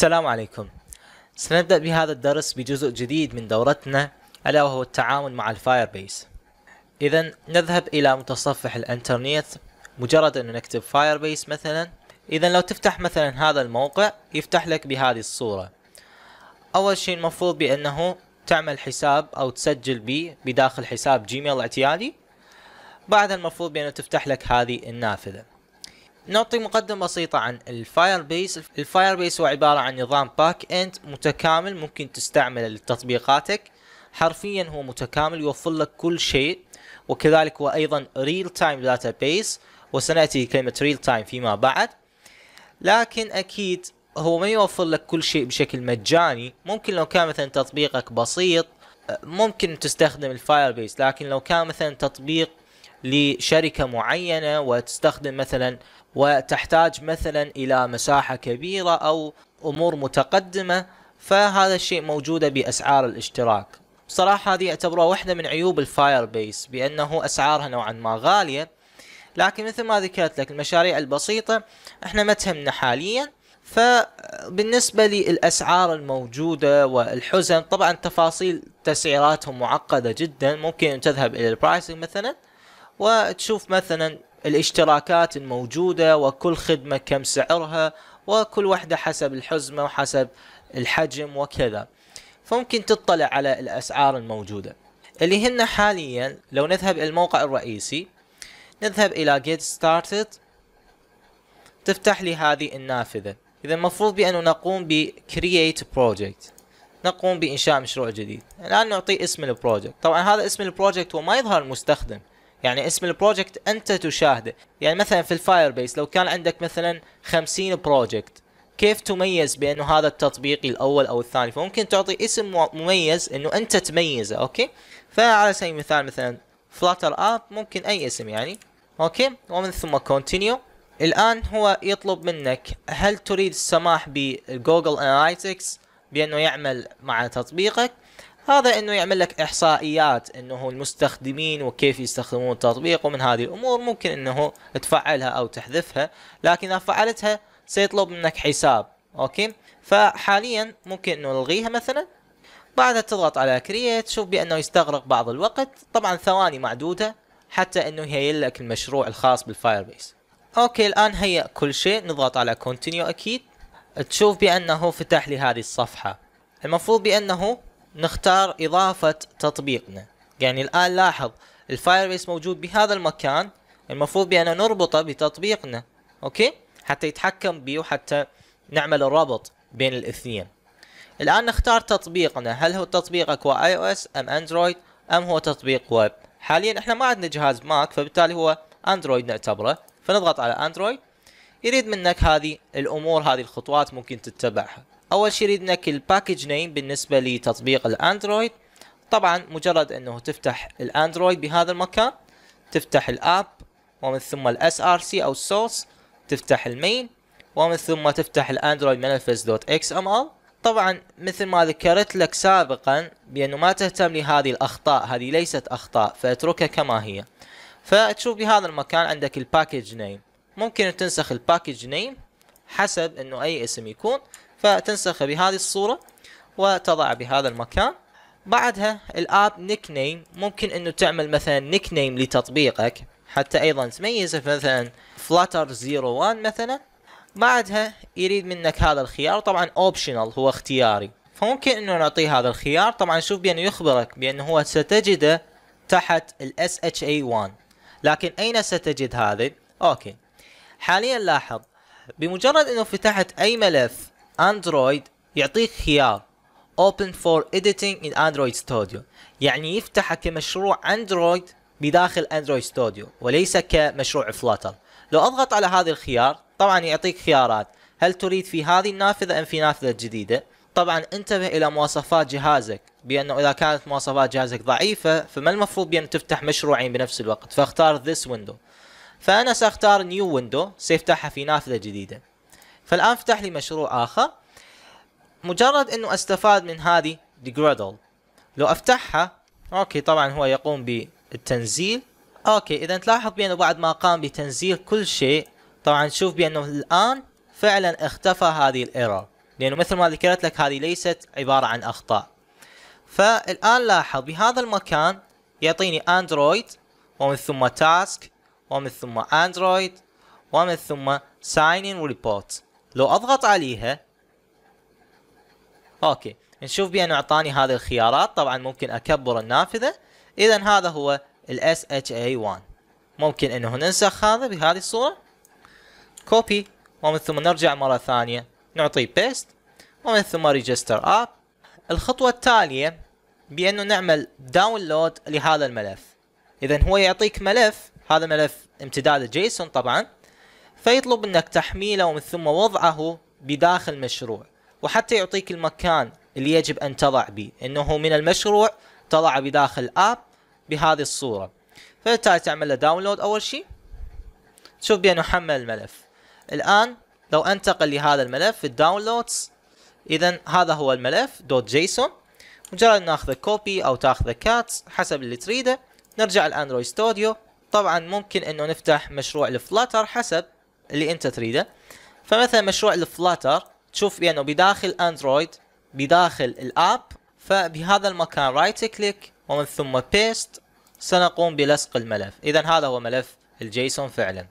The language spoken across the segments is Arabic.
السلام عليكم سنبدأ بهذا الدرس بجزء جديد من دورتنا ألا وهو التعامل مع الفاير بيس إذا نذهب إلى متصفح الإنترنت مجرد أن نكتب فاير بيس مثلا إذا لو تفتح مثلا هذا الموقع يفتح لك بهذه الصورة أول شيء المفروض بأنه تعمل حساب أو تسجل به بداخل حساب جيميل اعتيادي بعدها المفروض بأنه تفتح لك هذه النافذة نعطي مقدمة بسيطة عن الفاير بيس الفاير بيس هو عبارة عن نظام باك اند متكامل ممكن تستعمله لتطبيقاتك حرفيا هو متكامل يوفر لك كل شيء وكذلك هو ايضا ريل تايم داتا بيس وسناتي كلمة ريل تايم فيما بعد لكن اكيد هو ما يوفر لك كل شيء بشكل مجاني ممكن لو كان مثلا تطبيقك بسيط ممكن تستخدم الفاير بيس لكن لو كان مثلا تطبيق لشركه معينه وتستخدم مثلا وتحتاج مثلا الى مساحه كبيره او امور متقدمه فهذا الشيء موجوده باسعار الاشتراك بصراحة هذه يعتبرها واحدة من عيوب الفاير بيس بأنه أسعارها نوعا ما غالية لكن مثل ما ذكرت لك المشاريع البسيطة احنا ما تهمنا حاليا فبالنسبة للأسعار الموجودة والحزم طبعا تفاصيل تسعيراتهم معقدة جدا ممكن تذهب إلى البرايسنج مثلا وتشوف مثلا الاشتراكات الموجودة وكل خدمة كم سعرها وكل واحدة حسب الحزمة وحسب الحجم وكذا فممكن تطلع على الأسعار الموجودة اللي هن حاليا لو نذهب إلى الموقع الرئيسي نذهب إلى Get Started تفتح لي هذه النافذة إذا المفروض بأنه نقوم ب Create Project نقوم بإنشاء مشروع جديد الآن نعطيه اسم البروجكت طبعا هذا اسم البروجكت وما يظهر المستخدم يعني اسم البروجكت انت تشاهده يعني مثلا في الفاير بيس لو كان عندك مثلا 50 بروجكت كيف تميز بانه هذا التطبيق الاول او الثاني فممكن تعطي اسم مميز انه انت تميزه اوكي فعلى سبيل المثال مثلا فلاتر اب ممكن اي اسم يعني اوكي ومن ثم كونتينيو الان هو يطلب منك هل تريد السماح بجوجل اناليتكس بانه يعمل مع تطبيقك هذا انه يعمل لك احصائيات انه المستخدمين وكيف يستخدمون التطبيق ومن هذه الامور ممكن انه تفعلها او تحذفها لكن اذا فعلتها سيطلب منك حساب اوكي فحاليا ممكن انه نلغيها مثلا بعدها تضغط على كرييت تشوف بانه يستغرق بعض الوقت طبعا ثواني معدوده حتى انه يهيئ لك المشروع الخاص بالفايربيس اوكي الان هيئ كل شيء نضغط على كونتينيو اكيد تشوف بانه فتح لي هذه الصفحه المفروض بانه نختار إضافة تطبيقنا يعني الآن لاحظ الفايربيس موجود بهذا المكان المفروض بأن نربطه بتطبيقنا أوكي حتى يتحكم به وحتى نعمل الربط بين الاثنين الآن نختار تطبيقنا هل هو تطبيق أكوا اي او اس أم أندرويد أم هو تطبيق ويب حاليا احنا ما عندنا جهاز ماك فبالتالي هو أندرويد نعتبره فنضغط على أندرويد يريد منك هذه الأمور هذه الخطوات ممكن تتبعها اول شيء يريد منك الباكج نيم بالنسبه لتطبيق الاندرويد طبعا مجرد انه تفتح الاندرويد بهذا المكان تفتح الاب ومن ثم الاس ار سي او السورس تفتح المين ومن ثم تفتح الاندرويد منفذ دوت اكس ام ال طبعا مثل ما ذكرت لك سابقا بانه ما تهتم لهذه الاخطاء هذه ليست اخطاء فاتركها كما هي فتشوف بهذا المكان عندك الباكج نيم ممكن تنسخ الباكج نيم حسب انه اي اسم يكون فتنسخ بهذه الصورة وتضع بهذا المكان بعدها الاب نيك نيم ممكن انه تعمل مثلا نيك نيم لتطبيقك حتى ايضا تميزه مثلا فلاتر 01 مثلا بعدها يريد منك هذا الخيار طبعا اوبشنال هو اختياري فممكن انه نعطيه هذا الخيار طبعا شوف بانه يخبرك بانه هو ستجده تحت ال SHA1 لكن اين ستجد هذا اوكي حاليا لاحظ بمجرد انه فتحت اي ملف اندرويد يعطيك خيار open for editing in android studio يعني يفتح كمشروع اندرويد بداخل اندرويد ستوديو وليس كمشروع فلاتر لو اضغط على هذا الخيار طبعا يعطيك خيارات هل تريد في هذه النافذة ام في نافذة جديدة طبعا انتبه الى مواصفات جهازك بانه اذا كانت مواصفات جهازك ضعيفة فما المفروض بان تفتح مشروعين بنفس الوقت فاختار this window فانا ساختار new window سيفتحها في نافذة جديدة فالان افتح لي مشروع اخر مجرد انه استفاد من هذه الجرادل لو افتحها اوكي طبعا هو يقوم بالتنزيل اوكي اذا تلاحظ بانه بعد ما قام بتنزيل كل شيء طبعا شوف بانه الان فعلا اختفى هذه الايرور لانه مثل ما ذكرت لك هذه ليست عباره عن اخطاء فالان لاحظ بهذا المكان يعطيني اندرويد ومن ثم تاسك ومن ثم اندرويد ومن ثم ساين ان ريبورت لو اضغط عليها اوكي نشوف بانه اعطاني هذه الخيارات طبعا ممكن اكبر النافذه اذا هذا هو ال SHA1 ممكن انه ننسخ هذا بهذه الصوره كوبي ومن ثم نرجع مره ثانيه نعطي بيست ومن ثم ريجستر اب الخطوه التاليه بانه نعمل داونلود لهذا الملف اذا هو يعطيك ملف هذا ملف امتداد الجيسون طبعا فيطلب منك تحميله ومن ثم وضعه بداخل مشروع وحتى يعطيك المكان اللي يجب أن تضع به إنه من المشروع تضع بداخل الآب بهذه الصورة فبالتالي تعمل له داونلود أول شيء تشوف بأنه حمل الملف الآن لو أنتقل لهذا الملف في الداونلودز إذا هذا هو الملف دوت جيسون مجرد ناخذ كوبي أو تاخذ كات حسب اللي تريده نرجع الأندرويد ستوديو طبعا ممكن أنه نفتح مشروع الفلاتر حسب اللي انت تريده فمثلا مشروع الفلاتر تشوف بانه بداخل اندرويد بداخل الاب فبهذا المكان رايت كليك ومن ثم بيست سنقوم بلصق الملف اذا هذا هو ملف الجيسون فعلا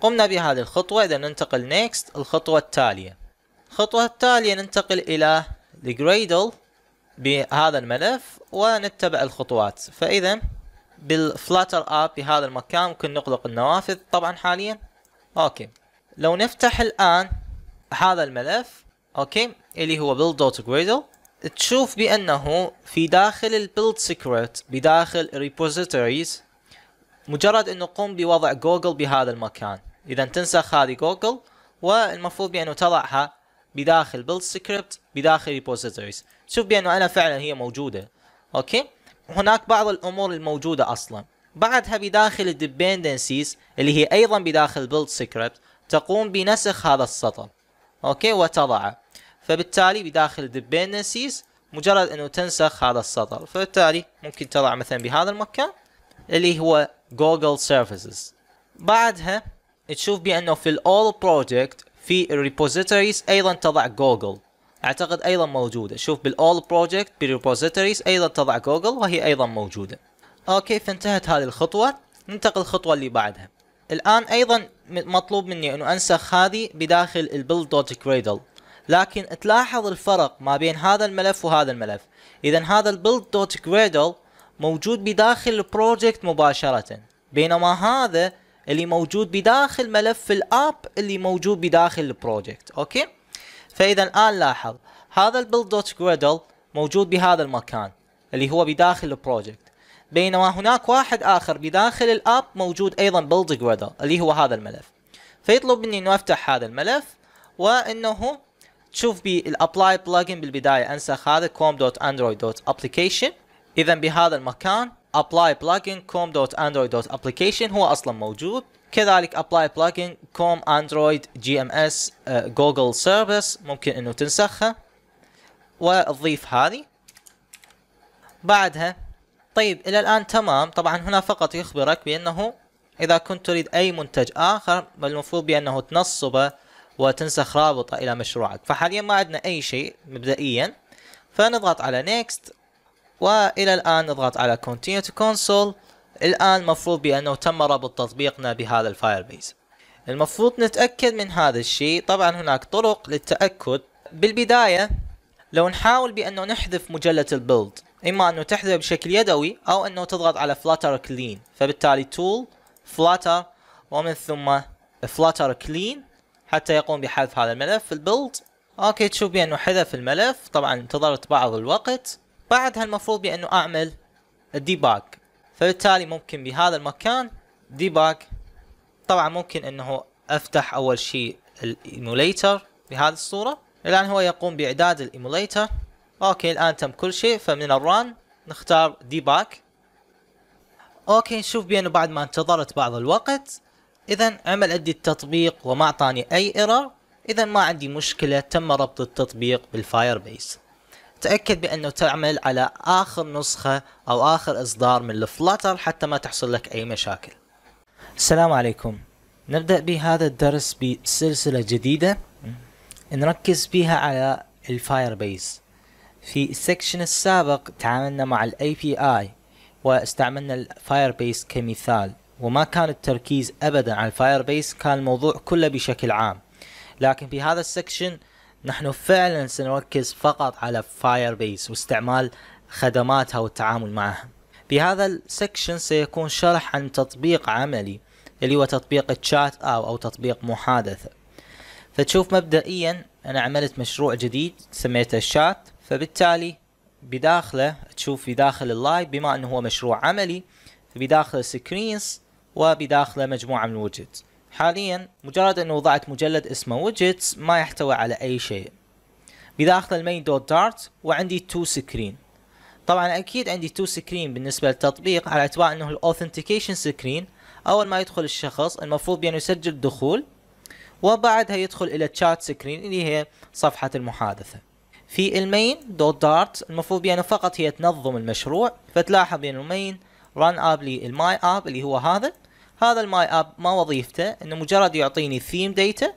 قمنا بهذه الخطوة اذا ننتقل نيكست الخطوة التالية الخطوة التالية ننتقل الى الجريدل بهذا الملف ونتبع الخطوات فاذا بالفلاتر اب بهذا المكان ممكن نغلق النوافذ طبعا حاليا اوكي لو نفتح الآن هذا الملف أوكي اللي هو build.gradle تشوف بأنه في داخل البيلد سيكريت بداخل repositories مجرد أنه قم بوضع جوجل بهذا المكان إذا تنسخ هذه جوجل والمفروض بأنه تضعها بداخل build script بداخل repositories شوف بأنه أنا فعلا هي موجودة أوكي هناك بعض الأمور الموجودة أصلا بعدها بداخل الديبندنسيز اللي هي أيضا بداخل build script تقوم بنسخ هذا السطر اوكي وتضعه فبالتالي بداخل dependencies مجرد انه تنسخ هذا السطر فبالتالي ممكن تضع مثلا بهذا المكان اللي هو جوجل سيرفيسز بعدها تشوف بانه في الاول بروجكت في الريبوزيتوريز ايضا تضع جوجل اعتقد ايضا موجوده شوف بالاول بروجكت بالريبوزيتوريز ايضا تضع جوجل وهي ايضا موجوده اوكي فانتهت هذه الخطوه ننتقل الخطوه اللي بعدها الان ايضا مطلوب مني انه انسخ هذه بداخل البيلد دوت كريدل لكن تلاحظ الفرق ما بين هذا الملف وهذا الملف اذا هذا البيلد دوت كريدل موجود بداخل البروجكت مباشرة بينما هذا اللي موجود بداخل ملف الاب اللي موجود بداخل البروجكت اوكي فاذا الان لاحظ هذا البيلد دوت كريدل موجود بهذا المكان اللي هو بداخل البروجكت بينما هناك واحد آخر بداخل الآب موجود أيضا بيلد ويذر اللي هو هذا الملف فيطلب مني أنه أفتح هذا الملف وأنه تشوف بالابلاي بلجن بالبدايه انسخ هذا com.android.application اذا بهذا المكان apply plugin com.android.application هو اصلا موجود كذلك apply plugin com android gms جوجل سيرفيس ممكن انه تنسخها وتضيف هذه بعدها طيب إلى الآن تمام طبعا هنا فقط يخبرك بأنه إذا كنت تريد أي منتج آخر المفروض بأنه تنصبه وتنسخ رابطة إلى مشروعك فحاليا ما عندنا أي شيء مبدئيا فنضغط على Next وإلى الآن نضغط على Continue to Console الآن مفروض بأنه تم ربط تطبيقنا بهذا الفاير بيز المفروض نتأكد من هذا الشيء طبعا هناك طرق للتأكد بالبداية لو نحاول بأنه نحذف مجلة البيلد اما انه تحذف بشكل يدوي او انه تضغط على فلاتر كلين فبالتالي تول فلاتر ومن ثم فلاتر كلين حتى يقوم بحذف هذا الملف في البيلد اوكي تشوف بانه حذف الملف طبعا انتظرت بعض الوقت بعدها المفروض بانه اعمل الديباج فبالتالي ممكن بهذا المكان ديباج طبعا ممكن انه افتح اول شيء الايموليتر بهذه الصورة الان هو يقوم باعداد الايموليتر اوكي الان تم كل شيء فمن الران نختار ديباك اوكي نشوف بانه بعد ما انتظرت بعض الوقت اذا عمل عندي التطبيق وما اعطاني اي ايرور اذا ما عندي مشكلة تم ربط التطبيق بالفاير بيس تأكد بأنه تعمل على آخر نسخة أو آخر إصدار من الفلاتر حتى ما تحصل لك أي مشاكل السلام عليكم نبدأ بهذا الدرس بسلسلة جديدة نركز بها على الفاير بيس في السكشن السابق تعاملنا مع الاي بي اي واستعملنا الفاير بيس كمثال وما كان التركيز ابدا على الفاير بيس كان الموضوع كله بشكل عام لكن في هذا السكشن نحن فعلا سنركز فقط على فاير بيس واستعمال خدماتها والتعامل معها في هذا السكشن سيكون شرح عن تطبيق عملي اللي هو تطبيق تشات او او تطبيق محادثة فتشوف مبدئيا انا عملت مشروع جديد سميته شات فبالتالي بداخله تشوف بداخل اللايف بما انه هو مشروع عملي فبداخله سكرينز وبداخله مجموعه من الوجت حاليا مجرد انه وضعت مجلد اسمه ويدجتس ما يحتوي على اي شيء بداخل المين دوت دارت وعندي تو سكرين طبعا اكيد عندي تو سكرين بالنسبه للتطبيق على اعتبار انه الاوثنتيكيشن سكرين اول ما يدخل الشخص المفروض بانه يسجل دخول وبعدها يدخل الى تشات سكرين اللي هي صفحه المحادثه في المين دوت دارت المفروض بأنه فقط هي تنظم المشروع فتلاحظ أنه المين ران اب لي الماي اب اللي هو هذا هذا الماي اب ما وظيفته انه مجرد يعطيني ثيم ديتا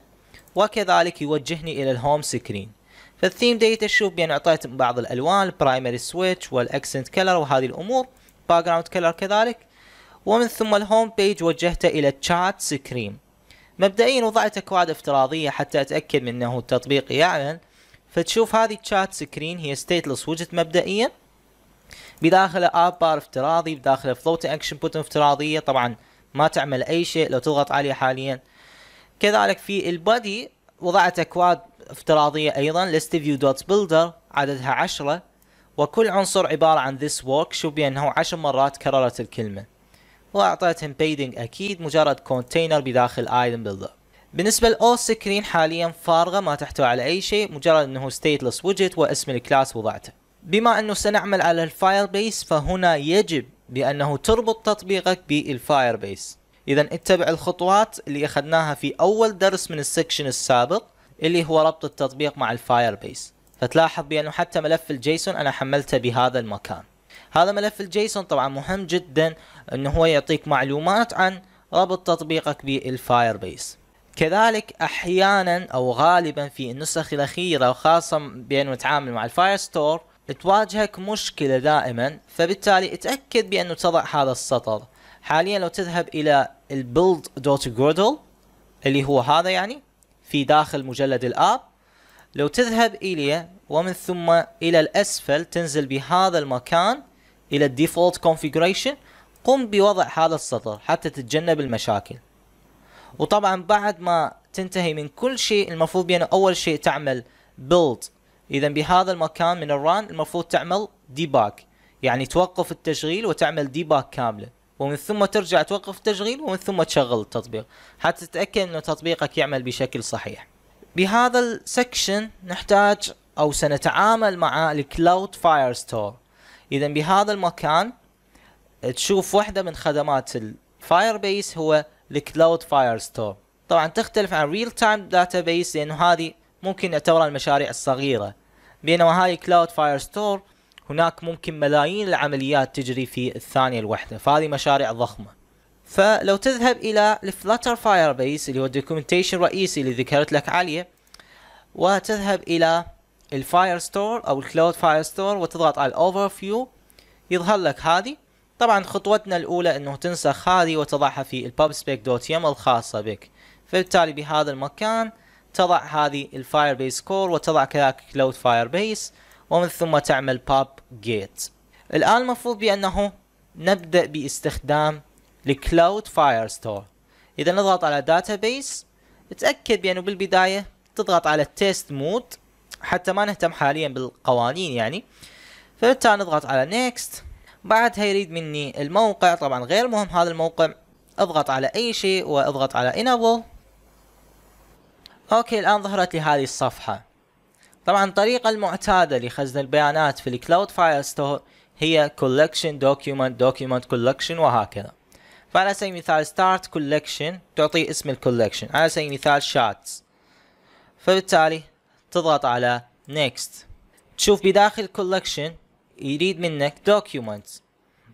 وكذلك يوجهني الى الهوم سكرين فالثيم ديتا شوف بان اعطيت بعض الالوان البرايمري سويتش والاكسنت كلر وهذه الامور باك جراوند كلر كذلك ومن ثم الهوم بيج وجهته الى تشات سكرين مبدئيا وضعت اكواد افتراضيه حتى اتاكد من انه التطبيق يعمل فتشوف هذه تشات سكرين هي ستيتلس وجت مبدئيا بداخله اب بار افتراضي بداخله فلوت اكشن بوتن افتراضيه طبعا ما تعمل اي شيء لو تضغط عليه حاليا كذلك في البادي وضعت اكواد افتراضيه ايضا ليست فيو دوت بلدر عددها 10 وكل عنصر عباره عن ذس ورك شو بانه 10 مرات كررت الكلمه واعطيتهم بيدنج اكيد مجرد كونتينر بداخل ايدن بلدر بالنسبة للاو سكرين حاليا فارغة ما تحتوي على أي شيء مجرد أنه ستيتلس وجت واسم الكلاس وضعته بما أنه سنعمل على الفاير بيس فهنا يجب بأنه تربط تطبيقك بالفاير بيس إذا اتبع الخطوات اللي أخذناها في أول درس من السكشن السابق اللي هو ربط التطبيق مع الفاير بيس فتلاحظ بأنه حتى ملف الجيسون أنا حملته بهذا المكان هذا ملف الجيسون طبعا مهم جدا أنه هو يعطيك معلومات عن ربط تطبيقك بالفاير بيس كذلك احيانا او غالبا في النسخ الاخيره وخاصه بانه نتعامل مع الفاير ستور تواجهك مشكله دائما فبالتالي اتاكد بانه تضع هذا السطر حاليا لو تذهب الى البيلد دوت جرودل اللي هو هذا يعني في داخل مجلد الاب لو تذهب اليه ومن ثم الى الاسفل تنزل بهذا المكان الى الديفولت كونفيجريشن قم بوضع هذا السطر حتى تتجنب المشاكل وطبعا بعد ما تنتهي من كل شيء المفروض بأنه أول شيء تعمل بيلد إذا بهذا المكان من الران المفروض تعمل ديباك يعني توقف التشغيل وتعمل ديباك كاملة ومن ثم ترجع توقف التشغيل ومن ثم تشغل التطبيق حتى تتأكد أنه تطبيقك يعمل بشكل صحيح بهذا السكشن نحتاج أو سنتعامل مع الكلاود فاير ستور إذا بهذا المكان تشوف واحدة من خدمات الفاير بيس هو الكلاود فاير ستور طبعا تختلف عن ريل تايم بيس لانه هذه ممكن نعتبرها المشاريع الصغيره بينما هاي كلاود فاير ستور هناك ممكن ملايين العمليات تجري في الثانيه الواحده فهذه مشاريع ضخمه فلو تذهب الى الفلاتر فاير بيس اللي هو الدوكيومنتيشن الرئيسي اللي ذكرت لك عليه وتذهب الى الفاير ستور او الكلاود فاير ستور وتضغط على الاوفر فيو يظهر لك هذه طبعا خطوتنا الأولى أنه تنسخ هذه وتضعها في pubspec.yaml الخاصة بك فبالتالي بهذا المكان تضع هذه الفاير بيس كور وتضع كذلك كلاود فاير بيس ومن ثم تعمل باب جيت الآن المفروض بأنه نبدأ باستخدام الكلاود فاير ستور إذا نضغط على بيس تأكد بأنه بالبداية تضغط على تيست مود حتى ما نهتم حاليا بالقوانين يعني فبالتالي نضغط على نيكست بعدها يريد مني الموقع طبعا غير مهم هذا الموقع اضغط على اي شيء واضغط على انابل اوكي الان ظهرت لي هذه الصفحة طبعا الطريقة المعتادة لخزن البيانات في الكلاود فايل ستور هي collection document document collection وهكذا فعلى سبيل المثال start collection تعطي اسم الكولكشن على سبيل المثال شاتس فبالتالي تضغط على next تشوف بداخل كولكشن يريد منك documents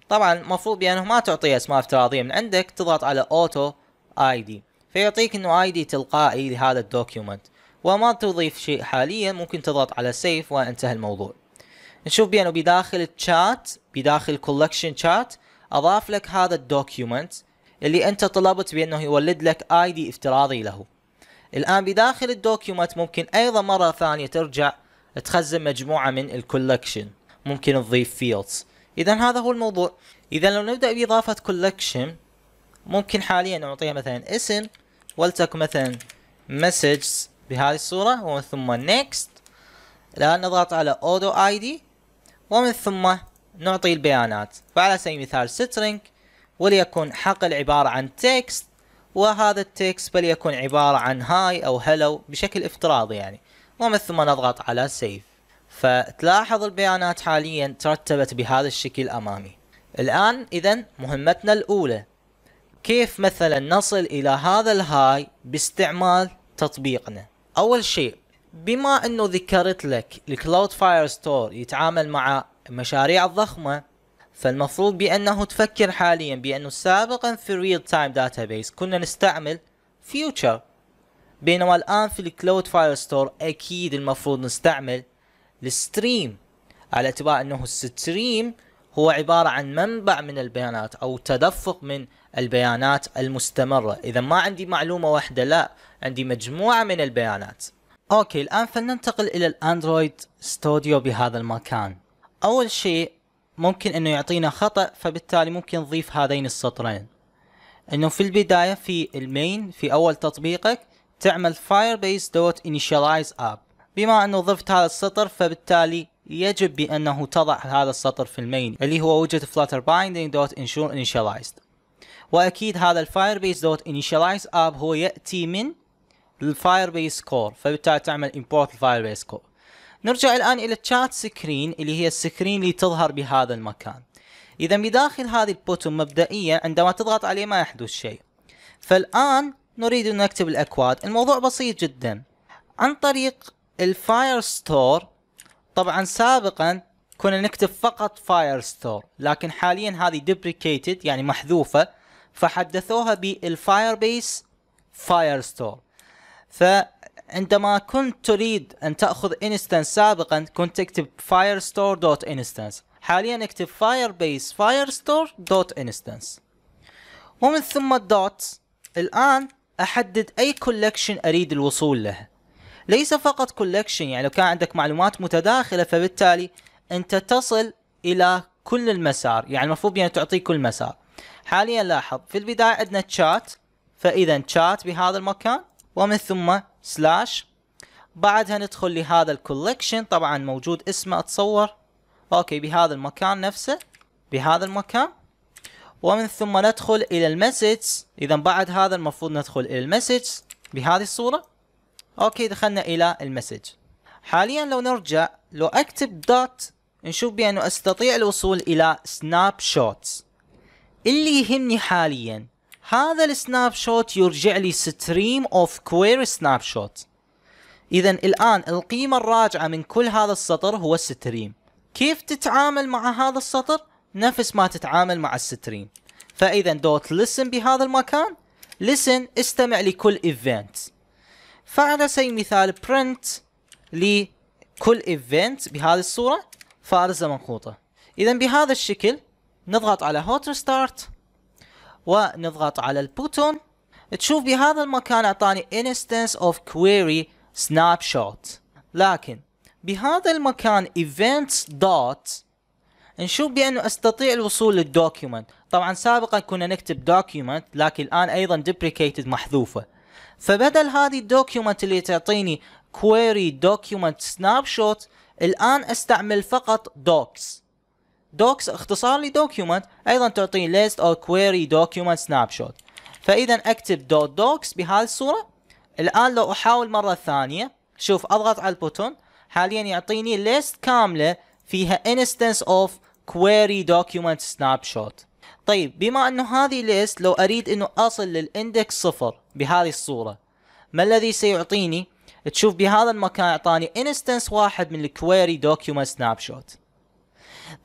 طبعا المفروض بانه ما تعطيه اسماء افتراضيه من عندك تضغط على اوتو اي دي فيعطيك انه اي دي تلقائي لهذا الدوكيومنت وما تضيف شيء حاليا ممكن تضغط على سيف وانتهى الموضوع نشوف بانه بداخل الشات بداخل كولكشن شات اضاف لك هذا الدوكيومنت اللي انت طلبت بانه يولد لك اي دي افتراضي له الان بداخل الدوكيومنت ممكن ايضا مره ثانيه ترجع تخزن مجموعه من الكولكشن ممكن تضيف فيلدز اذا هذا هو الموضوع اذا لو نبدا باضافه كولكشن ممكن حاليا نعطيها مثلا اسم ولتكن مثلا messages بهذه الصوره ومن ثم نيكست الان نضغط على اودو اي دي ومن ثم نعطي البيانات فعلى سبيل المثال سترينج وليكن حقل عباره عن تكست وهذا التكست بل يكون عباره عن هاي او هلو بشكل افتراضي يعني ومن ثم نضغط على سيف فتلاحظ البيانات حاليا ترتبت بهذا الشكل امامي الان اذا مهمتنا الاولى كيف مثلا نصل الى هذا الهاي باستعمال تطبيقنا اول شيء بما انه ذكرت لك الكلاود فاير ستور يتعامل مع مشاريع الضخمه فالمفروض بانه تفكر حاليا بانه سابقا في الريل تايم داتابيس كنا نستعمل فيوتشر بينما الان في الكلاود فاير ستور اكيد المفروض نستعمل الستريم على اعتبار انه الستريم هو عبارة عن منبع من البيانات أو تدفق من البيانات المستمرة إذا ما عندي معلومة واحدة لا عندي مجموعة من البيانات أوكي الآن فلننتقل إلى الأندرويد ستوديو بهذا المكان أول شيء ممكن أنه يعطينا خطأ فبالتالي ممكن نضيف هذين السطرين أنه في البداية في المين في أول تطبيقك تعمل firebase.initialize app بما أنه ضفت هذا السطر فبالتالي يجب بأنه تضع هذا السطر في المين اللي هو وجهة فلاتر بايندينج دوت انشور initialized وأكيد هذا الفاير بيس دوت initialize اب هو يأتي من الفاير بيس كور فبالتالي تعمل import الفاير بيس كور نرجع الآن إلى الشات سكرين اللي هي السكرين اللي تظهر بهذا المكان إذا بداخل هذه البوتوم مبدئيا عندما تضغط عليه ما يحدث شيء فالآن نريد أن نكتب الأكواد الموضوع بسيط جدا عن طريق الفاير ستور طبعا سابقا كنا نكتب فقط فاير ستور لكن حاليا هذه ديبريكيتد يعني محذوفه فحدثوها بالفاير بيس فاير ستور فعندما كنت تريد ان تاخذ انستنس سابقا كنت تكتب فاير ستور دوت انستنس حاليا اكتب فاير بيس فاير ستور دوت انستنس ومن ثم الدوت الان احدد اي كولكشن اريد الوصول له ليس فقط كولكشن يعني لو كان عندك معلومات متداخله فبالتالي انت تصل الى كل المسار يعني المفروض يعني تعطي كل مسار حاليا لاحظ في البدايه عندنا تشات فاذا تشات بهذا المكان ومن ثم سلاش بعدها ندخل لهذا الكولكشن طبعا موجود اسمه اتصور اوكي بهذا المكان نفسه بهذا المكان ومن ثم ندخل الى المسج اذا بعد هذا المفروض ندخل الى المسج بهذه الصوره اوكي دخلنا الى المسج حاليا لو نرجع لو اكتب دوت نشوف بانه استطيع الوصول الى سناب شوت اللي يهمني حاليا هذا السناب شوت يرجع لي ستريم اوف كوير سناب شوت اذا الان القيمه الراجعه من كل هذا السطر هو ستريم كيف تتعامل مع هذا السطر نفس ما تتعامل مع الستريم فاذا دوت لسن بهذا المكان لسن استمع لكل ايفنت فعلى سبيل المثال برنت لكل ايفنت بهذه الصورة فارزة منقوطة اذا بهذا الشكل نضغط على هوت ستارت ونضغط على البوتون تشوف بهذا المكان اعطاني instance of query snapshot لكن بهذا المكان events dot نشوف بانه استطيع الوصول للدوكيومنت طبعا سابقا كنا نكتب document لكن الان ايضا deprecated محذوفه فبدل هذه الدوكيومنت اللي تعطيني كويري دوكيومنت سناب شوت الان استعمل فقط دوكس دوكس اختصار لدوكيومنت ايضا تعطيني ليست او كويري دوكيومنت سناب شوت فاذا اكتب دوت دوكس بهذه الصوره الان لو احاول مره ثانيه شوف اضغط على البوتون حاليا يعطيني ليست كامله فيها انستنس اوف كويري دوكيومنت سناب شوت طيب بما انه هذه ليست لو اريد انه اصل للاندكس صفر بهذه الصورة ما الذي سيعطيني تشوف بهذا المكان اعطاني انستنس واحد من الكويري دوكيومنت سناب شوت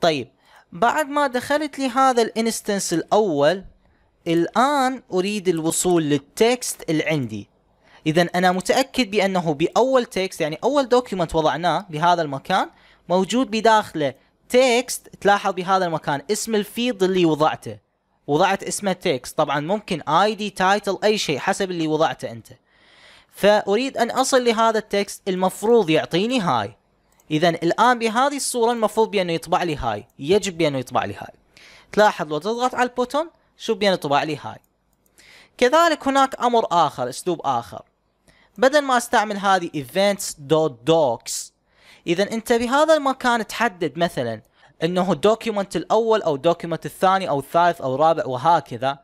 طيب بعد ما دخلت لي هذا الانستنس الاول الان اريد الوصول للتكست اللي عندي اذا انا متاكد بانه باول تكست يعني اول دوكيومنت وضعناه بهذا المكان موجود بداخله تكست تلاحظ بهذا المكان اسم الفيض اللي وضعته وضعت اسمه تكست طبعا ممكن اي دي تايتل اي شيء حسب اللي وضعته انت فاريد ان اصل لهذا التكست المفروض يعطيني هاي اذا الان بهذه الصوره المفروض بانه يطبع لي هاي يجب بانه يطبع لي هاي تلاحظ لو تضغط على البوتون شو بين يطبع لي هاي كذلك هناك امر اخر اسلوب اخر بدل ما استعمل هذه events.docs اذا انت بهذا المكان تحدد مثلا انه الدوكيومنت الاول او الدوكيومنت الثاني او الثالث او الرابع وهكذا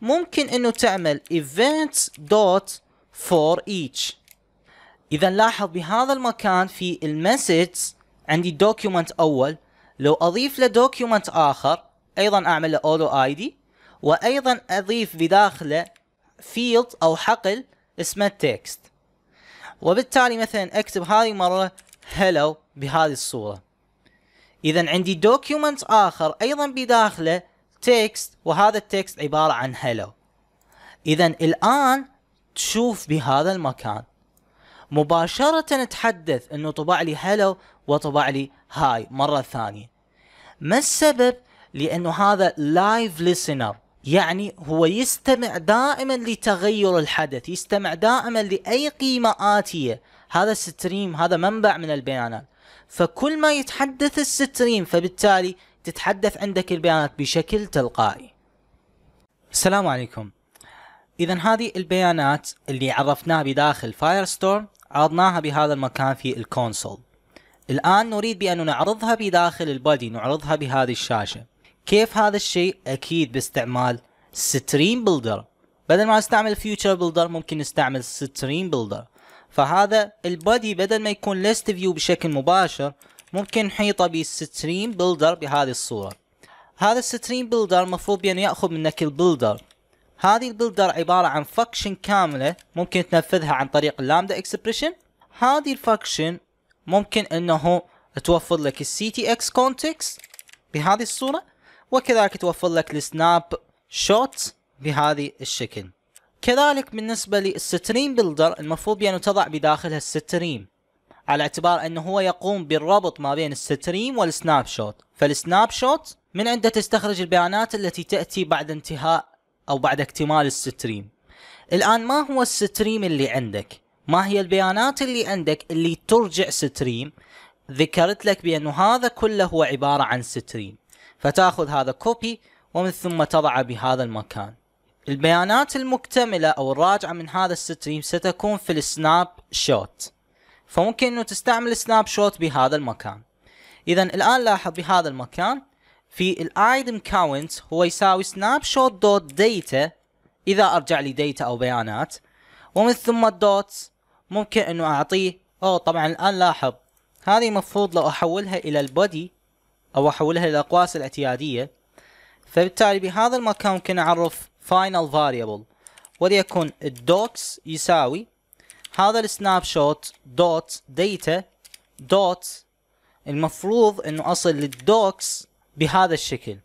ممكن انه تعمل events dot for each اذا لاحظ بهذا المكان في المسج عندي دوكيومنت اول لو اضيف له دوكيومنت اخر ايضا اعمل له اولو اي دي وايضا اضيف بداخله فيلد او حقل اسمه تكست وبالتالي مثلا اكتب هذه مره هلو بهذه الصورة إذا عندي دوكيومنت آخر أيضا بداخله تكست وهذا التكست عبارة عن هلو إذا الآن تشوف بهذا المكان مباشرة تحدث أنه طبع لي هلو وطبع لي هاي مرة ثانية ما السبب؟ لأنه هذا لايف listener يعني هو يستمع دائما لتغير الحدث يستمع دائما لأي قيمة آتية هذا الستريم هذا منبع من البيانات فكل ما يتحدث الستريم فبالتالي تتحدث عندك البيانات بشكل تلقائي السلام عليكم اذا هذه البيانات اللي عرفناها بداخل فاير ستورم عرضناها بهذا المكان في الكونسول الان نريد بان نعرضها بداخل البادي نعرضها بهذه الشاشه كيف هذا الشيء اكيد باستعمال ستريم بلدر بدل ما استعمل فيوتشر بلدر ممكن نستعمل ستريم بلدر فهذا البادي بدل ما يكون ليست فيو بشكل مباشر ممكن نحيطه بالستريم بلدر بهذه الصورة هذا الستريم بلدر المفروض بأنه يأخذ منك البلدر هذه البلدر عبارة عن فاكشن كاملة ممكن تنفذها عن طريق اللامدا اكسبريشن هذه الفاكشن ممكن انه توفر لك السي تي اكس كونتكست بهذه الصورة وكذلك توفر لك السناب شوت بهذه الشكل كذلك بالنسبة للستريم بلدر المفروض بأنه يعني تضع بداخلها الستريم على اعتبار أنه هو يقوم بالربط ما بين الستريم والسناب شوت فالسناب شوت من عنده تستخرج البيانات التي تأتي بعد انتهاء أو بعد اكتمال الستريم الآن ما هو الستريم اللي عندك ما هي البيانات اللي عندك اللي ترجع ستريم ذكرت لك بأنه هذا كله هو عبارة عن ستريم فتأخذ هذا كوبي ومن ثم تضعه بهذا المكان البيانات المكتملة أو الراجعة من هذا الستريم ستكون في السناب شوت فممكن أنه تستعمل سناب شوت بهذا المكان إذا الآن لاحظ بهذا المكان في الايتم كاونت هو يساوي سناب شوت دوت ديتا إذا أرجع لي ديتا أو بيانات ومن ثم الدوت ممكن أنه أعطيه أو طبعا الآن لاحظ هذه مفروض لو أحولها إلى البودي أو أحولها إلى الأقواس الاعتيادية فبالتالي بهذا المكان ممكن أعرف final variable وليكن الدوكس يساوي هذا السناب شوت دوت ديتا دوت المفروض انه اصل للدوكس بهذا الشكل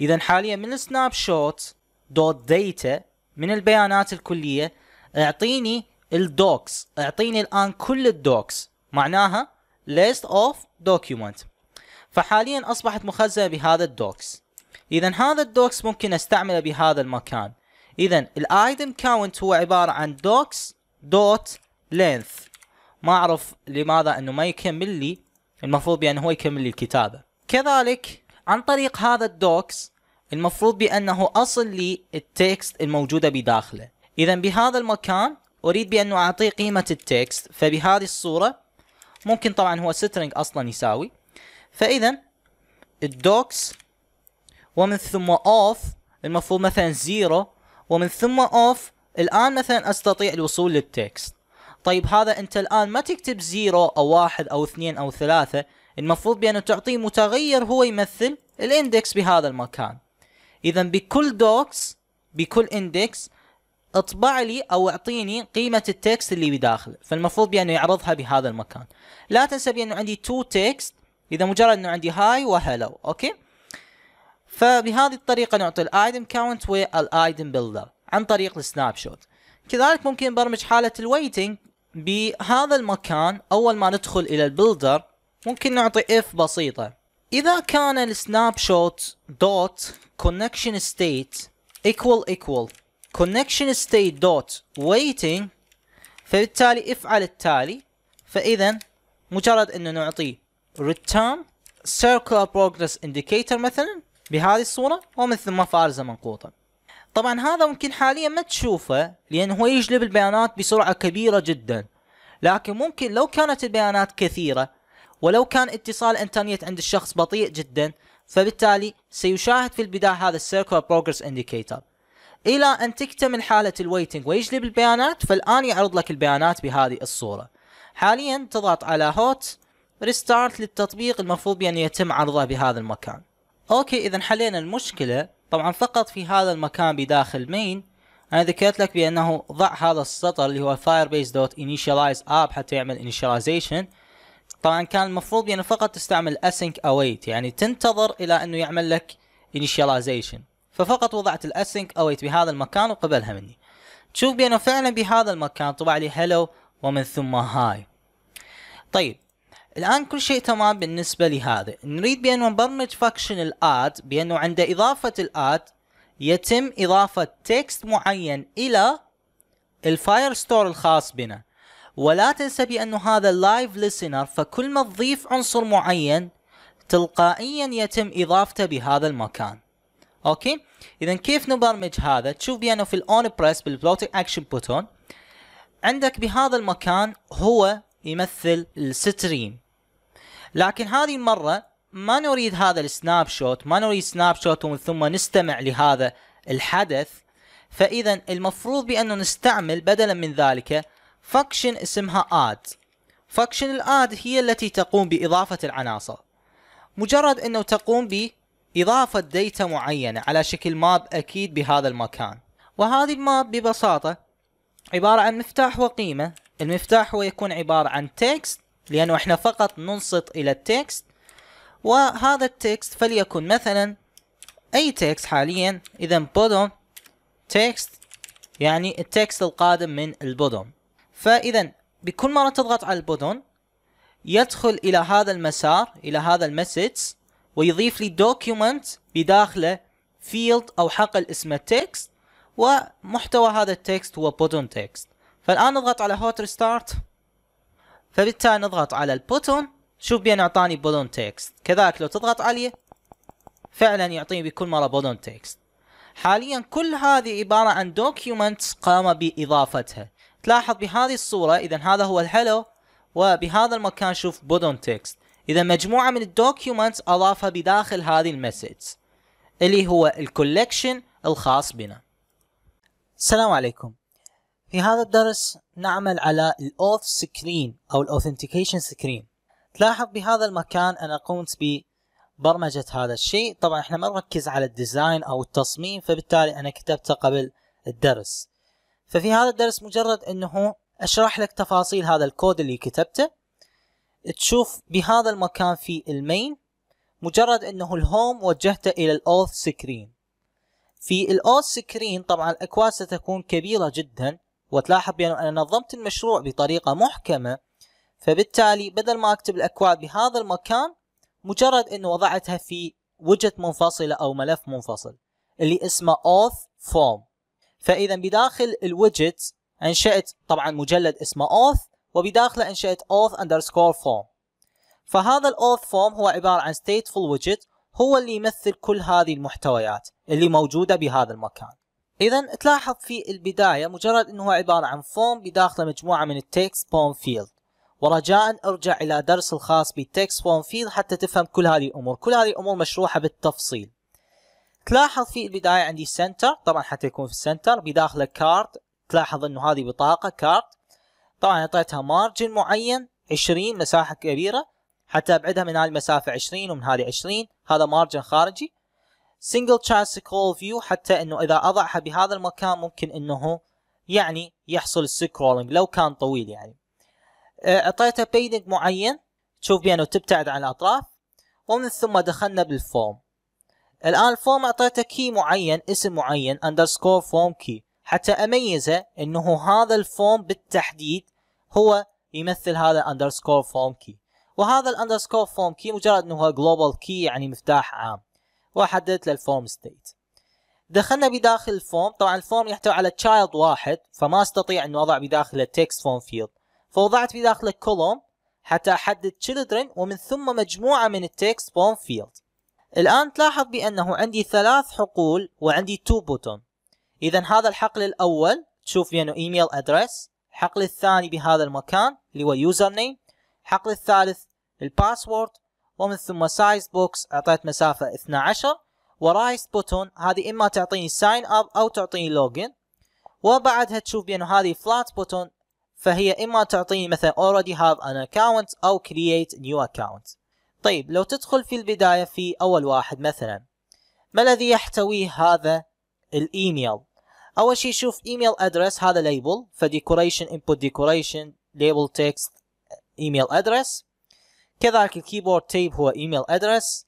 اذا حاليا من السناب شوت دوت ديتا من البيانات الكليه اعطيني الدوكس اعطيني الان كل الدوكس معناها list of document فحاليا اصبحت مخزنه بهذا الدوكس اذا هذا الدوكس ممكن استعمله بهذا المكان اذا الايتم كاونت هو عباره عن دوكس دوت لينث ما اعرف لماذا انه ما يكمل لي المفروض بانه هو يكمل لي الكتابه كذلك عن طريق هذا الدوكس المفروض بانه اصل لي التكست الموجوده بداخله اذا بهذا المكان اريد بانه اعطيه قيمه التكست فبهذه الصوره ممكن طبعا هو سترنج اصلا يساوي فاذا الدوكس ومن ثم اوف المفروض مثلا زيرو ومن ثم اوف الان مثلا استطيع الوصول للتكست طيب هذا انت الان ما تكتب زيرو او واحد او اثنين او ثلاثة المفروض بأن تعطيه متغير هو يمثل الاندكس بهذا المكان اذا بكل دوكس بكل اندكس اطبع لي او اعطيني قيمة التكست اللي بداخله فالمفروض بانه يعرضها بهذا المكان لا تنسى بانه عندي تو تكست اذا مجرد انه عندي هاي وهلو اوكي فبهذه الطريقة نعطي الايدم كاونت item بيلدر عن طريق السناب شوت كذلك ممكن نبرمج حالة الويتنج بهذا المكان اول ما ندخل الى البيلدر ممكن نعطي اف بسيطة اذا كان السناب شوت دوت كونكشن ستيت equal equal connection state dot waiting فبالتالي افعل التالي فاذا مجرد انه نعطي return circular progress indicator مثلا بهذه الصورة ومن ثم فارزة منقوطة طبعا هذا ممكن حاليا ما تشوفه لأنه هو يجلب البيانات بسرعة كبيرة جدا لكن ممكن لو كانت البيانات كثيرة ولو كان اتصال الانترنت عند الشخص بطيء جدا فبالتالي سيشاهد في البداية هذا السيركل بروجرس انديكيتر الى ان تكتمل حالة الويتنج ويجلب البيانات فالان يعرض لك البيانات بهذه الصورة حاليا تضغط على هوت ريستارت للتطبيق المفروض بأن يتم عرضه بهذا المكان اوكي اذا حلينا المشكلة طبعا فقط في هذا المكان بداخل مين انا ذكرت لك بانه ضع هذا السطر اللي هو firebase دوت initialize app حتى يعمل initialization طبعا كان المفروض بانه فقط تستعمل async await يعني تنتظر الى انه يعمل لك initialization ففقط وضعت الاسينك await بهذا المكان وقبلها مني تشوف بانه فعلا بهذا المكان طبع لي hello ومن ثم هاي طيب الان كل شيء تمام بالنسبه لهذا نريد بانه نبرمج فاكشن الاد بانه عند اضافه الاد يتم اضافه تكست معين الى الفاير ستور الخاص بنا ولا تنسى بانه هذا اللايف ليسنر فكل ما تضيف عنصر معين تلقائيا يتم اضافته بهذا المكان اوكي اذا كيف نبرمج هذا تشوف بانه في الاون بريس بالبلوتنج اكشن بوتون عندك بهذا المكان هو يمثل الستريم لكن هذه المرة ما نريد هذا السناب شوت ما نريد سناب شوت ومن ثم نستمع لهذا الحدث فإذا المفروض بأنه نستعمل بدلا من ذلك فاكشن اسمها اد فاكشن الاد هي التي تقوم بإضافة العناصر مجرد أنه تقوم بإضافة ديتا معينة على شكل ماب أكيد بهذا المكان وهذه الماب ببساطة عبارة عن مفتاح وقيمة المفتاح هو يكون عبارة عن تكست لأنه إحنا فقط ننصت إلى التكست وهذا التكست فليكن مثلا أي تكست حاليا إذا بودوم تكست يعني التكست القادم من البودوم فإذا بكل مرة تضغط على البودوم يدخل إلى هذا المسار إلى هذا المسج ويضيف لي دوكيومنت بداخله فيلد أو حقل اسمه تكست ومحتوى هذا التكست هو بودون تكست فالآن نضغط على هوت ريستارت فبالتالي نضغط على البوتون شوف بين اعطاني بولون تكست كذلك لو تضغط عليه فعلا يعطيني بكل مره بولون تكست حاليا كل هذه عباره عن دوكيومنت قام باضافتها تلاحظ بهذه الصوره اذا هذا هو الهلو وبهذا المكان شوف بودون تكست اذا مجموعه من الدوكيومنت اضافها بداخل هذه المسج اللي هو الكولكشن الخاص بنا السلام عليكم في هذا الدرس نعمل على الاوث سكرين او الاوثنتيكيشن سكرين تلاحظ بهذا المكان انا قمت ببرمجة هذا الشيء طبعا احنا ما نركز على الديزاين او التصميم فبالتالي انا كتبته قبل الدرس ففي هذا الدرس مجرد انه اشرح لك تفاصيل هذا الكود اللي كتبته تشوف بهذا المكان في المين مجرد انه الهوم وجهته الى الاوث سكرين في الاوث سكرين طبعا الاكواد ستكون كبيرة جدا وتلاحظ بأن أنا نظمت المشروع بطريقة محكمة فبالتالي بدل ما أكتب الأكواد بهذا المكان مجرد أنه وضعتها في وجهة منفصلة أو ملف منفصل اللي اسمه auth form فإذا بداخل الوجت أنشأت طبعا مجلد اسمه auth وبداخله أنشأت auth underscore form فهذا Auth Form هو عبارة عن stateful widget هو اللي يمثل كل هذه المحتويات اللي موجودة بهذا المكان اذا تلاحظ في البدايه مجرد انه هو عباره عن فوم بداخله مجموعه من التكست فوم فيلد ورجاء ارجع الى درس الخاص بالتكست فوم فيلد حتى تفهم كل هذه الامور كل هذه الامور مشروحه بالتفصيل تلاحظ في البدايه عندي سنتر طبعا حتى يكون في السنتر بداخله كارد تلاحظ انه هذه بطاقه كارد طبعا اعطيتها مارجن معين 20 مساحه كبيره حتى ابعدها من هذه المسافه 20 ومن هذه 20 هذا مارجن خارجي single chassis scroll view حتى انه اذا اضعها بهذا المكان ممكن انه يعني يحصل السكرولينج لو كان طويل يعني آه، اعطيتها بيدنج معين تشوف بانه تبتعد عن الاطراف ومن ثم دخلنا بالفورم الان الفورم اعطيته كي معين اسم معين underscore form key حتى اميزه انه هذا الفورم بالتحديد هو يمثل هذا underscore form key وهذا الاندرسكور فورم كي مجرد انه هو جلوبال كي يعني مفتاح عام وحددت الفورم ستيت دخلنا بداخل الفورم طبعا الفورم يحتوي على تشايلد واحد فما استطيع ان اضع بداخله تكست فورم فيلد فوضعت بداخله كولوم حتى احدد children ومن ثم مجموعه من التكست فورم فيلد الان تلاحظ بانه عندي ثلاث حقول وعندي تو بوتون اذا هذا الحقل الاول تشوف بانه ايميل ادرس الحقل الثاني بهذا المكان اللي هو يوزر نيم الحقل الثالث الباسورد ومن ثم سايز بوكس اعطيت مسافه 12 ورايس بوتون هذه اما تعطيني ساين اب او تعطيني لوجن وبعدها تشوف بانه هذه فلات بوتون فهي اما تعطيني مثلا already have an account او create new account طيب لو تدخل في البدايه في اول واحد مثلا ما الذي يحتويه هذا الايميل اول شيء شوف ايميل ادرس هذا ليبل فديكوريشن انبوت ديكوريشن ليبل تكست ايميل ادرس كذلك الكيبورد تيب هو ايميل ادرس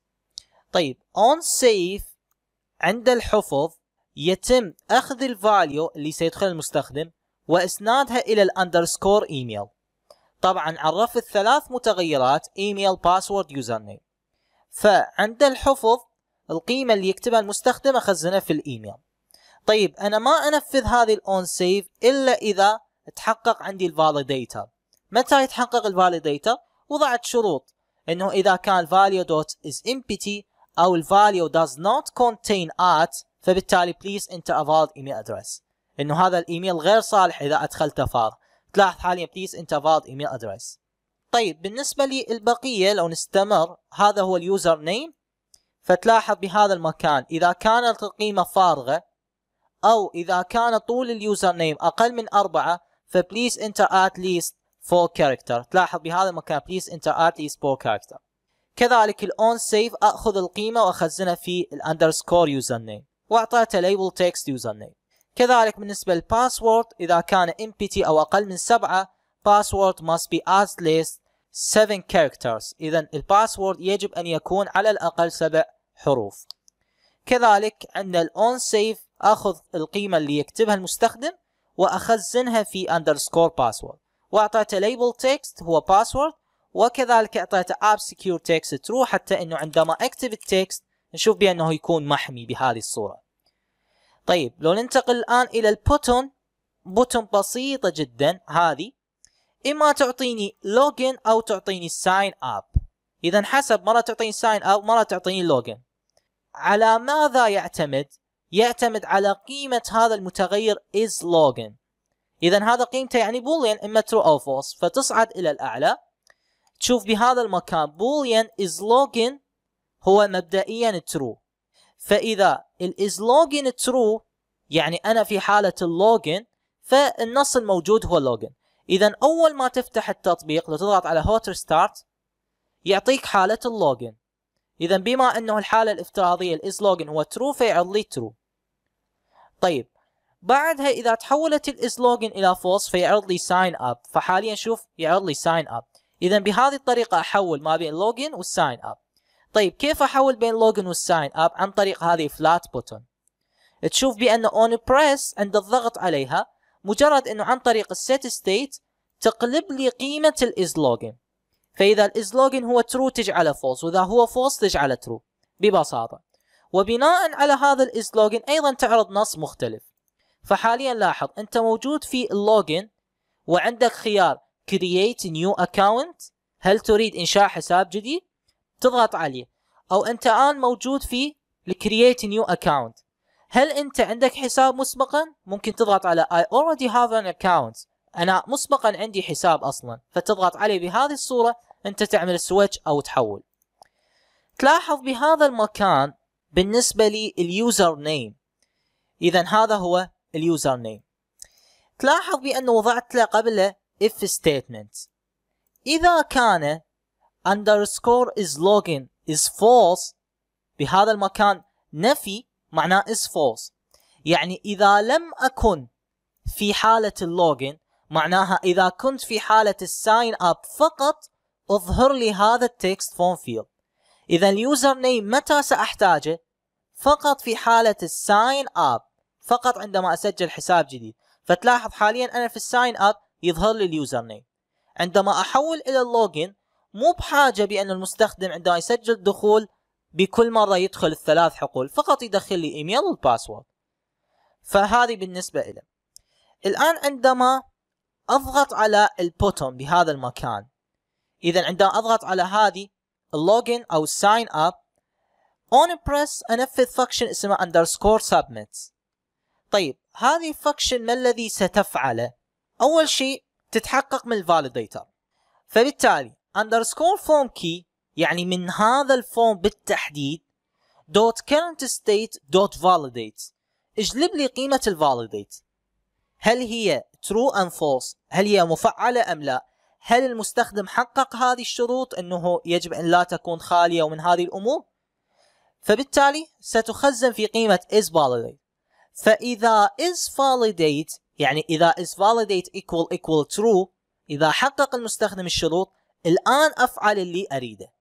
طيب اون سيف عند الحفظ يتم اخذ الفاليو اللي سيدخل المستخدم واسنادها الى الاندرسكور ايميل طبعا عرف الثلاث متغيرات ايميل باسورد يوزر نيم فعند الحفظ القيمه اللي يكتبها المستخدم اخزنها في الايميل طيب انا ما انفذ هذه الاون سيف الا اذا تحقق عندي الفاليديتر متى يتحقق الفاليديتر وضعت شروط انه اذا كان value dot is empty او ال value does not contain at فبالتالي please enter a valid email address انه هذا الايميل غير صالح اذا ادخلته فار تلاحظ حاليا please enter valid email address طيب بالنسبه للبقيه لو نستمر هذا هو اليوزر نيم فتلاحظ بهذا المكان اذا كانت القيمه فارغه او اذا كان طول اليوزر نيم اقل من اربعه فبليز انتر ات ليست فور كاركتر تلاحظ بهذا المكان بليز انتر ات ليست فور كاركتر كذلك الاون سيف اخذ القيمه واخزنها في الاندرسكور يوزر نيم واعطيته ليبل تكست يوزر نيم كذلك بالنسبه للباسورد اذا كان ام بي تي او اقل من سبعه باسورد ماست بي ات ليست 7 كاركترز اذا الباسورد يجب ان يكون على الاقل سبع حروف كذلك عندنا الاون سيف اخذ القيمه اللي يكتبها المستخدم واخزنها في اندرسكور باسورد واعطيته ليبل تكست هو باسورد وكذلك اعطيته اب سكيور تكست ترو حتى انه عندما اكتب التكست نشوف بانه يكون محمي بهذه الصوره طيب لو ننتقل الان الى البوتون بوتون بسيطه جدا هذه اما تعطيني لوجن او تعطيني ساين اب اذا حسب مره تعطيني ساين اب مره تعطيني لوجن على ماذا يعتمد يعتمد على قيمه هذا المتغير is login اذا هذا قيمته يعني بوليان اما true او false فتصعد الى الاعلى تشوف بهذا المكان بوليان is login هو مبدئيا true فاذا ال is login true يعني انا في حاله اللوجن فالنص الموجود هو لوجن اذا اول ما تفتح التطبيق لو تضغط على هوت ستارت يعطيك حاله اللوجن اذا بما انه الحاله الافتراضيه الاز لوجن هو ترو فيعرض لي ترو طيب بعدها اذا تحولت الاسلوجن الى فولس فيعرض لي ساين اب فحاليا شوف يعرض لي ساين اب اذا بهذه الطريقه احول ما بين لوجن والساين اب طيب كيف احول بين لوجن والساين اب عن طريق هذه فلات بوتون تشوف بان اون بريس عند الضغط عليها مجرد انه عن طريق السيت ستيت تقلب لي قيمه الاسلوجن فاذا الاسلوجن هو ترو تجعله فولس واذا هو فولس تجعله ترو ببساطه وبناء على هذا الاسلوجن ايضا تعرض نص مختلف فحاليا لاحظ انت موجود في اللوجن وعندك خيار create new account هل تريد انشاء حساب جديد تضغط عليه او انت الان موجود في create new account هل انت عندك حساب مسبقا ممكن تضغط على I already have an account انا مسبقا عندي حساب اصلا فتضغط عليه بهذه الصورة انت تعمل سويتش او تحول تلاحظ بهذا المكان بالنسبة لليوزر نيم إذا هذا هو اليوزر نيم تلاحظ بأنه وضعت له قبله if statement إذا كان underscore is login is false بهذا المكان نفي معناه is false يعني إذا لم أكن في حالة اللوجن معناها إذا كنت في حالة الساين أب فقط اظهر لي هذا التكست فون فيلد إذا اليوزر نيم متى سأحتاجه؟ فقط في حالة الساين أب فقط عندما اسجل حساب جديد فتلاحظ حاليا انا في الساين اب يظهر لي اليوزر نيم عندما احول الى اللوجن مو بحاجه بان المستخدم عندما يسجل دخول بكل مره يدخل الثلاث حقول فقط يدخل لي ايميل والباسورد فهذه بالنسبه له الان عندما اضغط على البوتون بهذا المكان اذا عندما اضغط على هذه اللوجن او الساين اب اون بريس انفذ فانكشن اسمه اندرسكور سبميت طيب هذه الفكشن ما الذي ستفعله اول شيء تتحقق من الفاليديتر فبالتالي اندرسكور فورم كي يعني من هذا الفورم بالتحديد دوت current state دوت validate اجلب لي قيمة الفاليديت هل هي true and false هل هي مفعلة أم لا هل المستخدم حقق هذه الشروط أنه يجب أن لا تكون خالية ومن هذه الأمور فبالتالي ستخزن في قيمة is validate فإذا is validate يعني إذا is validate equal equal true إذا حقق المستخدم الشروط الآن أفعل اللي أريده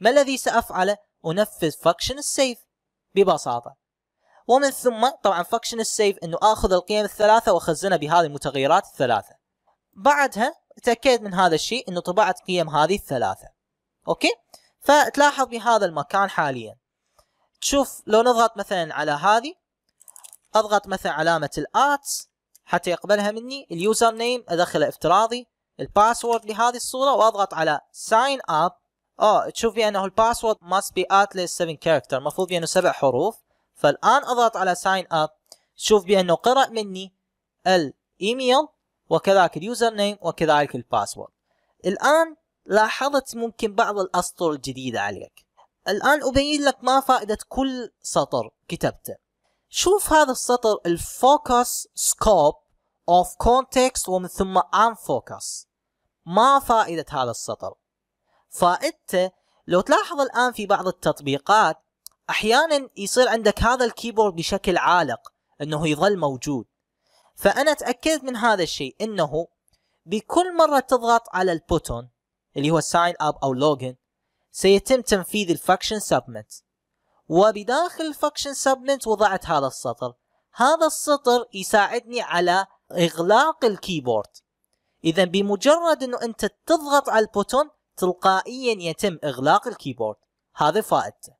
ما الذي سأفعله؟ أنفذ function save ببساطة ومن ثم طبعا function save أنه آخذ القيم الثلاثة وأخزنها بهذه المتغيرات الثلاثة بعدها تأكد من هذا الشيء أنه طبعت قيم هذه الثلاثة أوكي؟ فتلاحظ بهذا المكان حاليا تشوف لو نضغط مثلا على هذه اضغط مثلا علامه الارتس حتى يقبلها مني اليوزر نيم ادخله افتراضي الباسورد لهذه الصوره واضغط على ساين اب اه تشوف بانه الباسورد ماست بي اتليست 7 كاركتر المفروض بانه سبع حروف فالان اضغط على ساين اب تشوف بانه قرأ مني الايميل وكذلك اليوزر نيم وكذلك الباسورد الان لاحظت ممكن بعض الاسطر الجديده عليك الان ابين لك ما فائده كل سطر كتبته شوف هذا السطر الفوكس سكوب اوف كونتكست ومن ثم فوكس ما فائدة هذا السطر فانت لو تلاحظ الان في بعض التطبيقات احيانا يصير عندك هذا الكيبورد بشكل عالق انه يظل موجود فانا تاكدت من هذا الشيء انه بكل مره تضغط على البوتون اللي هو ساين اب او لوجن سيتم تنفيذ الفاكشن سبمت وبداخل function سبمنت وضعت هذا السطر هذا السطر يساعدني على إغلاق الكيبورد إذا بمجرد أنه أنت تضغط على البوتون تلقائيا يتم إغلاق الكيبورد هذا فائدته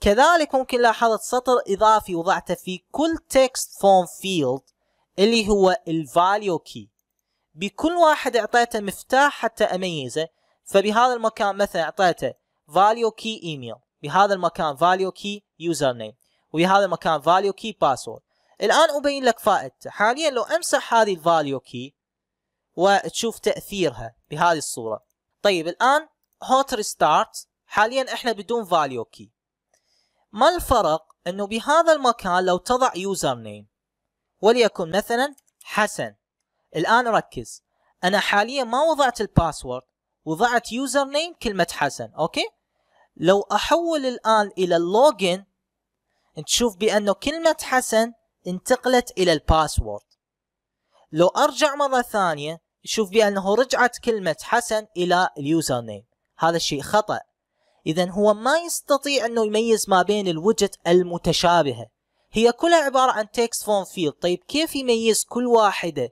كذلك ممكن لاحظت سطر إضافي وضعته في كل text form field اللي هو الفاليو كي بكل واحد اعطيته مفتاح حتى اميزه فبهذا المكان مثلا اعطيته فاليو كي ايميل بهذا المكان فاليو كي يوزر نيم وبهذا المكان فاليو كي باسورد الان ابين لك فائدته حاليا لو امسح هذه الفاليو كي وتشوف تاثيرها بهذه الصوره طيب الان هوت ريستارت حاليا احنا بدون فاليو كي ما الفرق انه بهذا المكان لو تضع يوزر نيم وليكن مثلا حسن الان ركز انا حاليا ما وضعت الباسورد وضعت يوزر نيم كلمه حسن اوكي لو أحول الآن إلى اللوجن تشوف بأنه كلمة حسن انتقلت إلى الباسورد لو أرجع مرة ثانية تشوف بأنه رجعت كلمة حسن إلى اليوزر نيم هذا الشيء خطأ إذا هو ما يستطيع أنه يميز ما بين الوجت المتشابهة هي كلها عبارة عن تكست فون فيلد طيب كيف يميز كل واحدة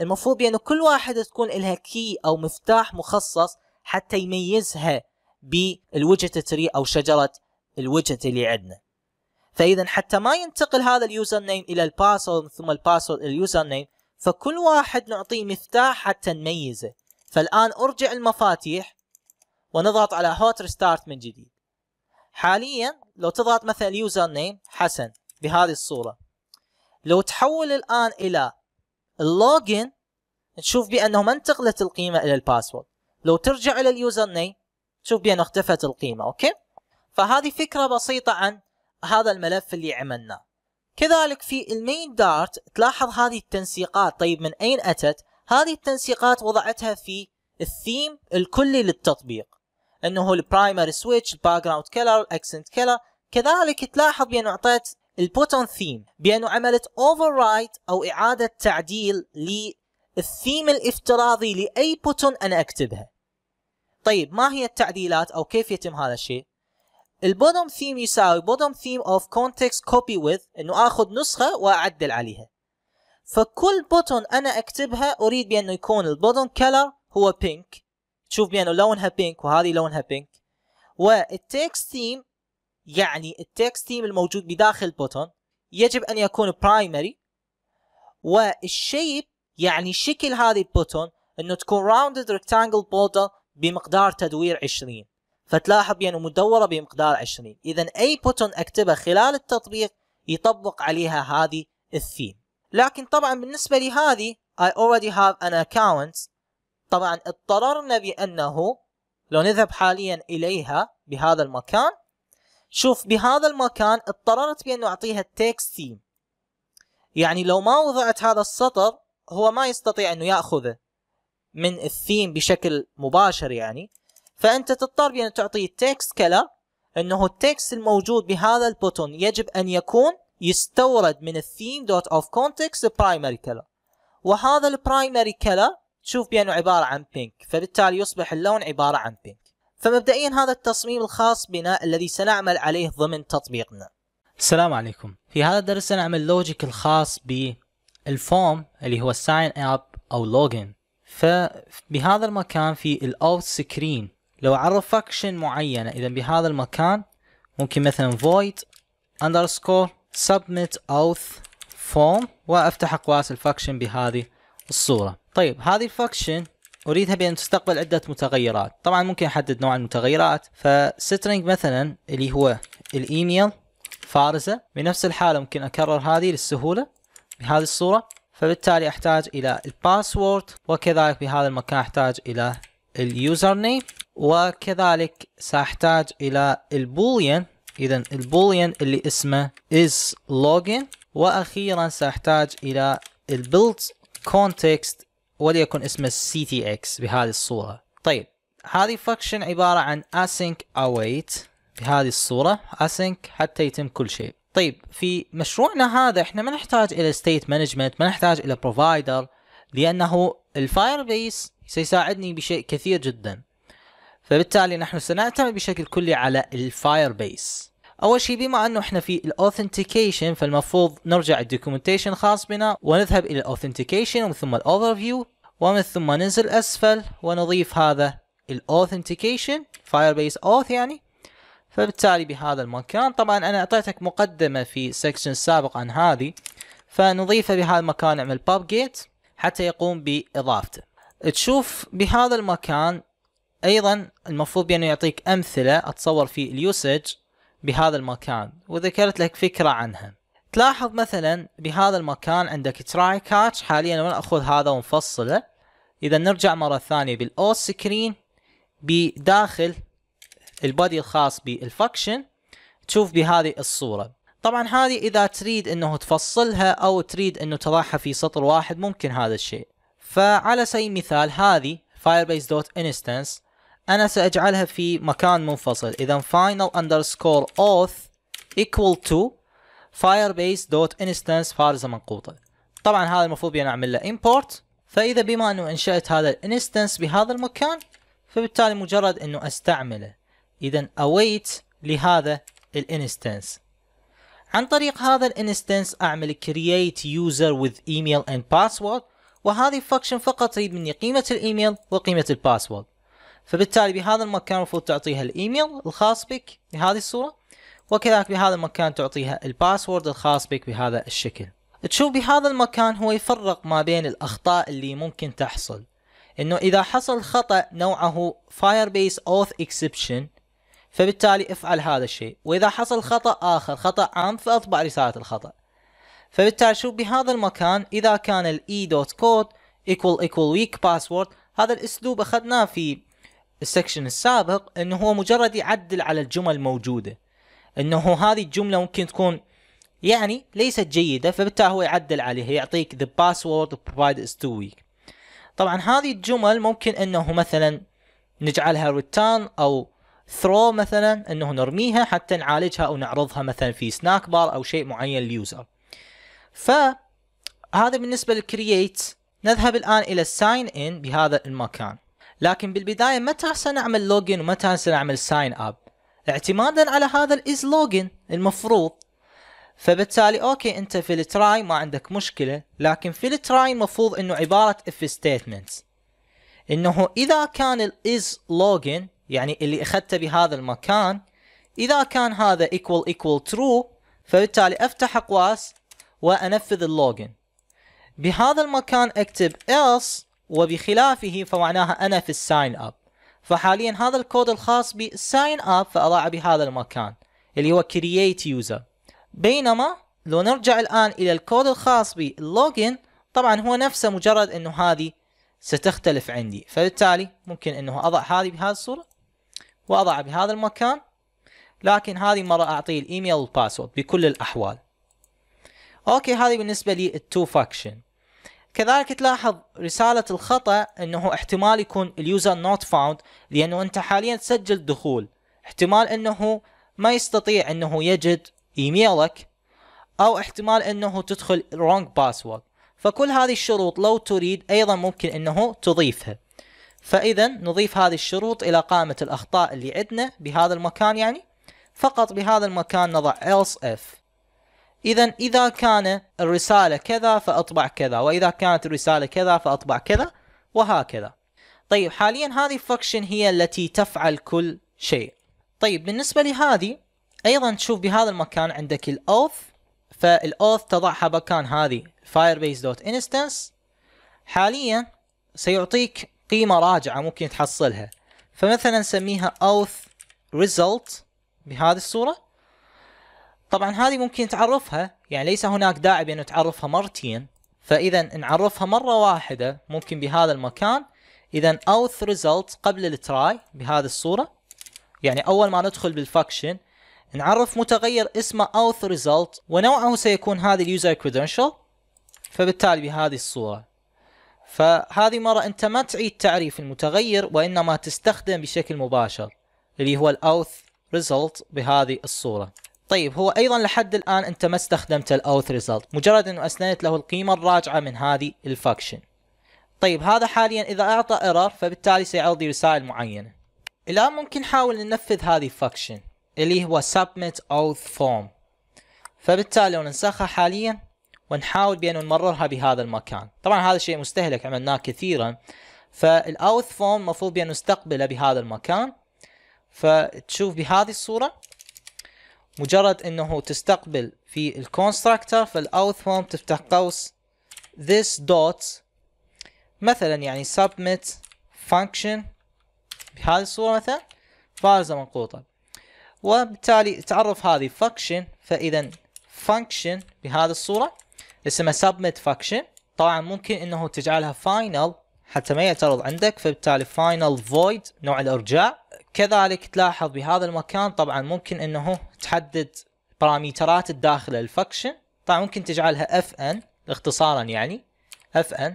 المفروض بأنه كل واحدة تكون لها كي أو مفتاح مخصص حتى يميزها بالوجهة تري او شجرة الوجهة اللي عندنا فاذا حتى ما ينتقل هذا اليوزر نيم الى الباسورد ثم الباسورد الى اليوزر نيم فكل واحد نعطيه مفتاح حتى نميزه فالان ارجع المفاتيح ونضغط على هوت ريستارت من جديد حاليا لو تضغط مثلا اليوزر نيم حسن بهذه الصورة لو تحول الآن إلى اللوجن تشوف بأنه ما انتقلت القيمة إلى الباسورد لو ترجع إلى اليوزر نيم شوف بأنه اختفت القيمة أوكي فهذه فكرة بسيطة عن هذا الملف اللي عملناه كذلك في المين دارت تلاحظ هذه التنسيقات طيب من أين أتت هذه التنسيقات وضعتها في الثيم الكلي للتطبيق انه هو البرايمري سويتش الباك جراوند كلر الاكسنت كلر كذلك تلاحظ بانه اعطيت البوتون ثيم بانه عملت اوفر رايت او اعاده تعديل للثيم الافتراضي لاي بوتون انا اكتبها طيب ما هي التعديلات أو كيف يتم هذا الشيء؟ البوتوم ثيم يساوي بوتوم ثيم اوف كونتكست كوبي وذ انه اخذ نسخه واعدل عليها فكل بوتون انا اكتبها اريد بانه يكون البوتون كلر هو بينك تشوف بانه لونها بينك وهذه لونها بينك والتكست ثيم يعني التكست ثيم الموجود بداخل البوتون يجب ان يكون برايمري والشيب يعني شكل هذه البوتون انه تكون راوندد ريكتانجل بولدر بمقدار تدوير 20 فتلاحظ يعني مدورة بمقدار 20 إذا أي بوتون أكتبه خلال التطبيق يطبق عليها هذه الثيم لكن طبعا بالنسبة لهذه I already have an account طبعا اضطررنا بأنه لو نذهب حاليا إليها بهذا المكان شوف بهذا المكان اضطررت بأنه أعطيها التكست ثيم يعني لو ما وضعت هذا السطر هو ما يستطيع أنه يأخذه من الثيم بشكل مباشر يعني فانت تضطر بان تعطيه التكست كلا انه التكست الموجود بهذا البوتون يجب ان يكون يستورد من الثيم دوت اوف كونتكست برايمري كلا وهذا البرايمري كلا تشوف بانه عباره عن بينك فبالتالي يصبح اللون عباره عن بينك فمبدئيا هذا التصميم الخاص بنا الذي سنعمل عليه ضمن تطبيقنا السلام عليكم في هذا الدرس سنعمل لوجيك الخاص بالفوم اللي هو الساين اب او لوجن فبهذا المكان في الاوت سكرين لو اعرف فاكشن معينه اذا بهذا المكان ممكن مثلا void underscore submit auth form وافتح اقواس الفاكشن بهذه الصوره طيب هذه الفاكشن اريدها بان تستقبل عده متغيرات طبعا ممكن احدد نوع المتغيرات فسترنج مثلا اللي هو الايميل فارزه بنفس الحاله ممكن اكرر هذه للسهوله بهذه الصوره فبالتالي احتاج الى الباسورد وكذلك بهذا المكان احتاج الى اليوزر نيم وكذلك ساحتاج الى البوليان اذا البوليان اللي اسمه is login واخيرا ساحتاج الى البيلد كونتكست وليكن اسمه ctx بهذه الصورة طيب هذه فاكشن عبارة عن async await بهذه الصورة async حتى يتم كل شيء طيب في مشروعنا هذا احنا ما نحتاج الى ستيت مانجمنت ما نحتاج الى بروفايدر لانه الفاير بيس سيساعدني بشيء كثير جدا فبالتالي نحن سنعتمد بشكل كلي على الفاير بيس اول شيء بما انه احنا في الاوثنتيكيشن فالمفروض نرجع الدوكيومنتيشن خاص بنا ونذهب الى الاوثنتيكيشن ومن ثم الاوفر فيو ومن ثم ننزل اسفل ونضيف هذا الاوثنتيكيشن فاير بيس اوث يعني فبالتالي بهذا المكان طبعا انا اعطيتك مقدمة في سكشن سابق عن هذه فنضيفه بهذا المكان نعمل باب جيت حتى يقوم باضافته تشوف بهذا المكان ايضا المفروض بانه يعطيك امثلة اتصور في اليوسج بهذا المكان وذكرت لك فكرة عنها تلاحظ مثلا بهذا المكان عندك تراي كاتش حاليا وانا اخذ هذا ونفصله اذا نرجع مرة ثانية بالاوس سكرين بداخل البادي الخاص بالفاكشن تشوف بهذه الصورة طبعا هذه اذا تريد انه تفصلها او تريد انه تضعها في سطر واحد ممكن هذا الشيء فعلى سبيل المثال هذه فايربيس دوت انستنس انا ساجعلها في مكان منفصل اذا final underscore auth equal to فايربيس دوت انستنس فارزة منقوطة طبعا هذا المفروض بأن اعمل له import فاذا بما انه انشأت هذا الانستنس بهذا المكان فبالتالي مجرد انه استعمله إذا await لهذا الانستنس عن طريق هذا الانستنس أعمل create user with email and password وهذه function فقط تريد مني قيمة الايميل وقيمة الباسورد فبالتالي بهذا المكان المفروض تعطيها الايميل الخاص بك بهذه الصورة وكذلك بهذا المكان تعطيها الباسورد الخاص بك بهذا الشكل تشوف بهذا المكان هو يفرق ما بين الأخطاء اللي ممكن تحصل انه اذا حصل خطأ نوعه Firebase Auth Exception فبالتالي افعل هذا الشيء واذا حصل خطا اخر خطا عام فاطبع رساله الخطا فبالتالي شوف بهذا المكان اذا كان الاي دوت كود ايكوال ايكوال weak password هذا الاسلوب اخذناه في السكشن السابق انه هو مجرد يعدل على الجمل الموجوده انه هذه الجمله ممكن تكون يعني ليست جيده فبالتالي هو يعدل عليها يعطيك the password provided is too weak طبعا هذه الجمل ممكن انه مثلا نجعلها return او ثرو مثلا انه نرميها حتى نعالجها او نعرضها مثلا في سناك بار او شيء معين لليوزر فهذا بالنسبه للكرييت نذهب الان الى الساين ان بهذا المكان لكن بالبدايه متى سنعمل لوجن ومتى سنعمل ساين اب اعتمادا على هذا الاز لوجن المفروض فبالتالي اوكي انت في التراي ما عندك مشكله لكن في التراي المفروض انه عباره اف ستيتمنت انه اذا كان الاز لوجن يعني اللي اخذته بهذا المكان اذا كان هذا equal equal true فبالتالي افتح اقواس وانفذ اللوجن بهذا المكان اكتب else وبخلافه فمعناها انا في الساين اب فحاليا هذا الكود الخاص بساين اب فاضعه بهذا المكان اللي هو create user بينما لو نرجع الان الى الكود الخاص باللوجن طبعا هو نفسه مجرد انه هذه ستختلف عندي فبالتالي ممكن انه اضع هذه بهذه الصوره واضعه بهذا المكان لكن هذه مرة اعطيه الايميل والباسورد بكل الاحوال اوكي هذه بالنسبة لي التو فاكشن كذلك تلاحظ رسالة الخطأ انه احتمال يكون اليوزر نوت فاوند لانه انت حاليا تسجل دخول احتمال انه ما يستطيع انه يجد ايميلك او احتمال انه تدخل رونج باسورد فكل هذه الشروط لو تريد ايضا ممكن انه تضيفها فإذا نضيف هذه الشروط إلى قائمة الأخطاء اللي عندنا بهذا المكان يعني فقط بهذا المكان نضع else if إذا إذا كان الرسالة كذا فأطبع كذا وإذا كانت الرسالة كذا فأطبع كذا وهكذا طيب حاليا هذه function هي التي تفعل كل شيء طيب بالنسبة لهذه أيضا تشوف بهذا المكان عندك الأوث فالأوث تضعها مكان هذه firebase.instance حاليا سيعطيك قيمة راجعة ممكن تحصلها فمثلا نسميها اوث result بهذه الصورة طبعا هذه ممكن تعرفها يعني ليس هناك داعي بأن تعرفها مرتين فإذا نعرفها مرة واحدة ممكن بهذا المكان إذا اوث result قبل التراي بهذه الصورة يعني أول ما ندخل بالفاكشن نعرف متغير اسمه اوث result ونوعه سيكون هذه اليوزر credential فبالتالي بهذه الصورة فهذه مرة أنت ما تعيد تعريف المتغير وإنما تستخدم بشكل مباشر اللي هو الأوث ريزلت بهذه الصورة طيب هو أيضا لحد الآن أنت ما استخدمت الأوث ريزلت مجرد أنه أسندت له القيمة الراجعة من هذه الفاكشن طيب هذا حاليا إذا أعطى إيرور فبالتالي سيعرضي رسائل معينة الآن ممكن نحاول ننفذ هذه الفاكشن اللي هو submit auth form فبالتالي لو ننسخها حاليا ونحاول بأن نمررها بهذا المكان طبعا هذا الشيء مستهلك عملناه كثيرا فالاوث فورم مفروض بأن نستقبله بهذا المكان فتشوف بهذه الصورة مجرد انه تستقبل في الكونستراكتر فالاوث فورم تفتح قوس this dot مثلا يعني submit function بهذه الصورة مثلا فارزة منقوطة وبالتالي تعرف هذه function فاذا function بهذه الصورة اسمها submit function طبعا ممكن انه تجعلها final حتى ما يعترض عندك فبالتالي final void نوع الارجاع كذلك تلاحظ بهذا المكان طبعا ممكن انه تحدد بارامترات الداخله للفكشن طبعا ممكن تجعلها اف ان اختصارا يعني اف ان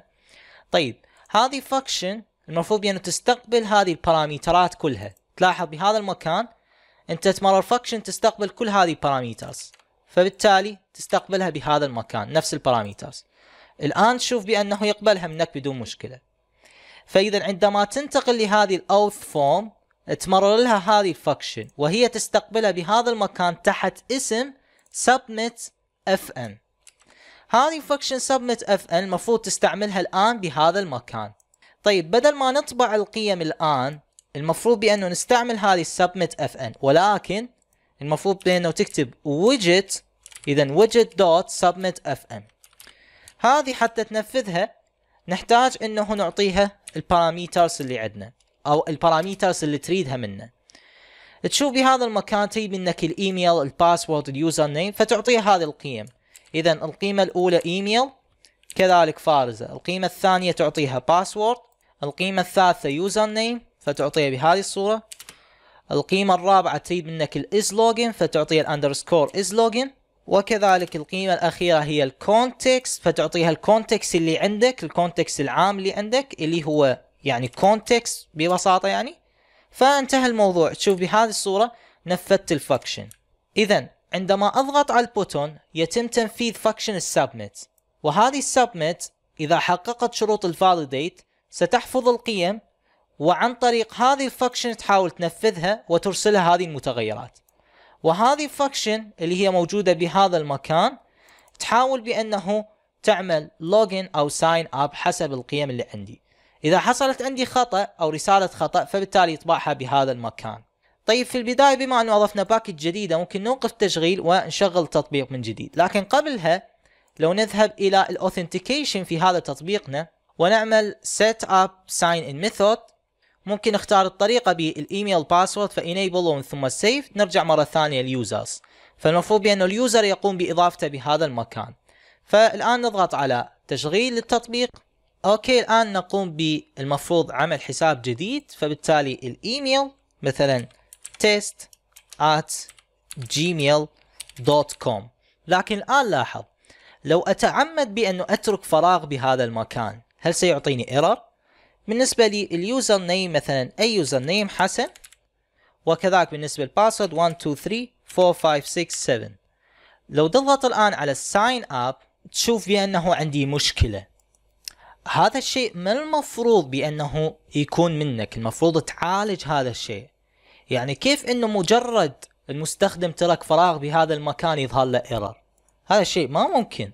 طيب هذه فاكشن المفروض بانه يعني تستقبل هذه البارامترات كلها تلاحظ بهذا المكان انت تمرر فاكشن تستقبل كل هذه البارامترز فبالتالي تستقبلها بهذا المكان نفس الباراميترز الآن تشوف بأنه يقبلها منك بدون مشكلة فإذا عندما تنتقل لهذه الأوث فورم تمرر لها هذه الفاكشن وهي تستقبلها بهذا المكان تحت اسم submit fn هذه فكشن submit fn المفروض تستعملها الآن بهذا المكان طيب بدل ما نطبع القيم الآن المفروض بأنه نستعمل هذه submit fn ولكن المفروض بانه تكتب widget اذا widget دوت submit اف ام هذه حتى تنفذها نحتاج انه نعطيها الباراميترز اللي عندنا او الباراميترز اللي تريدها منا تشوف بهذا المكان تجيب منك الايميل الباسورد اليوزر نيم فتعطيها هذه القيم اذا القيمه الاولى ايميل كذلك فارزه القيمه الثانيه تعطيها باسورد القيمه الثالثه يوزر نيم فتعطيها بهذه الصوره القيمة الرابعة تريد منك الاز لوجن فتعطيه الاندرسكور is login وكذلك القيمة الأخيرة هي الكونتكست فتعطيها الكونتكست اللي عندك الكونتكست العام اللي عندك اللي هو يعني كونتكست ببساطة يعني فانتهى الموضوع تشوف بهذه الصورة نفذت الفكشن إذا عندما أضغط على البوتون يتم تنفيذ فكشن السبمت وهذه السبمت إذا حققت شروط الفاليديت ستحفظ القيم وعن طريق هذه الفاكشن تحاول تنفذها وترسلها هذه المتغيرات وهذه الفاكشن اللي هي موجودة بهذا المكان تحاول بأنه تعمل لوجن أو ساين أب حسب القيم اللي عندي إذا حصلت عندي خطأ أو رسالة خطأ فبالتالي يطبعها بهذا المكان طيب في البداية بما أنه أضفنا باكج جديدة ممكن نوقف التشغيل ونشغل التطبيق من جديد لكن قبلها لو نذهب إلى الأوثنتيكيشن في هذا تطبيقنا ونعمل set up sign in method ممكن اختار الطريقة بالايميل باسورد فانيبل ومن ثم السيف نرجع مرة ثانية اليوزرز فالمفروض بأن اليوزر يقوم بإضافته بهذا المكان فالآن نضغط على تشغيل التطبيق اوكي الآن نقوم بالمفروض عمل حساب جديد فبالتالي الايميل مثلا test at gmail.com لكن الآن لاحظ لو أتعمد بأنه أترك فراغ بهذا المكان هل سيعطيني ايرور؟ بالنسبة لي اليوزر نيم مثلا أي يوزر نيم حسن وكذلك بالنسبة للباسورد 1 2 3 4 5 6 7 لو تضغط الآن على الساين أب تشوف بأنه عندي مشكلة هذا الشيء ما المفروض بأنه يكون منك المفروض تعالج هذا الشيء يعني كيف أنه مجرد المستخدم ترك فراغ بهذا المكان يظهر له ايرور هذا الشيء ما ممكن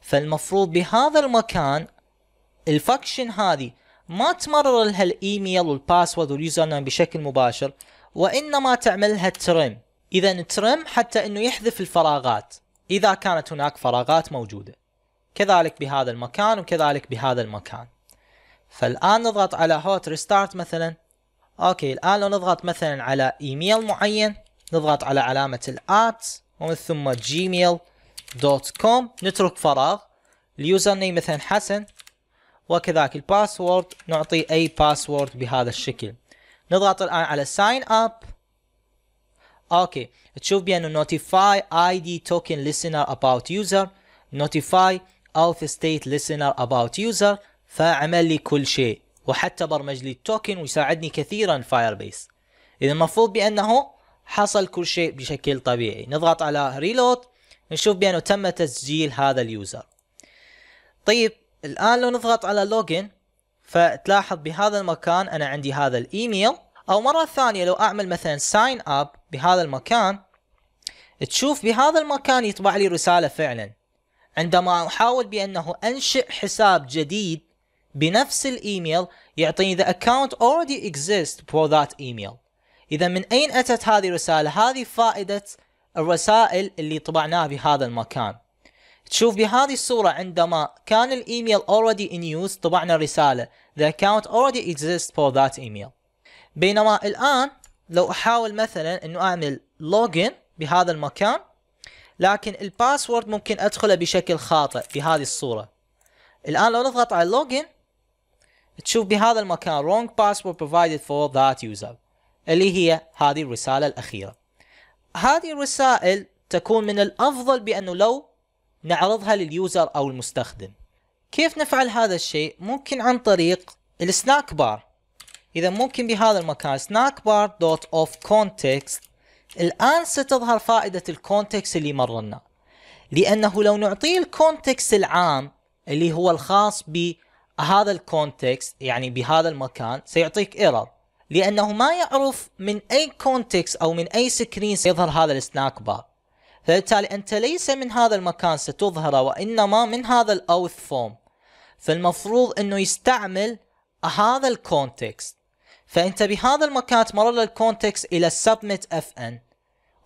فالمفروض بهذا المكان الفاكشن هذه ما تمرر لها الايميل والباسورد واليوزر نيم بشكل مباشر وانما تعملها ترم اذا ترم حتى انه يحذف الفراغات اذا كانت هناك فراغات موجوده كذلك بهذا المكان وكذلك بهذا المكان فالان نضغط على هوت ريستارت مثلا اوكي الان لو نضغط مثلا على ايميل معين نضغط على علامه الات ومن ثم جيميل دوت كوم نترك فراغ اليوزر نيم مثلا حسن وكذاك الباسورد نعطي أي باسورد بهذا الشكل نضغط الآن على ساين أب اوكي تشوف بأنه notify ID token listener about user notify auth state listener about user فعمل لي كل شيء وحتى برمج لي التوكن ويساعدني كثيرا فاير بيس اذا المفروض بانه حصل كل شيء بشكل طبيعي نضغط على ريلود نشوف بانه تم تسجيل هذا اليوزر طيب الان لو نضغط على لوجن فتلاحظ بهذا المكان انا عندي هذا الايميل او مرة ثانية لو اعمل مثلا ساين اب بهذا المكان تشوف بهذا المكان يطبع لي رسالة فعلا عندما احاول بانه انشئ حساب جديد بنفس الايميل يعطيني the account already exists for that email اذا من اين اتت هذه الرسالة هذه فائدة الرسائل اللي طبعناها بهذا المكان تشوف بهذه الصورة عندما كان الايميل already in use طبعنا رسالة the account already exists for that email بينما الآن لو أحاول مثلا أنه أعمل login بهذا المكان لكن الباسورد ممكن أدخله بشكل خاطئ بهذه الصورة الآن لو نضغط على login تشوف بهذا المكان wrong password provided for that user اللي هي هذه الرسالة الأخيرة هذه الرسائل تكون من الأفضل بأنه لو نعرضها لليوزر او المستخدم كيف نفعل هذا الشيء ممكن عن طريق السناك بار اذا ممكن بهذا المكان سناك بار دوت اوف كونتكست الان ستظهر فائده الكونتكست اللي مررنا لانه لو نعطيه الكونتكست العام اللي هو الخاص بهذا الكونتكست يعني بهذا المكان سيعطيك ايرور لانه ما يعرف من اي كونتكست او من اي سكرين سيظهر هذا السناك بار فبالتالي أنت ليس من هذا المكان ستظهره وإنما من هذا الأوث فورم فالمفروض أنه يستعمل هذا الكونتكست فأنت بهذا المكان تمرر الكونتكست إلى submit fn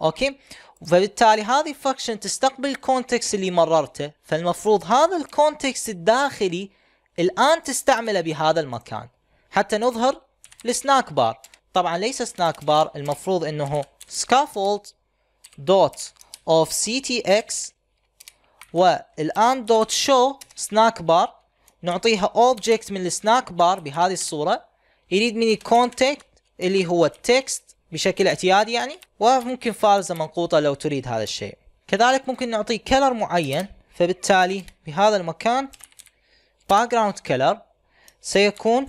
أوكي فبالتالي هذه الفاكشن تستقبل الكونتكست اللي مررته فالمفروض هذا الكونتكست الداخلي الآن تستعمله بهذا المكان حتى نظهر السناك بار طبعا ليس سناك بار المفروض انه scaffold دوت of ctx والان دوت شو سناك بار نعطيها object من السناك بار بهذه الصورة يريد مني contact اللي هو التكست بشكل اعتيادي يعني وممكن فارزة منقوطة لو تريد هذا الشيء كذلك ممكن نعطيه color معين فبالتالي بهذا المكان background color سيكون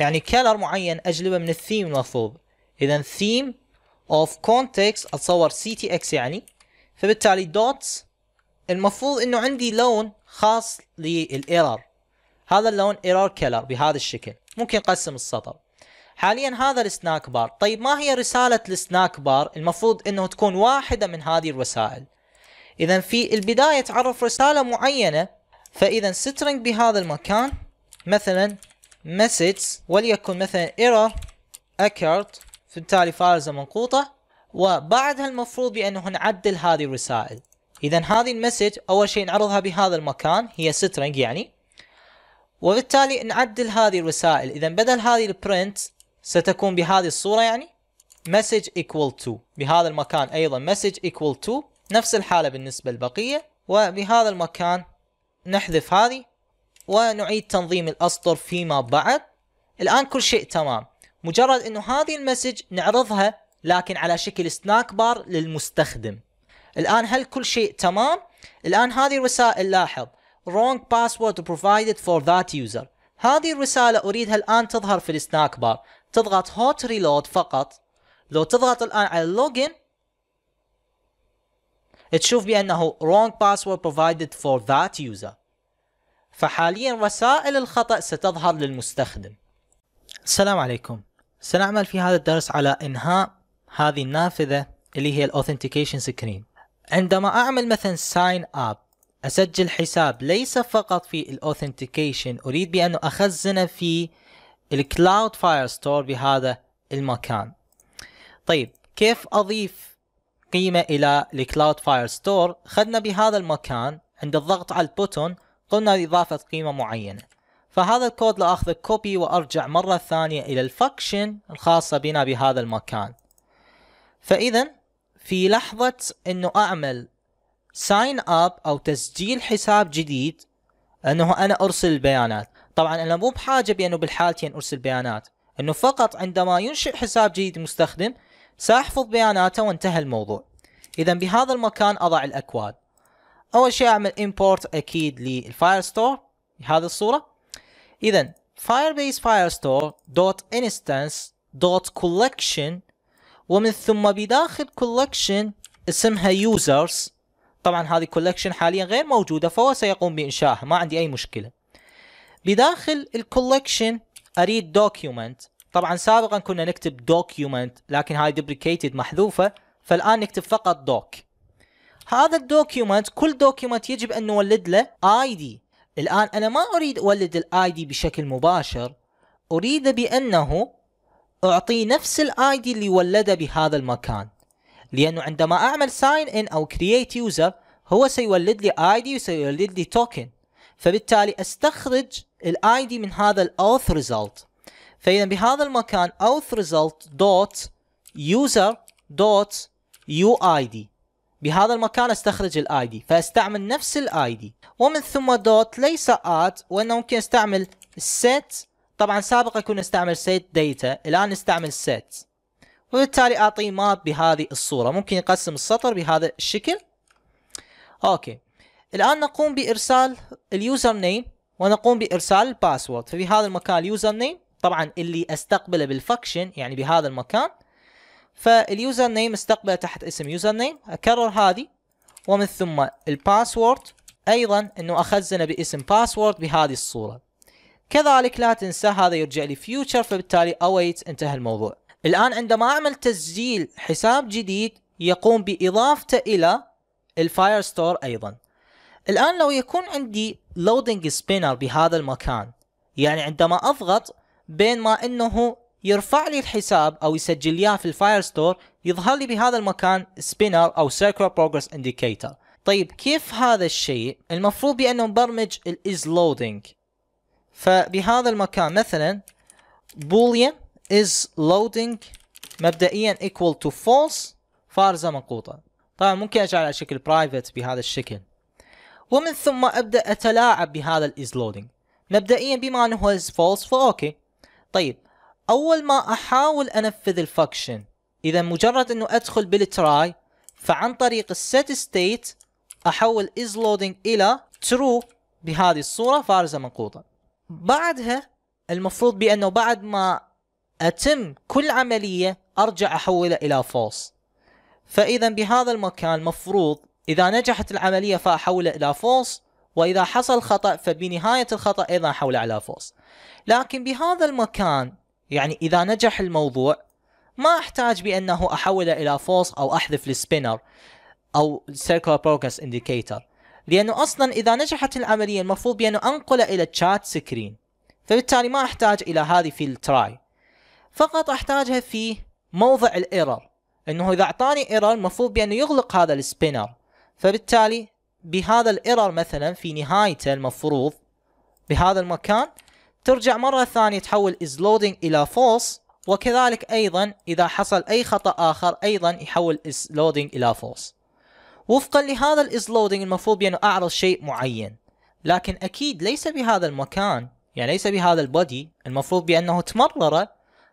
يعني color معين اجلبه من الثيم المطلوب اذا theme of context اتصور CTX يعني فبالتالي دوتس المفروض انه عندي لون خاص للايرور هذا اللون ايرور كلر بهذا الشكل ممكن نقسم السطر حاليا هذا السناك بار طيب ما هي رسالة السناك بار المفروض انه تكون واحدة من هذه الرسائل اذا في البداية تعرف رسالة معينة فاذا سترنج بهذا المكان مثلا مسج وليكن مثلا ايرور اكرت فبالتالي فارزة منقوطة وبعدها المفروض بانه نعدل هذه الرسائل اذا هذه المسج اول شيء نعرضها بهذا المكان هي سترنج يعني وبالتالي نعدل هذه الرسائل اذا بدل هذه البرنت ستكون بهذه الصورة يعني مسج ايكوال تو بهذا المكان ايضا مسج ايكوال تو نفس الحالة بالنسبة للبقية وبهذا المكان نحذف هذه ونعيد تنظيم الاسطر فيما بعد الان كل شيء تمام مجرد انه هذه المسج نعرضها لكن على شكل سناك بار للمستخدم الآن هل كل شيء تمام؟ الآن هذه الرسائل لاحظ wrong password provided for that user هذه الرسالة أريدها الآن تظهر في السناك بار تضغط هوت ريلود فقط لو تضغط الآن على login تشوف بأنه wrong password provided for that user فحاليا رسائل الخطأ ستظهر للمستخدم السلام عليكم سنعمل في هذا الدرس على إنهاء هذه النافذة اللي هي الاوثنتيكيشن سكرين عندما اعمل مثلا ساين اب اسجل حساب ليس فقط في الاوثنتيكيشن اريد بانه اخزنه في الكلاود فاير ستور بهذا المكان طيب كيف اضيف قيمة الى الكلاود فاير ستور خدنا بهذا المكان عند الضغط على البوتون قلنا اضافة قيمة معينة فهذا الكود لاخذه كوبي وارجع مرة ثانية الى الفكشن الخاصة بنا بهذا المكان فإذا في لحظة أنه أعمل ساين أب أو تسجيل حساب جديد أنه أنا أرسل البيانات طبعا أنا مو بحاجة بأنه بالحالتين أرسل بيانات أنه فقط عندما ينشئ حساب جديد المستخدم سأحفظ بياناته وانتهى الموضوع إذا بهذا المكان أضع الأكواد أول شيء أعمل امبورت أكيد للفاير ستور بهذه الصورة إذا firebase firestore.instance.collection دوت ومن ثم بداخل كولكشن اسمها يوزرز طبعا هذه كولكشن حاليا غير موجودة فهو سيقوم بإنشائها ما عندي أي مشكلة بداخل الكولكشن أريد دوكيومنت طبعا سابقا كنا نكتب دوكيومنت لكن هاي ديبريكيتد محذوفة فالآن نكتب فقط دوك هذا الدوكيومنت كل دوكيومنت يجب أن نولد له اي دي الآن أنا ما أريد أولد الاي دي بشكل مباشر أريد بأنه اعطيه نفس الاي دي اللي ولده بهذا المكان لانه عندما اعمل ساين ان او كرييت يوزر هو سيولد لي اي دي وسيولد لي توكن فبالتالي استخرج الاي دي من هذا الاوث ريزلت فاذا بهذا المكان اوث ريزلت دوت يوزر دوت يو اي دي بهذا المكان استخرج الاي دي فاستعمل نفس الاي دي ومن ثم دوت ليس ات وانا ممكن استعمل set طبعا سابقا كنا نستعمل سيت ديتا الان نستعمل سيت وبالتالي اعطيه ماب بهذه الصوره ممكن يقسم السطر بهذا الشكل اوكي الان نقوم بارسال اليوزر نيم ونقوم بارسال الباسورد ففي هذا المكان اليوزر نيم طبعا اللي استقبله بالفكشن يعني بهذا المكان فاليوزر نيم استقبله تحت اسم يوزر نيم اكرر هذه ومن ثم الباسورد ايضا انه اخزنه باسم باسورد بهذه الصوره كذلك لا تنسى هذا يرجع لي فيوتشر فبالتالي اويت انتهى الموضوع الان عندما اعمل تسجيل حساب جديد يقوم باضافته الى الفاير ستور ايضا الان لو يكون عندي لودنج سبينر بهذا المكان يعني عندما اضغط بين ما انه يرفع لي الحساب او يسجل اياه في الفاير ستور يظهر لي بهذا المكان سبينر او سيركل بروجرس انديكيتر طيب كيف هذا الشيء المفروض بانه مبرمج الاز لودنج فبهذا المكان مثلا boolean is loading مبدئيا equal to false فارزة منقوطة طبعا ممكن اجعل على شكل برايفت بهذا الشكل ومن ثم ابدأ اتلاعب بهذا is loading مبدئيا بما انه هو is false فاوكي طيب اول ما احاول انفذ الفاكشن اذا مجرد انه ادخل بالتراي فعن طريق set state احول is loading الى true بهذه الصورة فارزة منقوطة بعدها المفروض بانه بعد ما اتم كل عمليه ارجع احوله الى فولس فاذا بهذا المكان مفروض اذا نجحت العمليه فاحوله الى فولس واذا حصل خطا فبنهايه الخطا ايضا احوله الى فولس لكن بهذا المكان يعني اذا نجح الموضوع ما احتاج بانه احوله الى فولس او احذف السبينر او سيركل progress indicator لأنه أصلا إذا نجحت العملية المفروض بأنه أنقله إلى تشات سكرين فبالتالي ما أحتاج إلى هذه في التراي فقط أحتاجها في موضع الإيرور أنه إذا أعطاني إيرور المفروض بأنه يغلق هذا السبينر فبالتالي بهذا الإيرور مثلا في نهايته المفروض بهذا المكان ترجع مرة ثانية تحول is loading إلى false وكذلك أيضا إذا حصل أي خطأ آخر أيضا يحول is loading إلى false وفقا لهذا الازلودنج المفروض بانه اعرض شيء معين لكن اكيد ليس بهذا المكان يعني ليس بهذا البودي المفروض بانه تمرر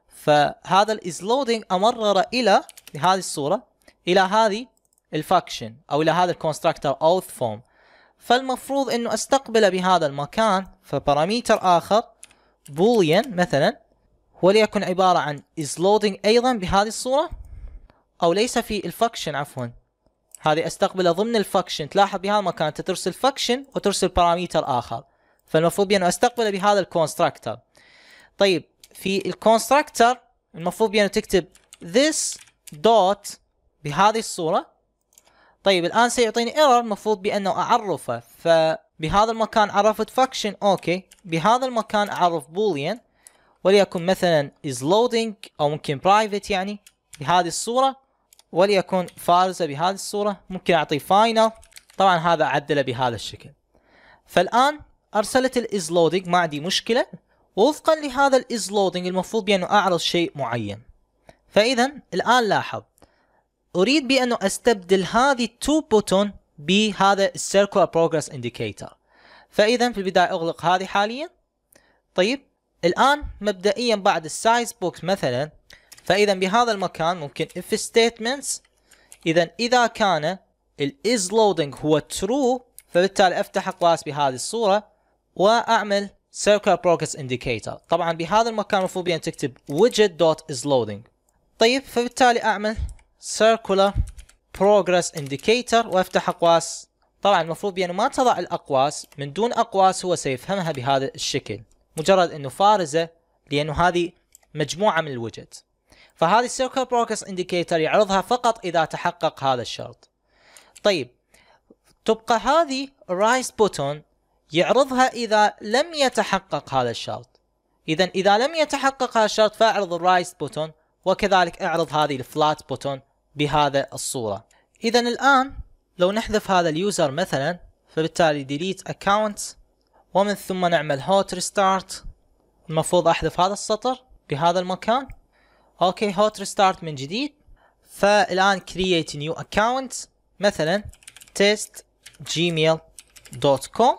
فهذا الازلودنج امرر الى هذه الصوره الى هذه الفاكشن او الى هذا الكونستراكتر اوث فورم فالمفروض انه استقبله بهذا المكان فباراميتر اخر بوليان مثلا وليكن عباره عن إز loading ايضا بهذه الصوره او ليس في الفاكشن عفوا هذه استقبله ضمن الفاكشن تلاحظ بهذا المكان انت ترسل فاكشن وترسل باراميتر اخر فالمفروض بانه استقبله بهذا الكونستراكتر طيب في الكونستراكتر المفروض بانه تكتب this dot بهذه الصورة طيب الآن سيعطيني ايرور المفروض بأنه أعرفه فبهذا المكان عرفت فاكشن أوكي بهذا المكان أعرف بوليان وليكن مثلا is loading أو ممكن private يعني بهذه الصورة وليكن فارزة بهذه الصورة ممكن أعطيه فاينل طبعا هذا أعدله بهذا الشكل فالآن أرسلت الإز لودنج ما عندي مشكلة ووفقا لهذا الإز لودنج المفروض بأنه أعرض شيء معين فإذا الآن لاحظ أريد بأنه أستبدل هذه التو بوتون بهذا السيركولار بروجرس انديكيتر فإذا في البداية أغلق هذه حاليا طيب الآن مبدئيا بعد السايز بوكس مثلا فاذا بهذا المكان ممكن if statements اذا اذا كان is loading هو true فبالتالي افتح اقواس بهذه الصوره واعمل circular progress indicator طبعا بهذا المكان المفروض بان يعني تكتب widget.isLoading طيب فبالتالي اعمل circular progress indicator وافتح اقواس طبعا المفروض بانه يعني ما تضع الاقواس من دون اقواس هو سيفهمها بهذا الشكل مجرد انه فارزه لانه هذه مجموعه من الوجت فهذه السيركل بروجرس انديكيتر يعرضها فقط اذا تحقق هذا الشرط طيب تبقى هذه رايس بوتون يعرضها اذا لم يتحقق هذا الشرط اذا اذا لم يتحقق هذا الشرط فاعرض الرايس بوتون وكذلك اعرض هذه الفلات بوتون بهذا الصوره اذا الان لو نحذف هذا اليوزر مثلا فبالتالي ديليت اكونت ومن ثم نعمل هوت ريستارت المفروض احذف هذا السطر بهذا المكان اوكي هوت ريستارت من جديد فالان كرييت نيو اكونت مثلا تيست جيميل دوت كوم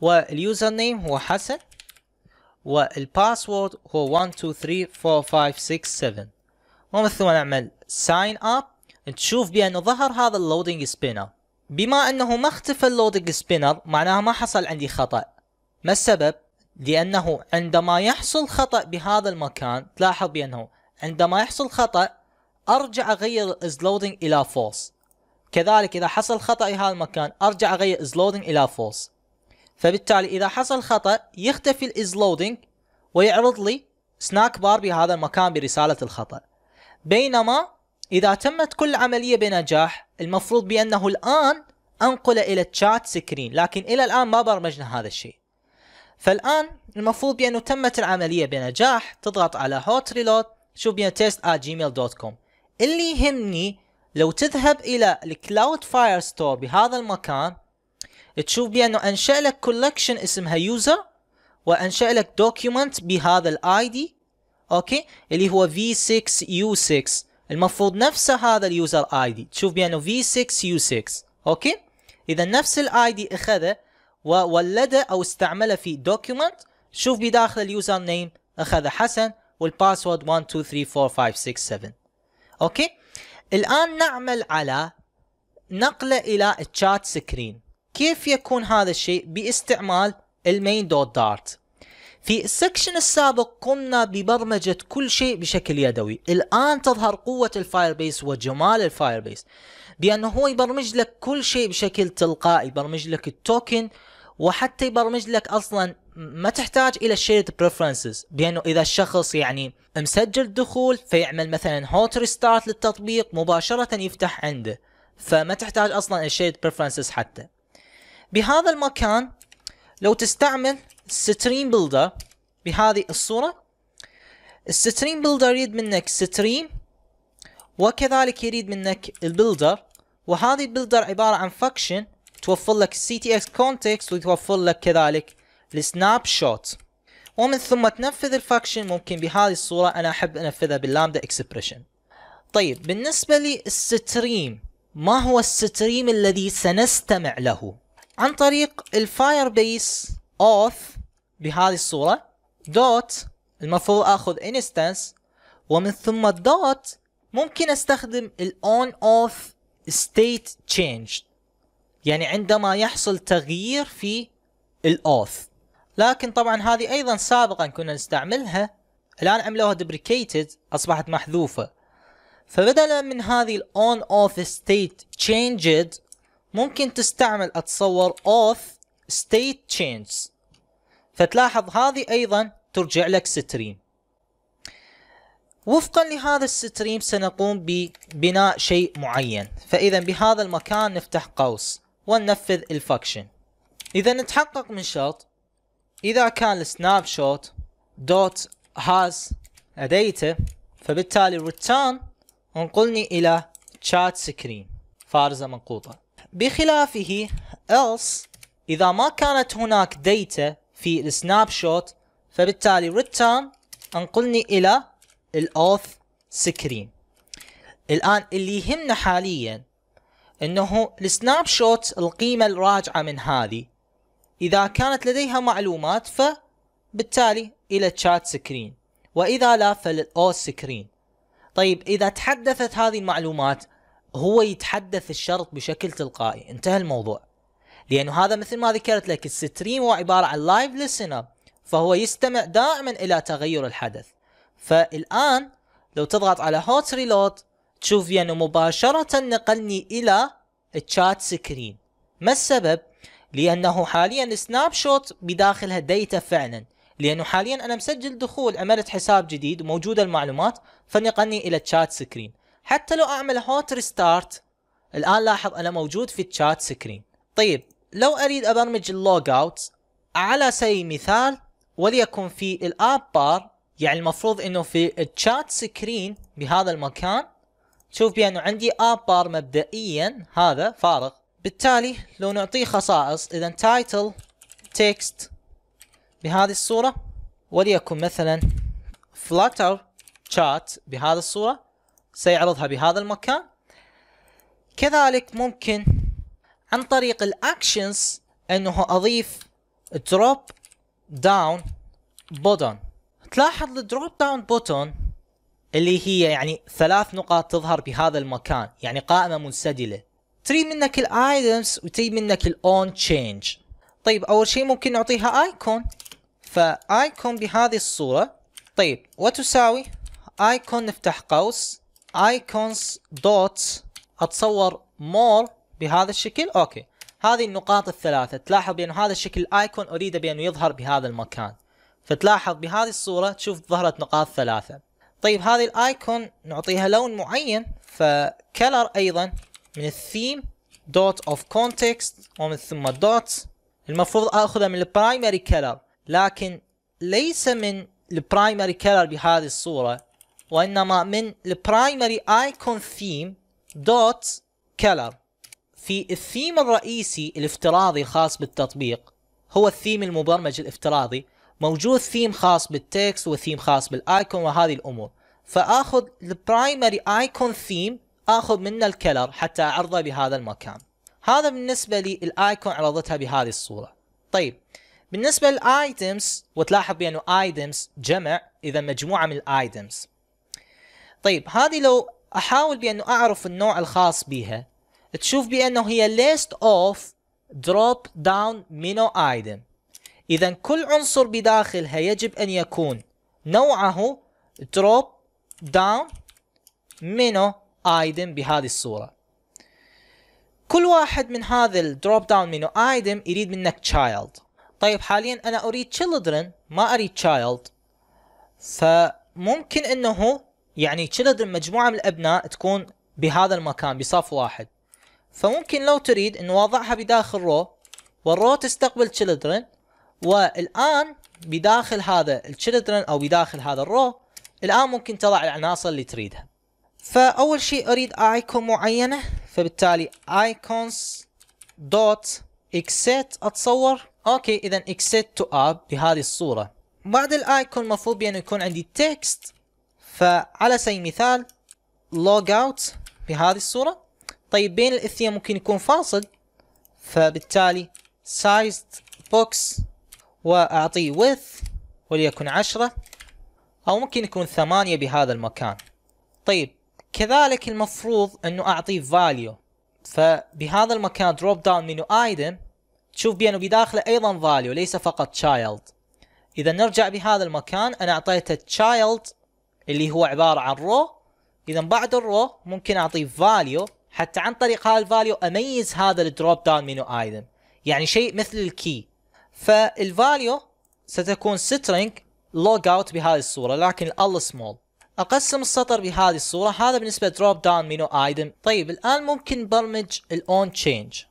واليوزر نيم هو حسن والباسورد هو 1234567 ومن ثم نعمل ساين اب تشوف بانه ظهر هذا اللودنج سبينر بما انه ما اختفى اللودنج سبينر معناها ما حصل عندي خطأ ما السبب؟ لأنه عندما يحصل خطأ بهذا المكان تلاحظ بأنه عندما يحصل خطأ أرجع أغير loading إلى false كذلك إذا حصل خطأ هذا المكان أرجع أغير loading إلى false فبالتالي إذا حصل خطأ يختفي loading ويعرض لي سناك بار بهذا المكان برسالة الخطأ بينما إذا تمت كل عملية بنجاح المفروض بأنه الآن أنقل إلى الشات سكرين لكن إلى الآن ما برمجنا هذا الشيء فالآن المفروض بأنه تمت العملية بنجاح تضغط على هوت ريلود شوف بين تيست جيميل دوت كوم اللي يهمني لو تذهب الى الكلاود فاير ستور بهذا المكان تشوف بانه انشا لك كولكشن اسمها يوزر وانشا لك دوكيومنت بهذا الاي دي اوكي اللي هو v6u6 المفروض نفسه هذا اليوزر اي دي تشوف بانه v6u6 اوكي اذا نفس الاي دي اخذه وولده او استعمله في دوكيومنت شوف بداخل اليوزر نيم اخذه حسن والباسورد 7 اوكي الان نعمل على نقله الى الشات سكرين كيف يكون هذا الشيء باستعمال المين دوت دارت في السكشن السابق قمنا ببرمجة كل شيء بشكل يدوي الآن تظهر قوة الفاير بيس وجمال الفاير بيس بأنه هو يبرمج لك كل شيء بشكل تلقائي يبرمج لك التوكن وحتى يبرمج لك اصلا ما تحتاج الى الشيرد بريفرنسز بانه اذا الشخص يعني مسجل دخول فيعمل مثلا هوت ريستارت للتطبيق مباشره يفتح عنده فما تحتاج اصلا الشيرد بريفرنسز حتى بهذا المكان لو تستعمل ستريم بلدر بهذه الصوره الستريم بلدر يريد منك ستريم وكذلك يريد منك البلدر وهذه البلدر عباره عن فاكشن توفر لك السي تي اكس كونتكست وتوفر لك كذلك السناب شوت ومن ثم تنفذ الفاكشن ممكن بهذه الصورة أنا أحب أنفذها باللامدا اكسبريشن طيب بالنسبة للستريم ما هو الستريم الذي سنستمع له عن طريق الفاير بيس اوث بهذه الصورة دوت المفروض اخذ انستنس ومن ثم دوت ممكن استخدم الاون اوف state changed يعني عندما يحصل تغيير في الاوث لكن طبعا هذه ايضا سابقا كنا نستعملها الان عملوها ديبريكيتد اصبحت محذوفه فبدلا من هذه الاون اوف ستيت تشينجد ممكن تستعمل اتصور اوف ستيت تشينج فتلاحظ هذه ايضا ترجع لك ستريم وفقا لهذا الستريم سنقوم ببناء شيء معين فاذا بهذا المكان نفتح قوس وننفذ الفاكشن اذا نتحقق من شرط اذا كان السناب شوت دوت هاز اديته فبالتالي return انقلني الى chat screen فارزة منقوطة بخلافه else اذا ما كانت هناك data في السناب شوت فبالتالي return انقلني الى الاوث سكرين الان اللي يهمنا حاليا انه السناب شوت القيمه الراجعه من هذه اذا كانت لديها معلومات فبالتالي الى تشات سكرين واذا لا فالاو سكرين طيب اذا تحدثت هذه المعلومات هو يتحدث الشرط بشكل تلقائي انتهى الموضوع لانه هذا مثل ما ذكرت لك الستريم هو عباره عن لايف لسنر فهو يستمع دائما الى تغير الحدث فالان لو تضغط على هوت ريلود تشوف يعني مباشرة نقلني إلى الشات سكرين ما السبب؟ لأنه حاليا سناب شوت بداخلها ديتا فعلا لأنه حاليا أنا مسجل دخول عملت حساب جديد وموجودة المعلومات فنقلني إلى الشات سكرين حتى لو أعمل هوت ريستارت الآن لاحظ أنا موجود في الشات سكرين طيب لو أريد أبرمج اللوج أوت على سبيل المثال وليكن في الآب بار يعني المفروض أنه في الشات سكرين بهذا المكان تشوف بأنه عندي اب بار مبدئيا هذا فارغ بالتالي لو نعطيه خصائص اذا تايتل تكست بهذه الصورة وليكن مثلا فلاتر شات بهذه الصورة سيعرضها بهذا المكان كذلك ممكن عن طريق الاكشنز انه اضيف دروب داون بوتون تلاحظ الدروب داون بوتون اللي هي يعني ثلاث نقاط تظهر بهذا المكان يعني قائمة منسدلة تري منك الايتمز وتري منك الاون تشينج طيب اول شيء ممكن نعطيها ايكون فايكون بهذه الصورة طيب وتساوي ايكون نفتح قوس ايكونز دوت اتصور مور بهذا الشكل اوكي هذه النقاط الثلاثة تلاحظ بأن هذا الشكل الايكون اريده بأنه يظهر بهذا المكان فتلاحظ بهذه الصورة تشوف ظهرت نقاط ثلاثة طيب هذه الايكون نعطيها لون معين فكلر ايضا من الثيم دوت اوف كونتكست ومن ثم دوت المفروض اخذها من البرايمري كلر لكن ليس من البرايمري كلر بهذه الصورة وانما من البرايمري ايكون ثيم دوت كلر في الثيم الرئيسي الافتراضي الخاص بالتطبيق هو الثيم المبرمج الافتراضي موجود ثيم خاص بالتكست وثيم خاص بالايكون وهذه الامور فاخذ البرايمري ايكون ثيم اخذ منه الكلر حتى اعرضه بهذا المكان هذا بالنسبه لي الايكون عرضتها بهذه الصوره طيب بالنسبه للايتمز وتلاحظ بانه ايتمز جمع اذا مجموعه من الايتمز طيب هذه لو احاول بانه اعرف النوع الخاص بها تشوف بانه هي list of drop down menu ايتم إذا كل عنصر بداخلها يجب أن يكون نوعه دروب داون منو ايدم بهذه الصورة كل واحد من هذا الدروب داون منو ايدم يريد منك child طيب حاليا أنا أريد children ما أريد child فممكن أنه يعني children مجموعة من الأبناء تكون بهذا المكان بصف واحد فممكن لو تريد أن وضعها بداخل row والرو تستقبل children والان بداخل هذا التشيلدرن او بداخل هذا الرو الان ممكن تضع العناصر اللي تريدها فاول شيء اريد ايكون معينه فبالتالي ايكونز دوت اكسيت اتصور اوكي اذا اكسيت تو اب بهذه الصوره بعد الايكون المفروض بانه يكون عندي تكست فعلى سبيل المثال لوج اوت بهذه الصوره طيب بين الاثنين ممكن يكون فاصل فبالتالي سايزد بوكس وأعطيه width وليكن عشرة أو ممكن يكون ثمانية بهذا المكان طيب كذلك المفروض أنه أعطيه value فبهذا المكان دروب داون منيو item تشوف بأنه بداخله أيضا value ليس فقط child إذا نرجع بهذا المكان أنا أعطيته child اللي هو عبارة عن row إذا بعد الرو ممكن أعطيه value حتى عن طريق هذا الفاليو أميز هذا الدروب داون منو ايدم يعني شيء مثل الكي فالفاليو ستكون سترينج لوج اوت بهذه الصورة لكن ال سمول اقسم السطر بهذه الصورة هذا بالنسبة دروب داون منو ايتم طيب الان ممكن برمج الاون تشينج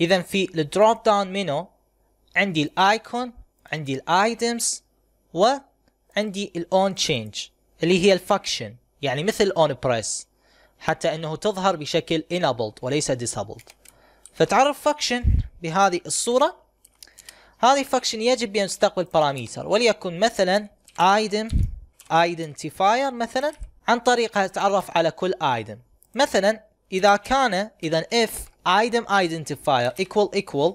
اذا في الدروب داون منو عندي الايكون عندي الايتمز وعندي الاون تشينج اللي هي الفاكشن يعني مثل اون بريس حتى انه تظهر بشكل enabled وليس disabled فتعرف فاكشن بهذه الصورة هذه فاكشن يجب أن تستقبل باراميتر وليكن مثلا item ايدنتيفاير مثلا عن طريقها تعرف على كل item مثلا اذا كان اذا if item identifier equal equal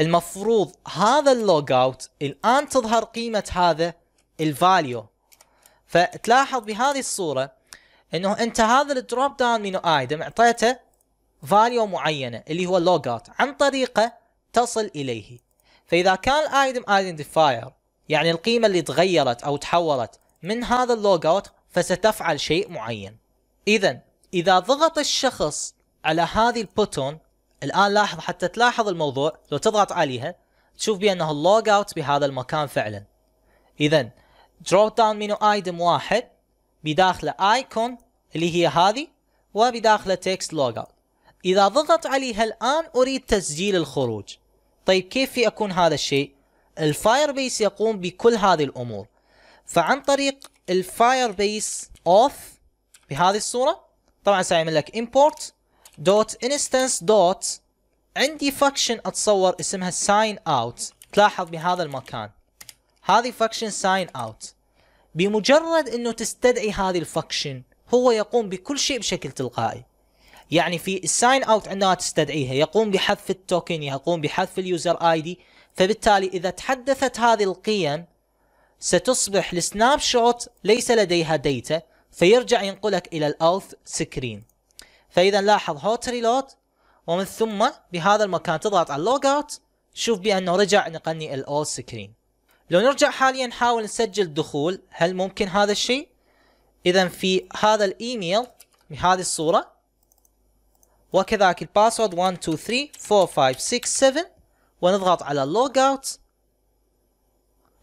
المفروض هذا اللوج اوت الان تظهر قيمه هذا الفاليو فتلاحظ بهذه الصوره انه انت هذا الدروب داون من item اعطيته فاليو معينه اللي هو اللوج اوت عن طريقه تصل اليه فاذا كان الايتم ايدنتيفاير يعني القيمه اللي تغيرت او تحولت من هذا اللوج اوت فستفعل شيء معين اذا اذا ضغط الشخص على هذه البوتون الان لاحظ حتى تلاحظ الموضوع لو تضغط عليها تشوف بانه اللوج اوت بهذا المكان فعلا اذا دروب داون منو ايتم واحد بداخله ايكون اللي هي هذه وبداخله تكست لوج اوت اذا ضغط عليها الان اريد تسجيل الخروج طيب كيف في أكون هذا الشيء الفاير بيس يقوم بكل هذه الأمور فعن طريق الفاير بيس اوف بهذه الصورة طبعا سيعمل لك امبورت دوت انستنس دوت عندي فاكشن اتصور اسمها ساين اوت تلاحظ بهذا المكان هذه فاكشن ساين اوت بمجرد انه تستدعي هذه الفاكشن هو يقوم بكل شيء بشكل تلقائي يعني في الساين اوت عندما تستدعيها يقوم بحذف التوكن يقوم بحذف اليوزر اي دي فبالتالي اذا تحدثت هذه القيم ستصبح السناب شوت ليس لديها ديتا فيرجع ينقلك الى الاوث سكرين فاذا لاحظ هوت ريلود ومن ثم بهذا المكان تضغط على اللوج اوت شوف بانه رجع نقلني الاوث سكرين لو نرجع حاليا نحاول نسجل دخول هل ممكن هذا الشيء اذا في هذا الايميل بهذه الصوره وكذلك الباسورد 1 2 3 4 5 6 7 ونضغط على لوج اوت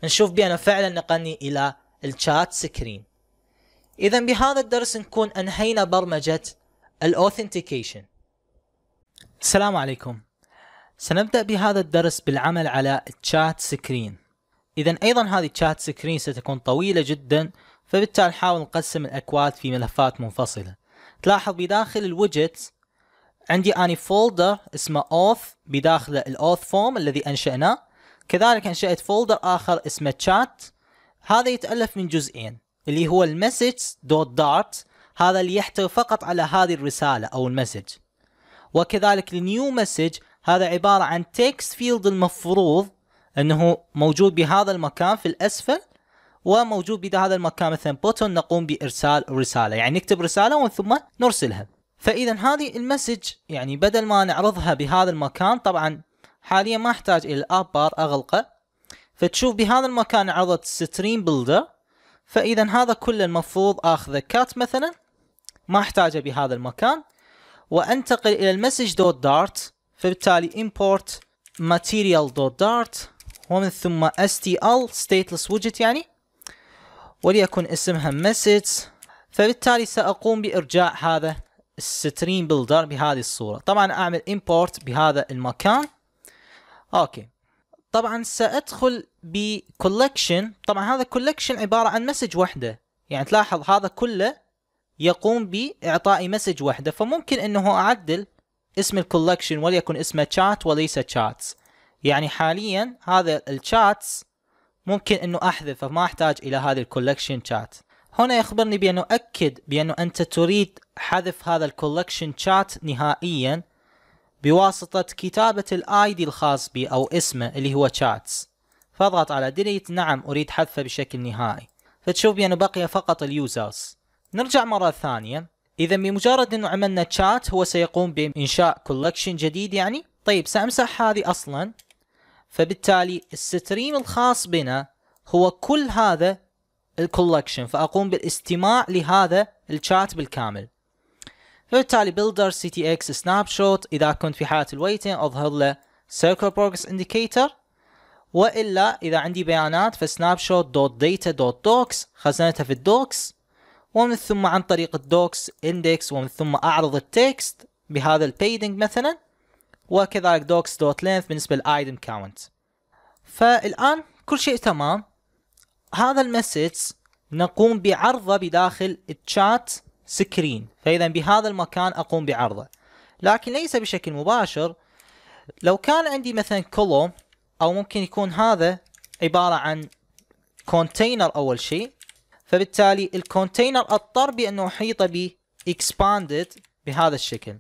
نشوف بأنه فعلا نقلني إلى الشات سكرين إذا بهذا الدرس نكون أنهينا برمجة الأوثنتيكيشن السلام عليكم سنبدأ بهذا الدرس بالعمل على الشات سكرين إذا أيضا هذه الشات سكرين ستكون طويلة جدا فبالتالي نحاول نقسم الأكواد في ملفات منفصلة تلاحظ بداخل الوجت عندي اني فولدر اسمه اوث بداخله الاوث فورم الذي انشأناه كذلك انشأت فولدر اخر اسمه تشات هذا يتألف من جزئين اللي هو المسج دوت دارت هذا اللي يحتوي فقط على هذه الرسالة او المسج وكذلك النيو مسج هذا عبارة عن تكست فيلد المفروض انه موجود بهذا المكان في الاسفل وموجود بهذا المكان مثلا بوتون نقوم بارسال رسالة يعني نكتب رسالة ومن ثم نرسلها فاذا هذه المسج يعني بدل ما نعرضها بهذا المكان طبعا حاليا ما احتاج الى الاب بار اغلقه فتشوف بهذا المكان عرضت ستريم بلدر فاذا هذا كله المفروض اخذه كات مثلا ما احتاجه بهذا المكان وانتقل الى المسج دوت دارت فبالتالي import ماتيريال دوت دارت ومن ثم stl stateless widget يعني وليكن اسمها message فبالتالي سأقوم بإرجاع هذا الستريم بلدر بهذه الصورة طبعا اعمل امبورت بهذا المكان اوكي طبعا سادخل بكولكشن طبعا هذا كولكشن عبارة عن مسج وحدة يعني تلاحظ هذا كله يقوم باعطائي مسج وحدة فممكن انه اعدل اسم الكولكشن وليكن اسمه تشات وليس تشاتس يعني حاليا هذا الشاتس ممكن انه احذفه ما احتاج الى هذه الكولكشن شات هنا يخبرني بأنه أكد بأنه أنت تريد حذف هذا الكولكشن شات نهائيا بواسطة كتابة الاي دي الخاص بي أو اسمه اللي هو chats فاضغط على delete نعم أريد حذفه بشكل نهائي فتشوف بأنه بقي فقط اليوزرز نرجع مرة ثانية إذا بمجرد أنه عملنا chat هو سيقوم بإنشاء كولكشن جديد يعني طيب سأمسح هذه أصلا فبالتالي الستريم الخاص بنا هو كل هذا الكولكشن فاقوم بالاستماع لهذا الشات بالكامل فبالتالي builder ctx سناب شوت اذا كنت في حاله الويتين اظهر له circle progress indicator والا اذا عندي بيانات فسناب شوت دوت داتا دوت دوكس خزنتها في الدوكس ومن ثم عن طريق الدوكس اندكس ومن ثم اعرض التكست بهذا البيدنج مثلا وكذلك دوكس دوت لينث بالنسبه للايتم كاونت فالان كل شيء تمام هذا المسج نقوم بعرضه بداخل الشات سكرين فإذا بهذا المكان أقوم بعرضه لكن ليس بشكل مباشر لو كان عندي مثلا كولوم أو ممكن يكون هذا عبارة عن كونتينر أول شيء فبالتالي الكونتينر اضطر بأنه أحيطه ب expanded بهذا الشكل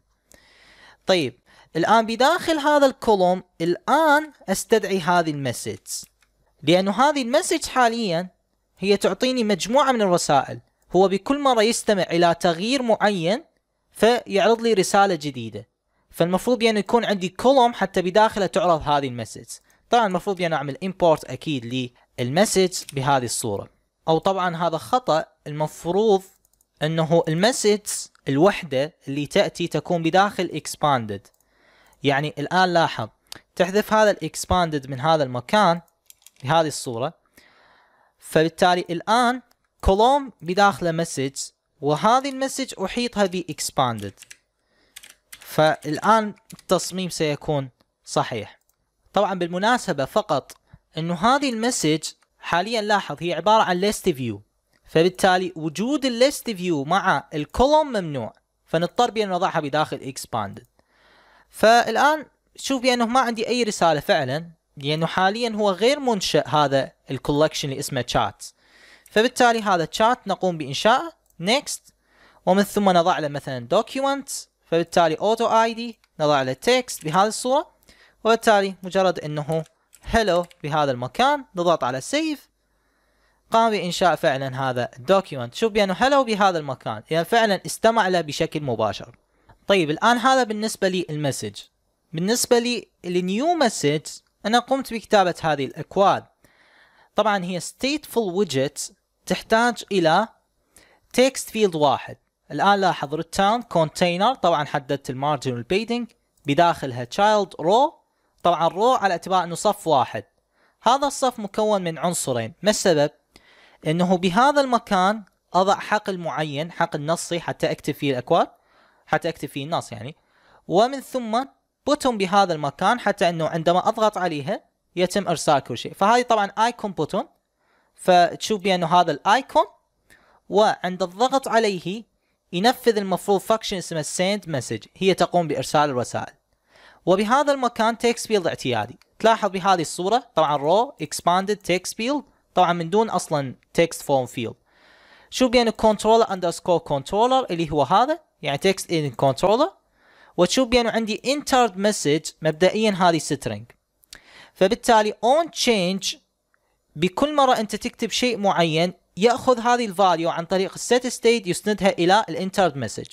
طيب الآن بداخل هذا الكولوم الآن أستدعي هذه المسج لأنه هذه المسج حاليا هي تعطيني مجموعة من الرسائل هو بكل مرة يستمع إلى تغيير معين فيعرض لي رسالة جديدة فالمفروض يعني يكون عندي كولوم حتى بداخله تعرض هذه المسج طبعا المفروض يعني أعمل import أكيد للمسج بهذه الصورة أو طبعا هذا خطأ المفروض أنه المسج الوحدة اللي تأتي تكون بداخل expanded يعني الآن لاحظ تحذف هذا الاكسباندد من هذا المكان في هذه الصورة فبالتالي الآن كولوم بداخله مسج وهذه المسج أحيطها expanded فالآن التصميم سيكون صحيح طبعا بالمناسبة فقط أنه هذه المسج حاليا لاحظ هي عبارة عن ليست فيو فبالتالي وجود الليست فيو مع الكولوم ممنوع فنضطر بأن نضعها بداخل expanded فالآن شوف بأنه ما عندي أي رسالة فعلا لأنه حاليا هو غير منشأ هذا الكولكشن اللي اسمه شات فبالتالي هذا شات نقوم بانشاء next ومن ثم نضع له مثلا document فبالتالي auto id نضع له text بهذه الصورة وبالتالي مجرد أنه hello بهذا المكان نضغط على save قام بإنشاء فعلا هذا الدوكيومنت شوف بأنه hello بهذا المكان يعني فعلا استمع له بشكل مباشر طيب الآن هذا بالنسبة للمسج بالنسبة للنيو مسج أنا قمت بكتابة هذه الأكواد طبعا هي stateful widget تحتاج إلى text field واحد الآن لاحظ return container طبعا حددت المارجن والبيدنج بداخلها child row طبعا row على اعتبار أنه صف واحد هذا الصف مكون من عنصرين ما السبب؟ أنه بهذا المكان أضع حقل معين حقل نصي حتى أكتب فيه الأكواد حتى أكتب فيه النص يعني ومن ثم بوتون بهذا المكان حتى انه عندما اضغط عليها يتم ارسال كل شيء فهذه طبعا ايكون بوتون فتشوف بانه هذا الايكون وعند الضغط عليه ينفذ المفروض فاكشن اسمه سيند مسج هي تقوم بارسال الرسائل وبهذا المكان تكست فيلد اعتيادي تلاحظ بهذه الصوره طبعا رو اكسباندد تكست فيلد طبعا من دون اصلا تكست فورم فيلد شوف بانه كنترولر اندرسكور كنترولر اللي هو هذا يعني تكست ان كنترولر وتشوف بانه عندي انترد مسج مبدئيا هذه سترنج فبالتالي اون تشينج بكل مره انت تكتب شيء معين ياخذ هذه الفاليو عن طريق السيت ستيت يسندها الى الانترد مسج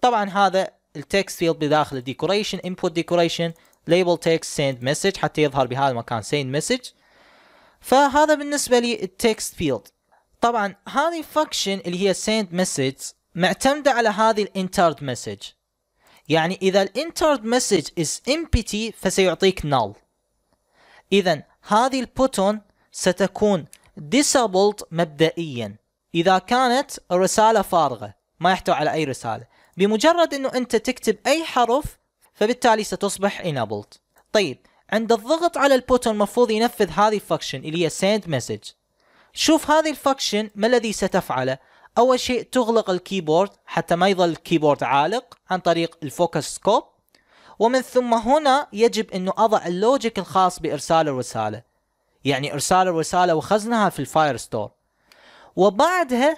طبعا هذا التكست فيلد بداخل الديكوريشن انبوت ديكوريشن ليبل تكست سند مسج حتى يظهر بهذا المكان سند مسج فهذا بالنسبه لي التكست فيلد طبعا هذه function اللي هي سند مسج معتمده على هذه الانترد مسج يعني إذا الـ entered message is empty فسيعطيك null إذا هذه البوتون ستكون disabled مبدئيا إذا كانت الرسالة فارغة ما يحتوي على أي رسالة بمجرد أنه أنت تكتب أي حرف فبالتالي ستصبح enabled طيب عند الضغط على البوتون المفروض ينفذ هذه function اللي هي send message شوف هذه function ما الذي ستفعله اول شيء تغلق الكيبورد حتى ما يظل الكيبورد عالق عن طريق الفوكس سكوب ومن ثم هنا يجب انه اضع اللوجيك الخاص بارسال الرساله يعني ارسال الرساله وخزنها في الفاير ستور وبعدها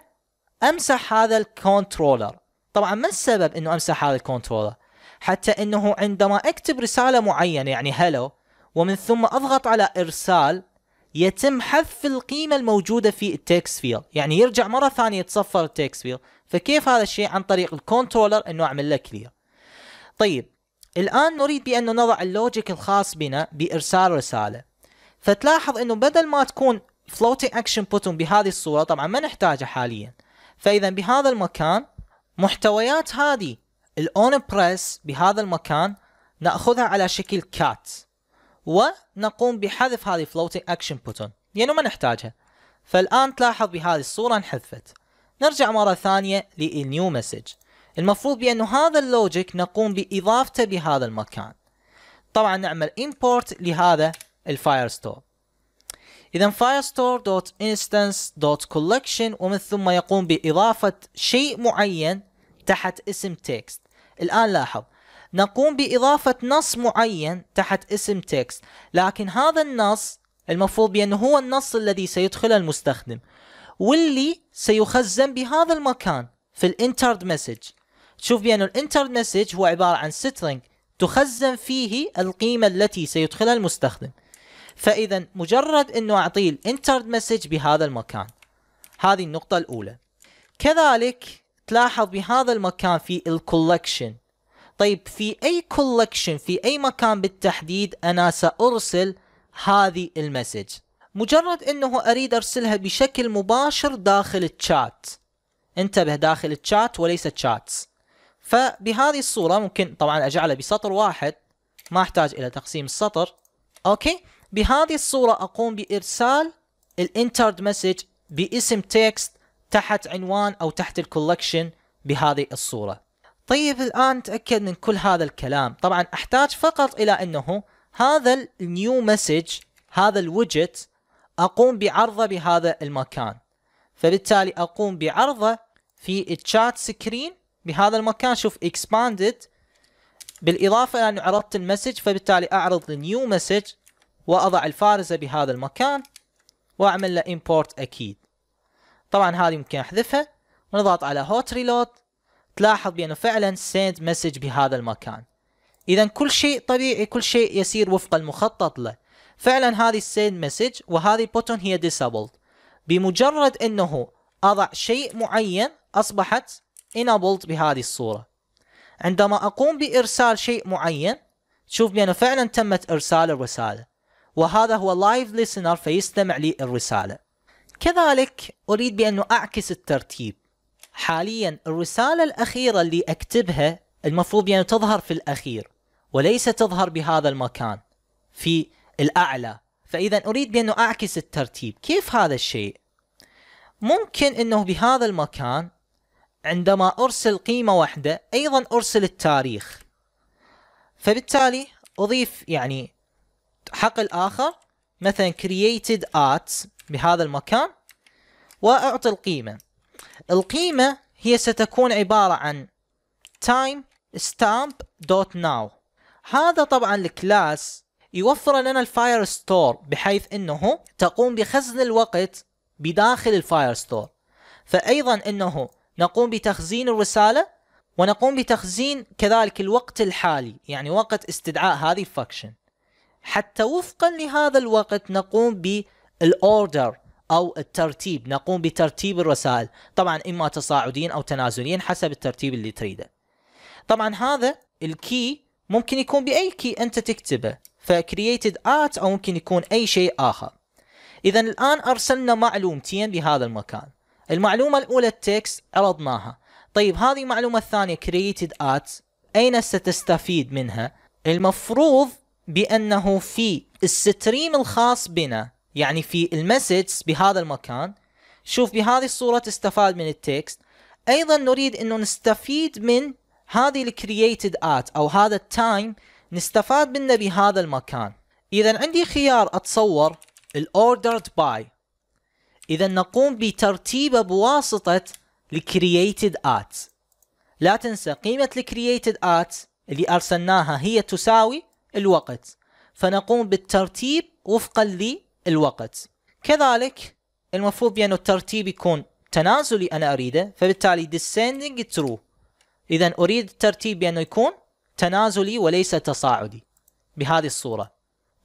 امسح هذا الكنترولر طبعا ما السبب انه امسح هذا الكنترولر حتى انه عندما اكتب رساله معينه يعني هلو ومن ثم اضغط على ارسال يتم حذف القيمة الموجودة في التكست فيل يعني يرجع مرة ثانية يتصفر التكست فيل فكيف هذا الشيء عن طريق الكنترولر انه اعمل له كلير طيب الان نريد بانه نضع اللوجيك الخاص بنا بارسال رسالة فتلاحظ انه بدل ما تكون floating action button بهذه الصورة طبعا ما نحتاجها حاليا فاذا بهذا المكان محتويات هذه الاون بريس بهذا المكان ناخذها على شكل كات ونقوم بحذف هذه floating action button لأنه يعني ما نحتاجها فالآن تلاحظ بهذه الصورة انحذفت نرجع مرة ثانية للنيو مسج المفروض بأنه هذا اللوجيك نقوم بإضافته بهذا المكان طبعا نعمل import لهذا الفايرستور إذا firestore.instance.collection ومن ثم يقوم بإضافة شيء معين تحت اسم text الآن لاحظ نقوم بإضافة نص معين تحت اسم تكست لكن هذا النص المفروض بأنه هو النص الذي سيدخله المستخدم واللي سيخزن بهذا المكان في الانترد مسج تشوف بأنه الانترد مسج هو عبارة عن سترينج تخزن فيه القيمة التي سيدخلها المستخدم فإذا مجرد أنه أعطيه الانترد مسج بهذا المكان هذه النقطة الأولى كذلك تلاحظ بهذا المكان في الكولكشن طيب في اي كولكشن في اي مكان بالتحديد انا سارسل هذه المسج مجرد انه اريد ارسلها بشكل مباشر داخل الشات انتبه داخل الشات وليس تشاتس فبهذه الصورة ممكن طبعا اجعله بسطر واحد ما احتاج الى تقسيم السطر اوكي بهذه الصورة اقوم بارسال الانترد مسج باسم تكست تحت عنوان او تحت الكولكشن بهذه الصورة طيب الآن تأكد من كل هذا الكلام طبعا أحتاج فقط إلى أنه هذا النيو مسج هذا الوجت أقوم بعرضه بهذا المكان فبالتالي أقوم بعرضه في الشات سكرين بهذا المكان شوف expanded بالإضافة إلى أنه عرضت المسج فبالتالي أعرض النيو مسج وأضع الفارزة بهذا المكان وأعمل له import أكيد طبعا هذه ممكن أحذفها ونضغط على هوت ريلود تلاحظ بأنه فعلا سيند مسج بهذا المكان إذا كل شيء طبيعي كل شيء يسير وفق المخطط له فعلا هذه السيند مسج وهذه بوتون هي ديسابلد بمجرد أنه أضع شيء معين أصبحت enabled بهذه الصورة عندما أقوم بإرسال شيء معين تشوف بأنه فعلا تمت إرسال الرسالة وهذا هو لايف listener فيستمع لي الرسالة كذلك أريد بأنه أعكس الترتيب حاليا الرسالة الأخيرة اللي أكتبها المفروض يعني تظهر في الأخير وليس تظهر بهذا المكان في الأعلى فإذا أريد بأنه أعكس الترتيب كيف هذا الشيء؟ ممكن أنه بهذا المكان عندما أرسل قيمة واحدة أيضا أرسل التاريخ فبالتالي أضيف يعني حقل آخر مثلا created at بهذا المكان وأعطي القيمة القيمة هي ستكون عبارة عن time stamp dot now هذا طبعا الكلاس يوفر لنا الفاير ستور بحيث انه تقوم بخزن الوقت بداخل الفاير ستور فايضا انه نقوم بتخزين الرسالة ونقوم بتخزين كذلك الوقت الحالي يعني وقت استدعاء هذه الفاكشن حتى وفقا لهذا الوقت نقوم بالاوردر او الترتيب نقوم بترتيب الرسائل طبعا اما تصاعديا او تنازليا حسب الترتيب اللي تريده طبعا هذا الكي ممكن يكون باي كي انت تكتبه فكرييتد ات او ممكن يكون اي شيء اخر اذا الان ارسلنا معلومتين بهذا المكان المعلومه الاولى التكست عرضناها طيب هذه المعلومه الثانيه كرييتد ات اين ستستفيد منها المفروض بانه في الستريم الخاص بنا يعني في المسج بهذا المكان شوف بهذه الصورة تستفاد من التكست ايضا نريد انه نستفيد من هذه الكرييتد ات او هذا التايم نستفاد منه بهذا المكان اذا عندي خيار اتصور الاوردرد باي اذا نقوم بترتيبه بواسطة الكرييتد ات لا تنسى قيمة الكرييتد ات اللي ارسلناها هي تساوي الوقت فنقوم بالترتيب وفقا الوقت كذلك المفروض بأنه الترتيب يكون تنازلي أنا أريده فبالتالي descending true إذا أريد الترتيب بأنه يكون تنازلي وليس تصاعدي بهذه الصورة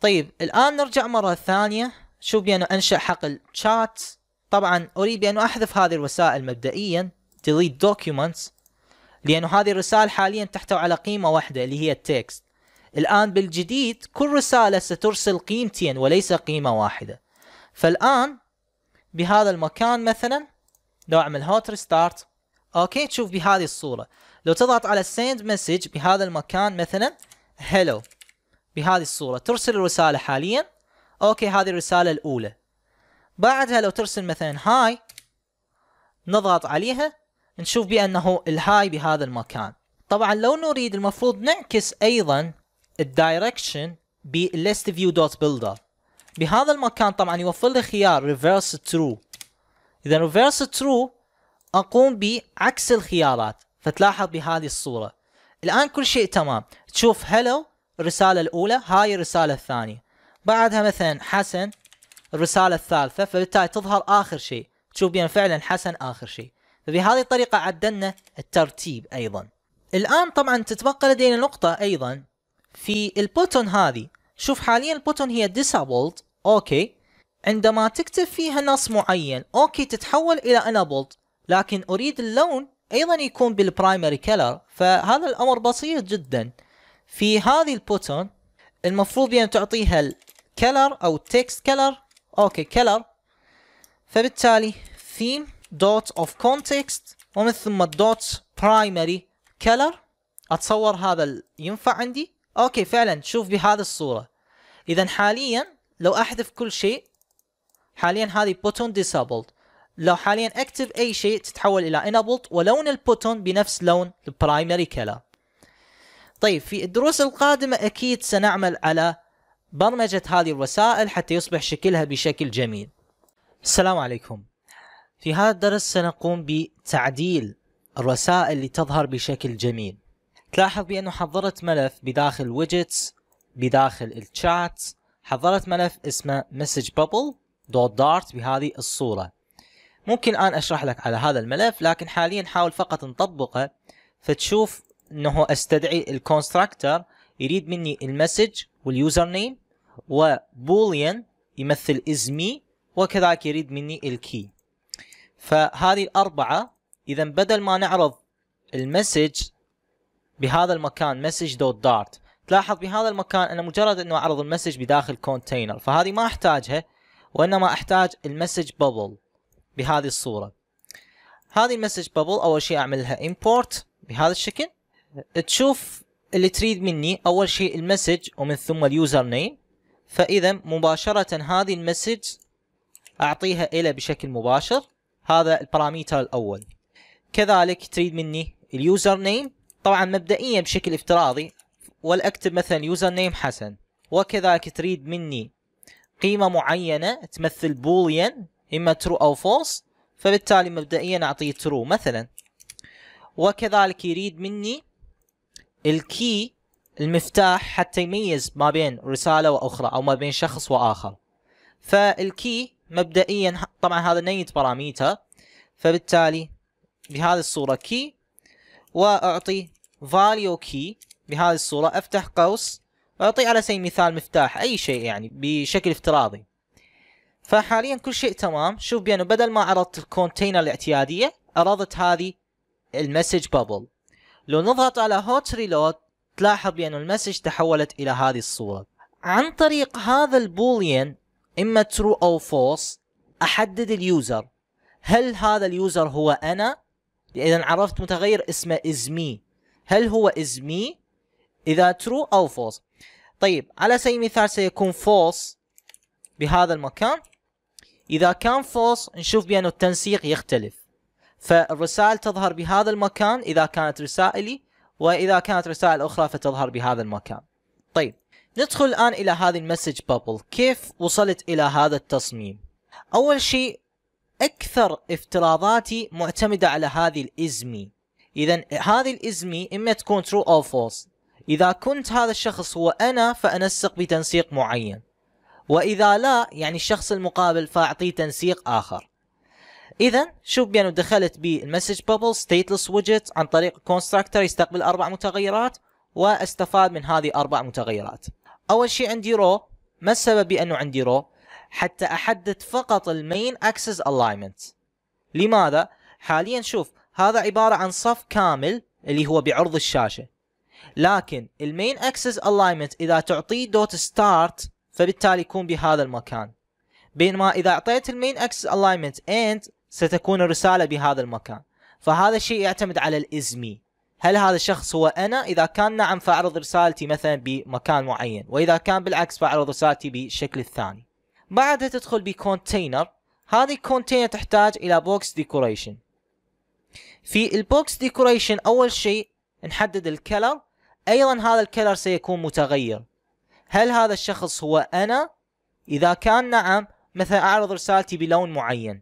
طيب الآن نرجع مرة ثانية شوف بأنه أنشأ حقل chat طبعا أريد بأنه أحذف هذه الرسائل مبدئيا delete documents لأنه هذه الرسائل حاليا تحتوي على قيمة واحدة اللي هي التكست الآن بالجديد كل رسالة سترسل قيمتين وليس قيمة واحدة فالآن بهذا المكان مثلا لو أعمل هوت ريستارت أوكي تشوف بهذه الصورة لو تضغط على سيند مسج بهذا المكان مثلا هلو بهذه الصورة ترسل الرسالة حاليا أوكي هذه الرسالة الأولى بعدها لو ترسل مثلا هاي نضغط عليها نشوف بأنه الهاي بهذا المكان طبعا لو نريد المفروض نعكس أيضا الدايركشن بالليست فيو دوت بيلدر بهذا المكان طبعا يوفر لي خيار ريفرس ترو اذا ريفرس ترو اقوم بعكس الخيارات فتلاحظ بهذه الصوره الان كل شيء تمام تشوف هلو الرساله الاولى هاي الرساله الثانيه بعدها مثلا حسن الرساله الثالثه فبالتالي تظهر اخر شيء تشوف بان فعلا حسن اخر شيء فبهذه الطريقه عدلنا الترتيب ايضا الان طبعا تتبقى لدينا نقطه ايضا في البوتون هذه شوف حاليا البوتون هي disabled اوكي عندما تكتب فيها نص معين اوكي تتحول الى enabled لكن اريد اللون ايضا يكون بالبرايمري كلر فهذا الامر بسيط جدا في هذه البوتون المفروض يعني تعطيها الكلر او تكست كلر اوكي كلر فبالتالي ثيم دوت اوف كونتكست ومن ثم دوت برايمري كلر اتصور هذا ينفع عندي اوكي فعلا شوف بهذه الصورة اذا حاليا لو احذف كل شيء حاليا هذه بوتون ديسابلد لو حاليا اكتب اي شيء تتحول الى انابلد ولون البوتون بنفس لون البرايمري كلا طيب في الدروس القادمة اكيد سنعمل على برمجة هذه الوسائل حتى يصبح شكلها بشكل جميل السلام عليكم في هذا الدرس سنقوم بتعديل الرسائل لتظهر بشكل جميل تلاحظ بأنه حضرت ملف بداخل ويدجتس بداخل الشات حضرت ملف اسمه مسج بابل دوت دارت بهذه الصورة ممكن الآن أشرح لك على هذا الملف لكن حاليا حاول فقط نطبقه فتشوف أنه أستدعي الكونستراكتر يريد مني المسج واليوزر نيم وبوليان يمثل اسمي وكذلك يريد مني الكي فهذه الأربعة إذا بدل ما نعرض المسج بهذا المكان مسج دوت دارت تلاحظ بهذا المكان انا مجرد انه اعرض المسج بداخل كونتينر فهذه ما احتاجها وانما احتاج المسج بابل بهذه الصوره هذه المسج بابل اول شيء اعمل لها امبورت بهذا الشكل تشوف اللي تريد مني اول شيء المسج ومن ثم اليوزر نيم فاذا مباشره هذه المسج اعطيها الى بشكل مباشر هذا الباراميتر الاول كذلك تريد مني اليوزر نيم طبعا مبدئيا بشكل افتراضي والاكتب مثلا يوزر نيم حسن وكذلك تريد مني قيمة معينة تمثل بوليان إما ترو أو فولس فبالتالي مبدئيا أعطيه ترو مثلا وكذلك يريد مني الكي المفتاح حتى يميز ما بين رسالة وأخرى أو ما بين شخص وآخر فالكي مبدئيا طبعا هذا نيت باراميتر فبالتالي بهذه الصورة كي وأعطي فاليو كي بهذه الصورة افتح قوس واعطي على سبيل المثال مفتاح اي شيء يعني بشكل افتراضي فحاليا كل شيء تمام شوف بانه بدل ما عرضت الكونتينر الاعتيادية عرضت هذه المسج بابل لو نضغط على هوت ريلود تلاحظ بانه المسج تحولت إلى هذه الصورة عن طريق هذا البوليان إما ترو أو فوس أحدد اليوزر هل هذا اليوزر هو أنا؟ إذا عرفت متغير اسمه is me هل هو is me إذا true أو false طيب على سبيل المثال سيكون false بهذا المكان إذا كان false نشوف بأنه التنسيق يختلف فالرسائل تظهر بهذا المكان إذا كانت رسائلي وإذا كانت رسائل أخرى فتظهر بهذا المكان طيب ندخل الآن إلى هذه المسج بابل كيف وصلت إلى هذا التصميم أول شيء أكثر افتراضاتي معتمدة على هذه الإزمي اذا هذه الازمي اما تكون ترو او فولس اذا كنت هذا الشخص هو انا فانسق بتنسيق معين واذا لا يعني الشخص المقابل فاعطيه تنسيق اخر اذا شوف بانه دخلت بالمسج بابل ستيتلس ويدجت عن طريق كونستراكتر يستقبل اربع متغيرات واستفاد من هذه اربع متغيرات اول شيء عندي رو ما السبب بانه عندي رو حتى احدد فقط المين اكسس الاينمنت لماذا حاليا شوف هذا عبارة عن صف كامل اللي هو بعرض الشاشة لكن المين اكسس الاينمنت اذا تعطيه دوت ستارت فبالتالي يكون بهذا المكان بينما اذا اعطيت المين اكسس الاينمنت اند ستكون الرسالة بهذا المكان فهذا الشيء يعتمد على الازمي هل هذا الشخص هو انا اذا كان نعم فاعرض رسالتي مثلا بمكان معين واذا كان بالعكس فاعرض رسالتي بالشكل الثاني بعدها تدخل بكونتينر هذه الكونتينر تحتاج الى بوكس ديكوريشن في البوكس ديكوريشن اول شيء نحدد الكلر ايضا هذا الكلر سيكون متغير هل هذا الشخص هو انا اذا كان نعم مثلا اعرض رسالتي بلون معين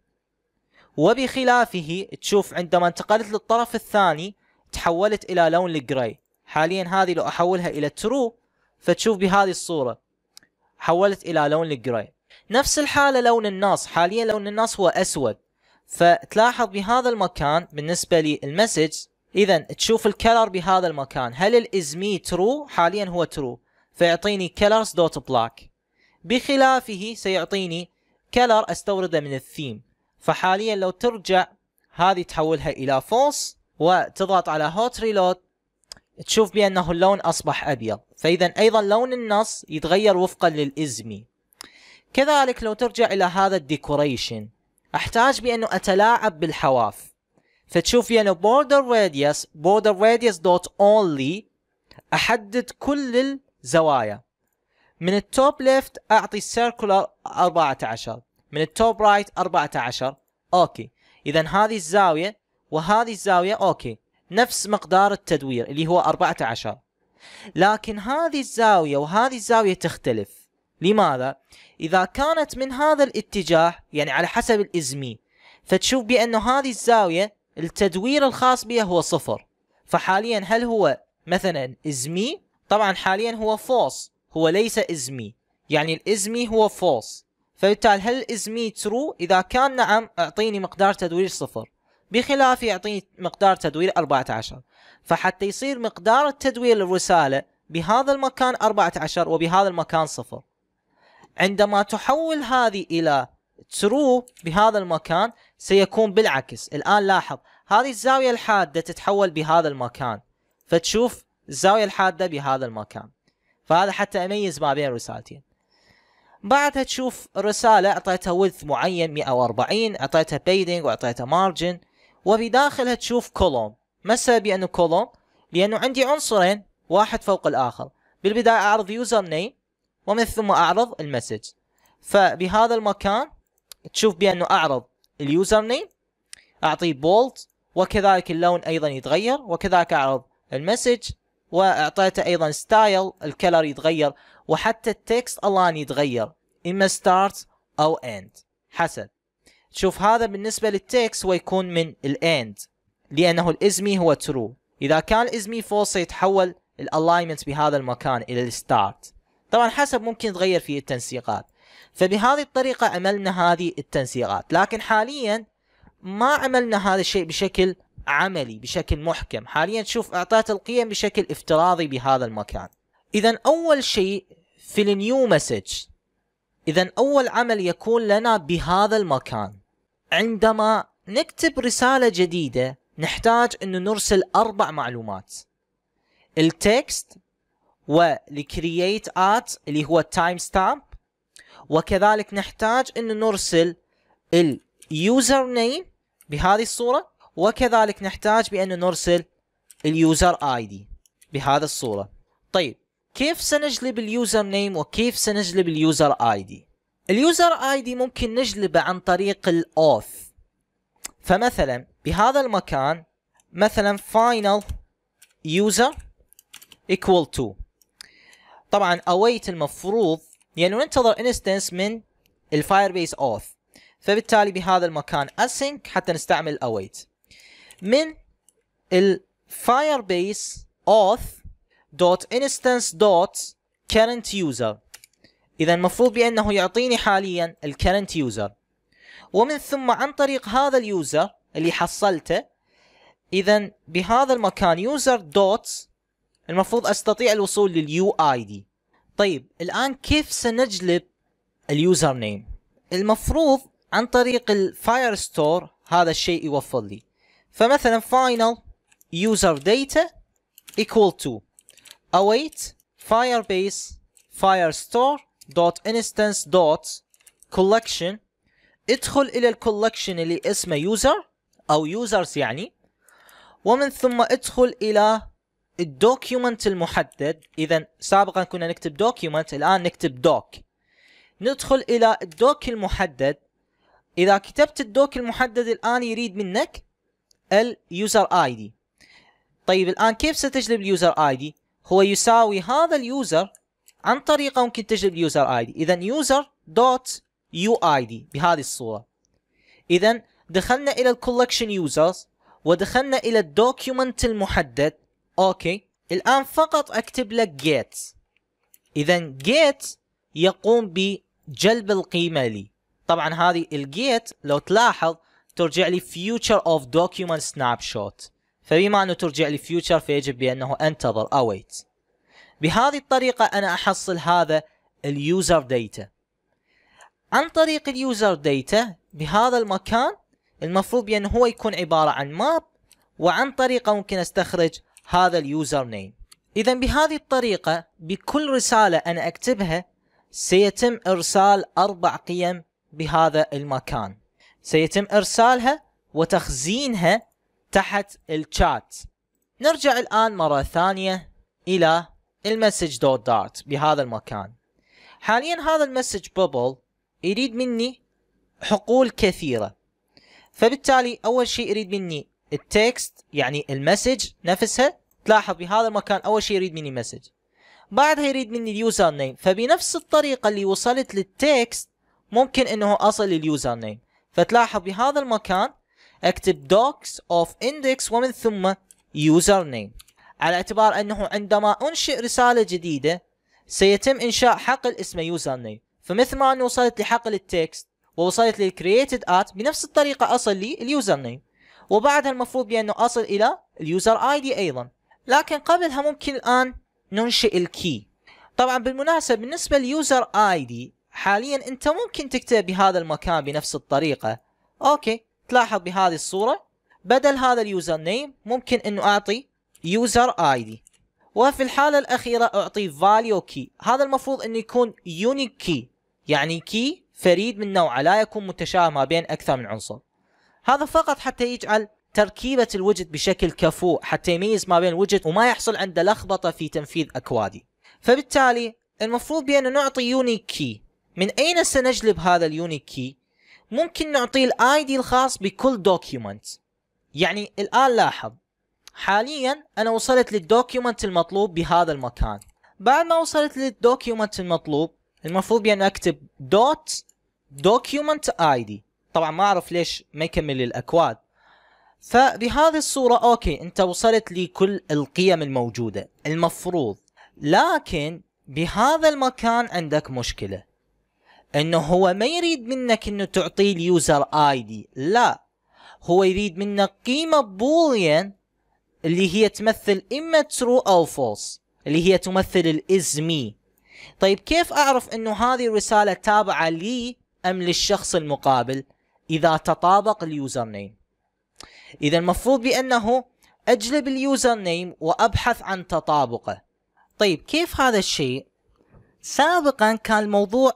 وبخلافه تشوف عندما انتقلت للطرف الثاني تحولت الى لون الجراي حاليا هذه لو احولها الى ترو فتشوف بهذه الصورة حولت الى لون الجراي نفس الحالة لون الناس حاليا لون الناس هو اسود فتلاحظ بهذا المكان بالنسبه للمسج اذا تشوف الكلر بهذا المكان هل الاز مي ترو حاليا هو ترو فيعطيني كلرز دوت بلاك بخلافه سيعطيني كلر استورده من الثيم فحاليا لو ترجع هذه تحولها الى فولس وتضغط على هوت ريلود تشوف بانه اللون اصبح ابيض فاذا ايضا لون النص يتغير وفقا للازمي كذلك لو ترجع الى هذا الديكوريشن احتاج بانه اتلاعب بالحواف فتشوف يعني border radius border radius dot only احدد كل الزوايا من التوب ليفت اعطي السيركولر 14 من التوب رايت right 14 اوكي اذا هذه الزاويه وهذه الزاويه اوكي نفس مقدار التدوير اللي هو 14 لكن هذه الزاويه وهذه الزاويه تختلف لماذا إذا كانت من هذا الاتجاه يعني على حسب الإزمي فتشوف بأنه هذه الزاوية التدوير الخاص بها هو صفر فحاليا هل هو مثلا إزمي طبعا حاليا هو فوس هو ليس إزمي يعني الإزمي هو فوس فبالتالي هل ازمي ترو إذا كان نعم أعطيني مقدار تدوير صفر بخلاف يعطيني مقدار تدوير 14 فحتى يصير مقدار التدوير للرسالة بهذا المكان 14 وبهذا المكان صفر عندما تحول هذه إلى ترو بهذا المكان سيكون بالعكس الآن لاحظ هذه الزاوية الحادة تتحول بهذا المكان فتشوف الزاوية الحادة بهذا المكان فهذا حتى أميز ما بين رسالتين بعدها تشوف رسالة أعطيتها وذ معين 140 أعطيتها بيدنج وأعطيتها مارجن وبداخلها تشوف كولوم ما السبب بأنه كولوم؟ لأنه عندي عنصرين واحد فوق الآخر بالبداية أعرض يوزر نيم ومن ثم اعرض المسج فبهذا المكان تشوف بانه اعرض اليوزر نيم اعطيه بولت وكذلك اللون ايضا يتغير وكذلك اعرض المسج واعطيته ايضا ستايل الكلر يتغير وحتى التكست الان يتغير اما ستارت او اند حسب شوف هذا بالنسبه للتكست ويكون من الاند لانه الازمي هو ترو اذا كان الازمي فولس سيتحول الالاينمنت بهذا المكان الى الستارت طبعا حسب ممكن تغير فيه التنسيقات فبهذه الطريقة عملنا هذه التنسيقات لكن حاليا ما عملنا هذا الشيء بشكل عملي بشكل محكم حاليا تشوف اعطيت القيم بشكل افتراضي بهذا المكان اذا اول شيء في النيو مسج اذا اول عمل يكون لنا بهذا المكان عندما نكتب رسالة جديدة نحتاج انه نرسل اربع معلومات التكست ولكرييت ات اللي هو التايم ستامب وكذلك نحتاج ان نرسل اليوزر نيم بهذه الصوره وكذلك نحتاج بان نرسل اليوزر اي دي بهذه الصوره طيب كيف سنجلب اليوزر نيم وكيف سنجلب اليوزر اي دي اليوزر اي دي ممكن نجلبه عن طريق الاوث فمثلا بهذا المكان مثلا final user equal to طبعا await المفروض يعني ننتظر انستنس من الفاير بيس auth فبالتالي بهذا المكان async حتى نستعمل await من الفاير بيس auth دوت انستنس دوت current user اذا المفروض بانه يعطيني حاليا الكرنت يوزر ومن ثم عن طريق هذا اليوزر اللي حصلته اذا بهذا المكان يوزر دوت المفروض استطيع الوصول لليو اي دي طيب الان كيف سنجلب اليوزر نيم المفروض عن طريق الفاير ستور هذا الشيء يوفر لي فمثلا final user data equal to await firebase firestore dot instance dot collection ادخل الى الكولكشن اللي اسمه user او users يعني ومن ثم ادخل الى الدوكيومنت المحدد اذا سابقا كنا نكتب دوكيومنت الان نكتب دوك ندخل الى الدوك المحدد اذا كتبت الدوك المحدد الان يريد منك اليوزر اي دي طيب الان كيف ستجلب اليوزر اي دي هو يساوي هذا اليوزر عن طريقه ممكن تجلب اليوزر اي دي اذا يوزر دوت يو اي دي بهذه الصوره اذا دخلنا الى الكولكشن يوزرز ودخلنا الى الدوكيومنت المحدد اوكي الان فقط اكتب لك جيت اذا جيت يقوم بجلب القيمه لي طبعا هذه الجيت لو تلاحظ ترجع لي future of document snapshot فبما انه ترجع لي future فيجب بانه انتظر await oh, بهذه الطريقة انا احصل هذا اليوزر ديتا عن طريق اليوزر ديتا بهذا المكان المفروض بانه هو يكون عبارة عن ماب وعن طريقة ممكن استخرج هذا اليوزر نيم اذا بهذه الطريقه بكل رساله انا اكتبها سيتم ارسال اربع قيم بهذا المكان سيتم ارسالها وتخزينها تحت الشات نرجع الان مره ثانيه الى المسج دوت دارت بهذا المكان حاليا هذا المسج بوبل يريد مني حقول كثيره فبالتالي اول شيء يريد مني التكست يعني المسج نفسها تلاحظ بهذا المكان اول شيء يريد مني مسج بعدها يريد مني اليوزر نيم فبنفس الطريقه اللي وصلت للتكست ممكن انه اصل لليوزر نيم فتلاحظ بهذا المكان اكتب docs of index ومن ثم يوزر نيم على اعتبار انه عندما انشئ رساله جديده سيتم انشاء حقل اسمه يوزر نيم فمثل ما اني وصلت لحقل التكست ووصلت للكرييتد ات بنفس الطريقه اصل لي اليوزر نيم وبعدها المفروض بانه اصل الى اليوزر اي دي ايضا لكن قبلها ممكن الان ننشئ الكي طبعا بالمناسبة بالنسبة لليوزر اي دي حاليا انت ممكن تكتب بهذا المكان بنفس الطريقة اوكي تلاحظ بهذه الصورة بدل هذا اليوزر نيم ممكن انه اعطي يوزر اي دي وفي الحالة الأخيرة أعطي فاليو كي هذا المفروض أنه يكون يونيك كي يعني كي فريد من نوعه لا يكون متشابه ما بين أكثر من عنصر هذا فقط حتى يجعل تركيبة الوجد بشكل كفوء حتى يميز ما بين الوجد وما يحصل عنده لخبطة في تنفيذ أكوادي فبالتالي المفروض بأن نعطي يونيك كي من أين سنجلب هذا اليونيك كي؟ ممكن نعطيه الاي دي الخاص بكل دوكيومنت يعني الآن لاحظ حاليا أنا وصلت للدوكيومنت المطلوب بهذا المكان بعد ما وصلت للدوكيومنت المطلوب المفروض بأن أكتب دوت دوكيومنت اي دي طبعا ما اعرف ليش ما يكمل الاكواد فبهذه الصورة اوكي انت وصلت لكل القيم الموجودة المفروض لكن بهذا المكان عندك مشكلة انه هو ما يريد منك انه تعطيه اليوزر اي دي لا هو يريد منك قيمة بوليان اللي هي تمثل اما ترو او فولس اللي هي تمثل الاز مي طيب كيف اعرف انه هذه الرسالة تابعة لي ام للشخص المقابل اذا تطابق اليوزر نيم اذا المفروض بانه اجلب اليوزر نيم وابحث عن تطابقه طيب كيف هذا الشيء سابقا كان الموضوع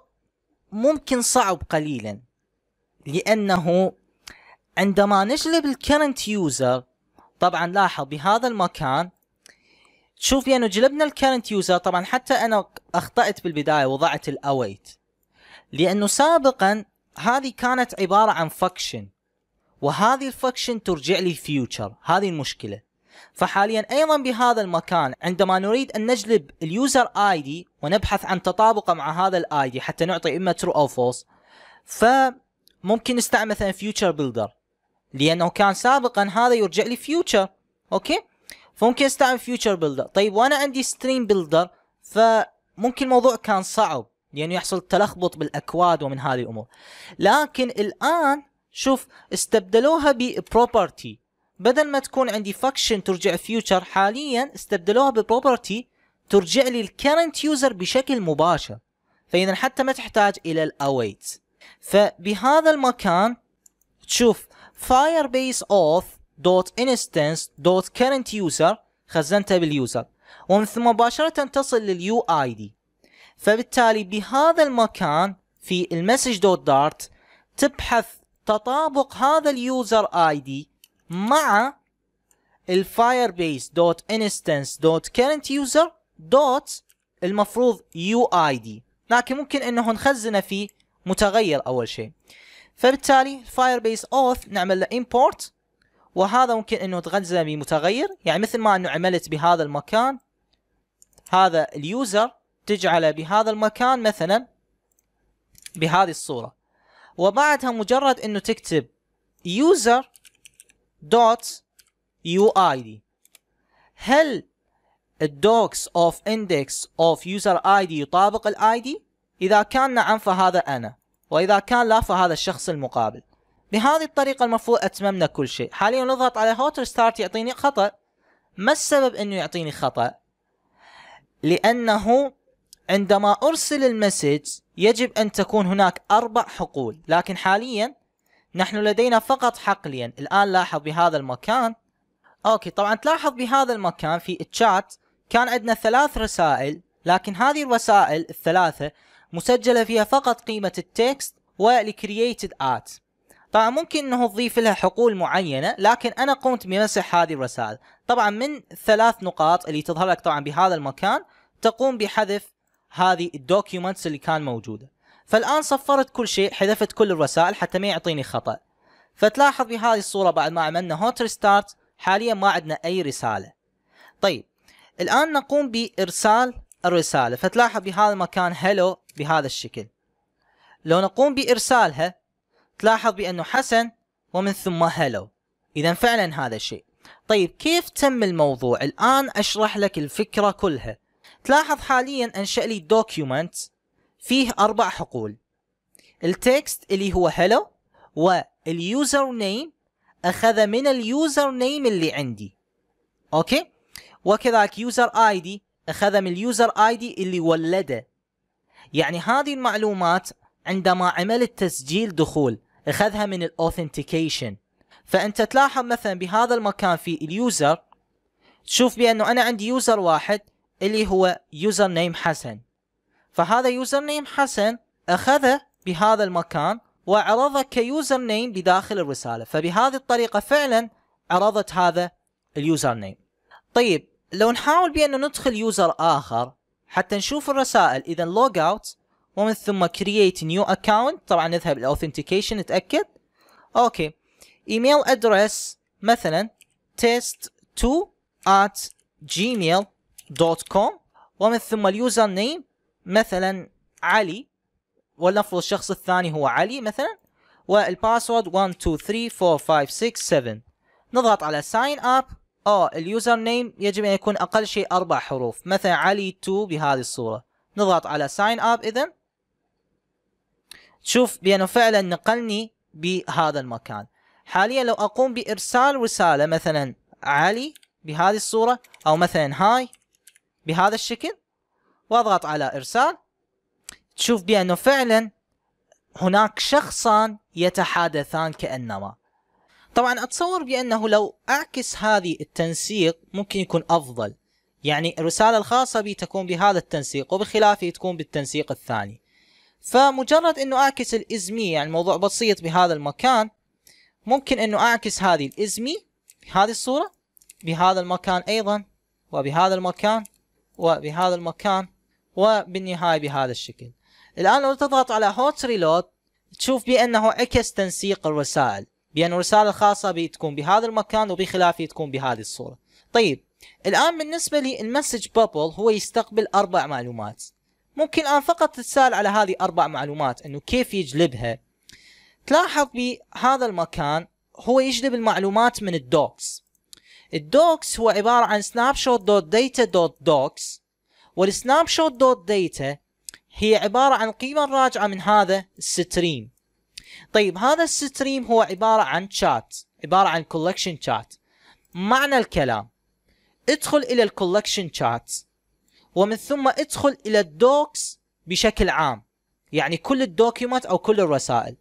ممكن صعب قليلا لانه عندما نجلب الكرنت يوزر طبعا لاحظ بهذا المكان تشوف بانه يعني جلبنا الكرنت يوزر طبعا حتى انا اخطأت بالبداية وضعت الاويت لانه سابقا هذه كانت عبارة عن فاكشن وهذه الفاكشن ترجع لي فيوتشر هذه المشكلة فحاليا ايضا بهذا المكان عندما نريد ان نجلب اليوزر اي دي ونبحث عن تطابقه مع هذا الاي دي حتى نعطي اما ترو او فولس فممكن نستعمل مثلا فيوتشر بيلدر لانه كان سابقا هذا يرجع لي فيوتشر اوكي فممكن استعمل فيوتشر بيلدر طيب وانا عندي ستريم بيلدر فممكن الموضوع كان صعب يعني يحصل تلخبط بالاكواد ومن هذه الامور لكن الان شوف استبدلوها ببروبرتي بدل ما تكون عندي فاكشن ترجع فيوتشر حاليا استبدلوها ببروبرتي ترجع لي الكرنت يوزر بشكل مباشر فاذا حتى ما تحتاج الى الاويت فبهذا المكان تشوف firebase auth دوت انستنس دوت كرنت يوزر خزنتها باليوزر ومن ثم مباشره تصل لليو اي دي فبالتالي بهذا المكان في المسج دوت دارت تبحث تطابق هذا اليوزر اي دي مع بيس دوت انستنس دوت كرنت يوزر دوت المفروض يو اي دي لكن ممكن انه نخزنه في متغير اول شيء فبالتالي بيس اوث نعمل له امبورت وهذا ممكن انه تغزله بمتغير يعني مثل ما انه عملت بهذا المكان هذا اليوزر تجعله بهذا المكان مثلا بهذه الصورة وبعدها مجرد انه تكتب user dot uid هل الدوكس اوف اندكس اوف يوزر اي دي يطابق الاي دي اذا كان نعم فهذا انا واذا كان لا فهذا الشخص المقابل بهذه الطريقه المفروض اتممنا كل شيء حاليا نضغط على هوت ستارت يعطيني خطا ما السبب انه يعطيني خطا لانه عندما أرسل المسج يجب أن تكون هناك أربع حقول لكن حاليا نحن لدينا فقط حقلين الآن لاحظ بهذا المكان أوكي طبعا تلاحظ بهذا المكان في الشات كان عندنا ثلاث رسائل لكن هذه الرسائل الثلاثة مسجلة فيها فقط قيمة التكست ولكرييتد ات طبعا ممكن انه تضيف لها حقول معينة لكن انا قمت بمسح هذه الرسائل طبعا من ثلاث نقاط اللي تظهر لك طبعا بهذا المكان تقوم بحذف هذه الدوكيومنتس اللي كان موجوده فالان صفرت كل شيء حذفت كل الرسائل حتى ما يعطيني خطا فتلاحظ بهذه الصوره بعد ما عملنا هوت ريستارت حاليا ما عندنا اي رساله طيب الان نقوم بارسال الرساله فتلاحظ بهذا المكان هلو بهذا الشكل لو نقوم بارسالها تلاحظ بانه حسن ومن ثم هلو اذا فعلا هذا الشيء طيب كيف تم الموضوع الان اشرح لك الفكره كلها تلاحظ حاليا انشأ لي دوكيومنت فيه اربع حقول التكست اللي هو هلو واليوزر نيم اخذ من اليوزر نيم اللي عندي اوكي وكذلك يوزر اي دي اخذ من اليوزر اي دي اللي ولده يعني هذه المعلومات عندما عملت تسجيل دخول اخذها من الاوثنتيكيشن فانت تلاحظ مثلا بهذا المكان في اليوزر تشوف بانه انا عندي يوزر واحد اللي هو يوزر نيم حسن فهذا يوزر نيم حسن أخذه بهذا المكان وعرضه كيوزر نيم بداخل الرسالة فبهذه الطريقة فعلا عرضت هذا اليوزر نيم طيب لو نحاول بأن ندخل يوزر آخر حتى نشوف الرسائل إذا لوج أوت ومن ثم create new account طبعا نذهب للاوثنتيكيشن authentication نتأكد أوكي ايميل ادرس مثلا test2 at دوت كوم ومن ثم اليوزر نيم مثلا علي ولنفرض الشخص الثاني هو علي مثلا والباسورد 1234567 نضغط على ساين اب اه اليوزر نيم يجب ان يكون اقل شيء اربع حروف مثلا علي 2 بهذه الصوره نضغط على ساين اب اذا تشوف بانه فعلا نقلني بهذا المكان حاليا لو اقوم بارسال رساله مثلا علي بهذه الصوره او مثلا هاي بهذا الشكل واضغط على ارسال تشوف بانه فعلا هناك شخصان يتحادثان كانما طبعا اتصور بانه لو اعكس هذه التنسيق ممكن يكون افضل يعني الرسالة الخاصة بي تكون بهذا التنسيق وبخلافه تكون بالتنسيق الثاني فمجرد انه اعكس الازمي يعني الموضوع بسيط بهذا المكان ممكن انه اعكس هذه الازمي بهذه الصورة بهذا المكان ايضا وبهذا المكان وبهذا المكان وبالنهاية بهذا الشكل الآن لو تضغط على هوت ريلود تشوف بأنه عكس تنسيق الرسائل بأن الرسالة الخاصة بي تكون بهذا المكان وبخلافي تكون بهذه الصورة طيب الآن بالنسبة لي المسج بابل هو يستقبل أربع معلومات ممكن الآن فقط تسال على هذه أربع معلومات أنه كيف يجلبها تلاحظ بهذا المكان هو يجلب المعلومات من الدوكس الدوكس هو عبارة عن snapshot dot data dot docs والsnapshot dot data هي عبارة عن القيمة الراجعة من هذا الستريم طيب هذا الستريم هو عبارة عن شات عبارة عن كولكشن شات معنى الكلام ادخل إلى الكولكشن شات ومن ثم ادخل إلى الدوكس بشكل عام يعني كل الدوكيومات أو كل الرسائل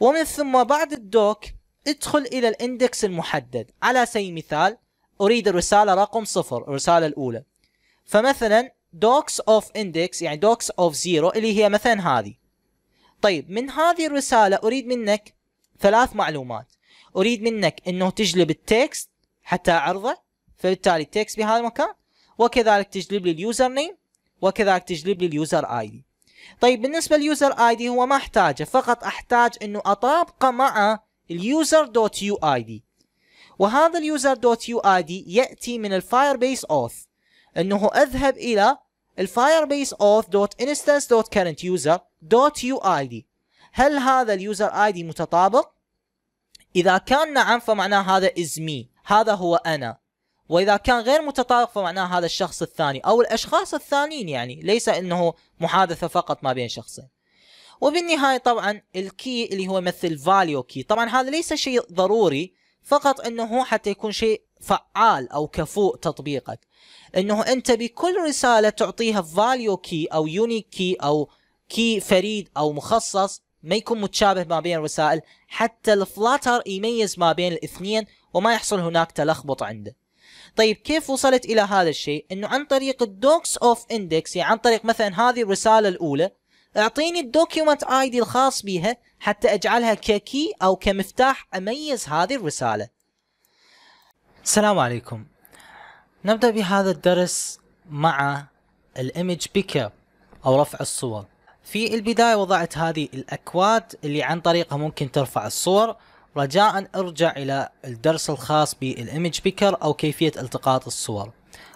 ومن ثم بعد الدوك ادخل الى الاندكس المحدد على سبيل المثال اريد الرساله رقم صفر الرساله الاولى فمثلا دوكس اوف اندكس يعني دوكس اوف زيرو اللي هي مثلا هذه طيب من هذه الرساله اريد منك ثلاث معلومات اريد منك انه تجلب التكست حتى اعرضه فبالتالي التكست بهذا المكان وكذلك تجلب لي اليوزر نيم وكذلك تجلب لي اليوزر اي دي طيب بالنسبه لليوزر اي دي هو ما احتاجه فقط احتاج انه اطابقه مع اليوزر دوت يو اي دي وهذا اليوزر دوت يو اي دي ياتي من الفاير بيس اوث انه اذهب الى الفاير بيس اوث دوت انستنس دوت كرنت يوزر دوت يو اي دي هل هذا اليوزر اي دي متطابق؟ اذا كان نعم فمعناه هذا از مي هذا هو انا واذا كان غير متطابق فمعناه هذا الشخص الثاني او الاشخاص الثانيين يعني ليس انه محادثه فقط ما بين شخصين وبالنهايه طبعا الكي اللي هو مثل فاليو كي طبعا هذا ليس شيء ضروري فقط انه حتى يكون شيء فعال او كفوء تطبيقك انه انت بكل رساله تعطيها فاليو كي او يونيك كي او كي فريد او مخصص ما يكون متشابه ما بين الرسائل حتى الفلاتر يميز ما بين الاثنين وما يحصل هناك تلخبط عنده طيب كيف وصلت الى هذا الشيء انه عن طريق الدوكس اوف اندكس يعني عن طريق مثلا هذه الرساله الاولى اعطيني الدوكيومنت اي دي الخاص بها حتى اجعلها ككي او كمفتاح اميز هذه الرساله السلام عليكم نبدا بهذا الدرس مع الايمج اب او رفع الصور في البدايه وضعت هذه الاكواد اللي عن طريقها ممكن ترفع الصور رجاء ارجع الى الدرس الخاص بالايمج بيكر او كيفيه التقاط الصور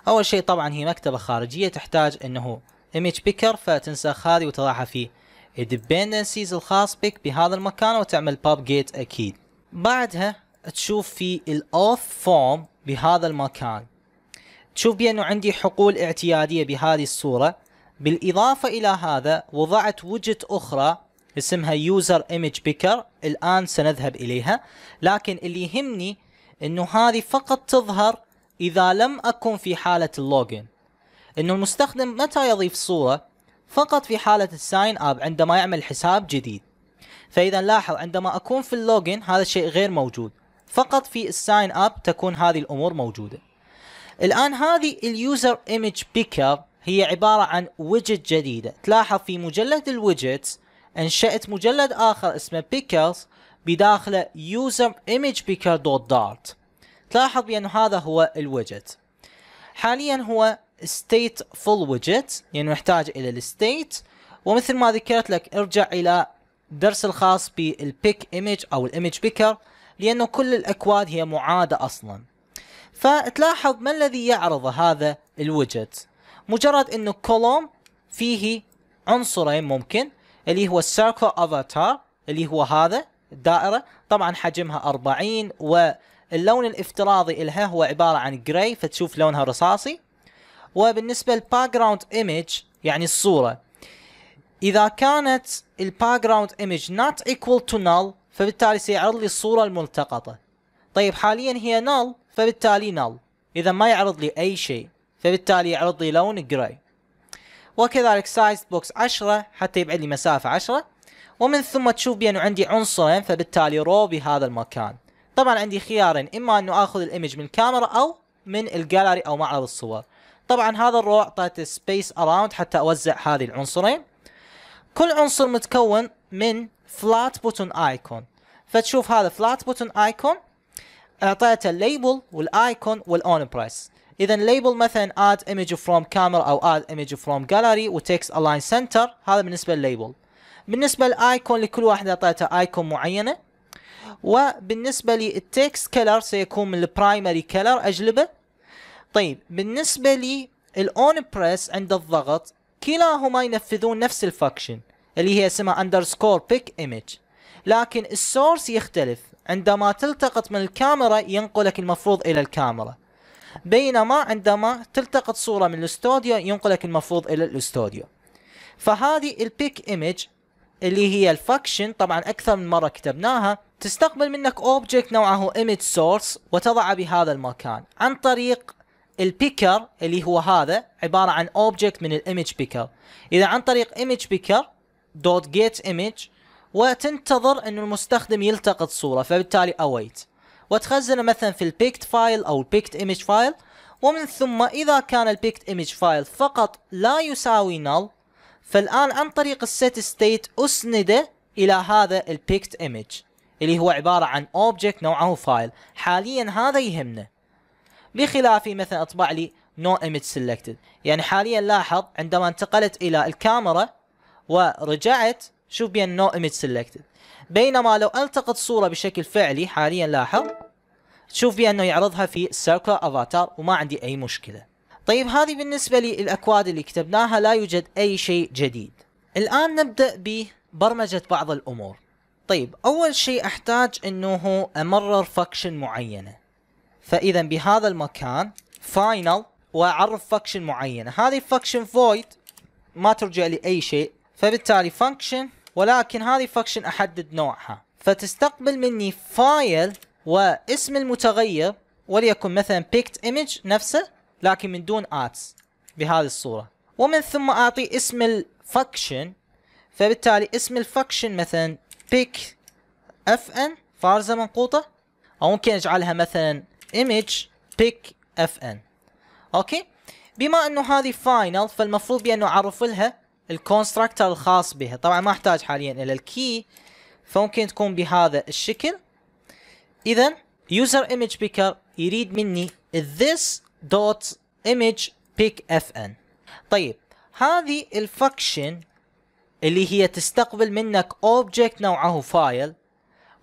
اول شيء طبعا هي مكتبه خارجيه تحتاج انه image picker فتنسخ هذه وتضعها في dependencies الخاص بك بهذا المكان وتعمل pub gate اكيد بعدها تشوف في الاوث فورم بهذا المكان تشوف بأنه عندي حقول اعتيادية بهذه الصورة بالإضافة إلى هذا وضعت وجهة أخرى اسمها يوزر ايمج بيكر الآن سنذهب إليها لكن اللي يهمني أنه هذه فقط تظهر إذا لم أكن في حالة اللوجن انه المستخدم متى يضيف صورة فقط في حالة الساين اب عندما يعمل حساب جديد فاذا لاحظ عندما اكون في اللوجن هذا الشيء غير موجود فقط في الساين اب تكون هذه الامور موجوده الان هذه اليوزر ايمج بيكر هي عباره عن ويجت جديده تلاحظ في مجلد الويجت انشات مجلد اخر اسمه بيكرز بداخله يوزر ايمج بيكر دوت دارت تلاحظ بان هذا هو الويدجت حاليا هو state full widget يعني نحتاج الى الستيت ومثل ما ذكرت لك ارجع الى الدرس الخاص بالبيك ايمج او الايمج بيكر لانه كل الاكواد هي معاده اصلا فتلاحظ ما الذي يعرض هذا الوجت مجرد انه كولوم فيه عنصرين ممكن اللي هو السيركل افاتار اللي هو هذا الدائره طبعا حجمها 40 واللون الافتراضي لها هو عباره عن جراي فتشوف لونها رصاصي وبالنسبه للباك جراوند ايمج يعني الصوره اذا كانت الباك جراوند ايمج نوت ايكوال تو نال فبالتالي سيعرض لي الصوره الملتقطه طيب حاليا هي نال فبالتالي نال اذا ما يعرض لي اي شيء فبالتالي يعرض لي لون جراي وكذلك سايز بوكس 10 حتى يبعد لي مسافه 10 ومن ثم تشوف بانه عندي عنصرين فبالتالي رو بهذا المكان طبعا عندي خيارين اما انه اخذ الايمج من الكاميرا او من الجاليري او معرض الصور طبعا هذا الرو اعطيته سبيس اراوند حتى اوزع هذه العنصرين كل عنصر متكون من فلات بوتون ايكون فتشوف هذا فلات بوتون ايكون اعطيته الليبل والايكون والاون برايس اذا ليبل مثلا اد ايمج فروم كاميرا او اد ايمج فروم جالري وتكست الاين سنتر هذا بالنسبه لليبل بالنسبه للايكون لكل واحد اعطيته ايكون معينه وبالنسبه للتكست كلر سيكون من البرايمري كلر اجلبه طيب بالنسبة لي الاون بريس عند الضغط كلاهما ينفذون نفس الفاكشن اللي هي اسمها underscore pick image لكن السورس يختلف عندما تلتقط من الكاميرا ينقلك المفروض الى الكاميرا بينما عندما تلتقط صورة من الاستوديو ينقلك المفروض الى الاستوديو فهذه البيك ايمج اللي هي الفاكشن طبعا اكثر من مره كتبناها تستقبل منك اوبجكت نوعه ايمج سورس وتضعه بهذا المكان عن طريق البيكر اللي هو هذا عباره عن اوبجكت من الايمج بيكر اذا عن طريق ايمج بيكر دوت جيت ايمج وتنتظر ان المستخدم يلتقط صوره فبالتالي اويت وتخزنه مثلا في البيكت فايل او البيكت ايمج فايل ومن ثم اذا كان البيكت ايمج فايل فقط لا يساوي نل فالان عن طريق السيت ستيت اسنده الى هذا البيكت ايمج اللي هو عباره عن اوبجكت نوعه فايل حاليا هذا يهمنا بخلاف مثلا اطبع لي نو ايمج سيلكتد يعني حاليا لاحظ عندما انتقلت الى الكاميرا ورجعت شوف بان نو ايمج سيلكتد بينما لو التقط صوره بشكل فعلي حاليا لاحظ تشوف بانه يعرضها في سيركل افاتار وما عندي اي مشكله طيب هذه بالنسبه للاكواد اللي كتبناها لا يوجد اي شيء جديد الان نبدا ببرمجه بعض الامور طيب اول شيء احتاج انه امرر فاكشن معينه فاذا بهذا المكان فاينل واعرف فانكشن معينه هذه فانكشن فويد ما ترجع لي اي شيء فبالتالي فانكشن ولكن هذه فانكشن احدد نوعها فتستقبل مني فايل واسم المتغير وليكن مثلا بيكت ايمج نفسه لكن من دون اتس بهذه الصوره ومن ثم اعطي اسم الفانكشن فبالتالي اسم الفانكشن مثلا بيك اف ان فارزه منقوطه او ممكن اجعلها مثلا image pick fn اوكي بما انه هذه فاينل فالمفروض بانه اعرف لها الكونستراكتر الخاص بها طبعا ما احتاج حاليا الى الكي فممكن تكون بهذا الشكل اذا يوزر ايمج بيكر يريد مني this dot image pick fn طيب هذه الفكشن اللي هي تستقبل منك اوبجكت نوعه فايل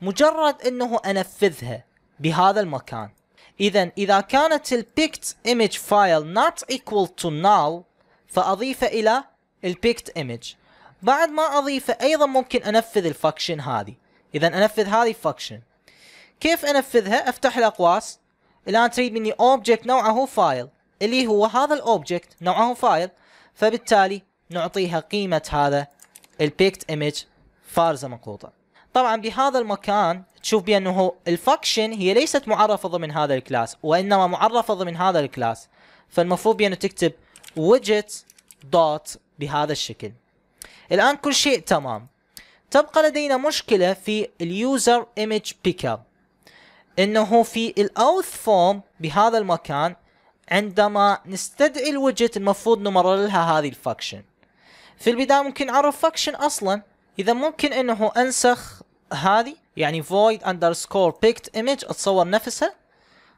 مجرد انه انفذها بهذا المكان إذا إذا كانت الـ picked image file not equal to null فأضيفه إلى الـ picked image بعد ما أضيفه أيضا ممكن أنفذ الفاكشن هذه إذا أنفذ هذه الفكشن كيف أنفذها؟ أفتح الأقواس الآن تريد مني object نوعه فايل اللي هو هذا الاوبجكت نوعه فايل فبالتالي نعطيها قيمة هذا البيكت ايمج فارزة مقوطة طبعا بهذا المكان تشوف بانه الفاكشن هي ليست معرفه ضمن هذا الكلاس وانما معرفه ضمن هذا الكلاس فالمفروض بانه تكتب widget دوت بهذا الشكل الان كل شيء تمام تبقى لدينا مشكله في اليوزر ايمج اب انه في الاوث فورم بهذا المكان عندما نستدعي الوجت المفروض نمرر لها هذه الفاكشن في البدايه ممكن نعرف فاكشن اصلا اذا ممكن انه انسخ هذه يعني void underscore picked image اتصور نفسها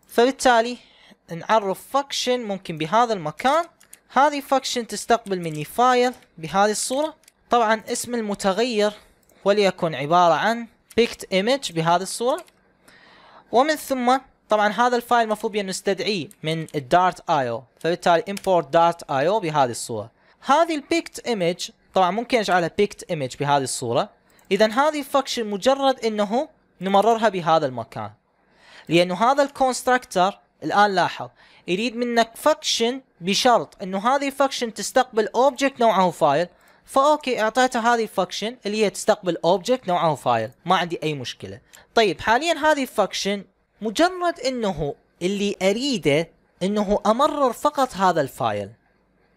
فبالتالي نعرف function ممكن بهذا المكان هذه function تستقبل مني فايل بهذه الصورة طبعا اسم المتغير وليكن عبارة عن picked image بهذه الصورة ومن ثم طبعا هذا الفايل المفروض بأن نستدعيه من الدارت ايو فبالتالي import ايو بهذه الصورة هذه البيكت ايمج طبعا ممكن اجعلها بيكت ايمج بهذه الصورة اذا هذه فانكشن مجرد انه نمررها بهذا المكان لانه هذا الكونستراكتر الان لاحظ يريد منك فانكشن بشرط انه هذه فانكشن تستقبل اوبجكت نوعه فايل فاوكي اعطيته هذه فانكشن اللي هي تستقبل اوبجكت نوعه فايل ما عندي اي مشكله طيب حاليا هذه فانكشن مجرد انه اللي اريده انه امرر فقط هذا الفايل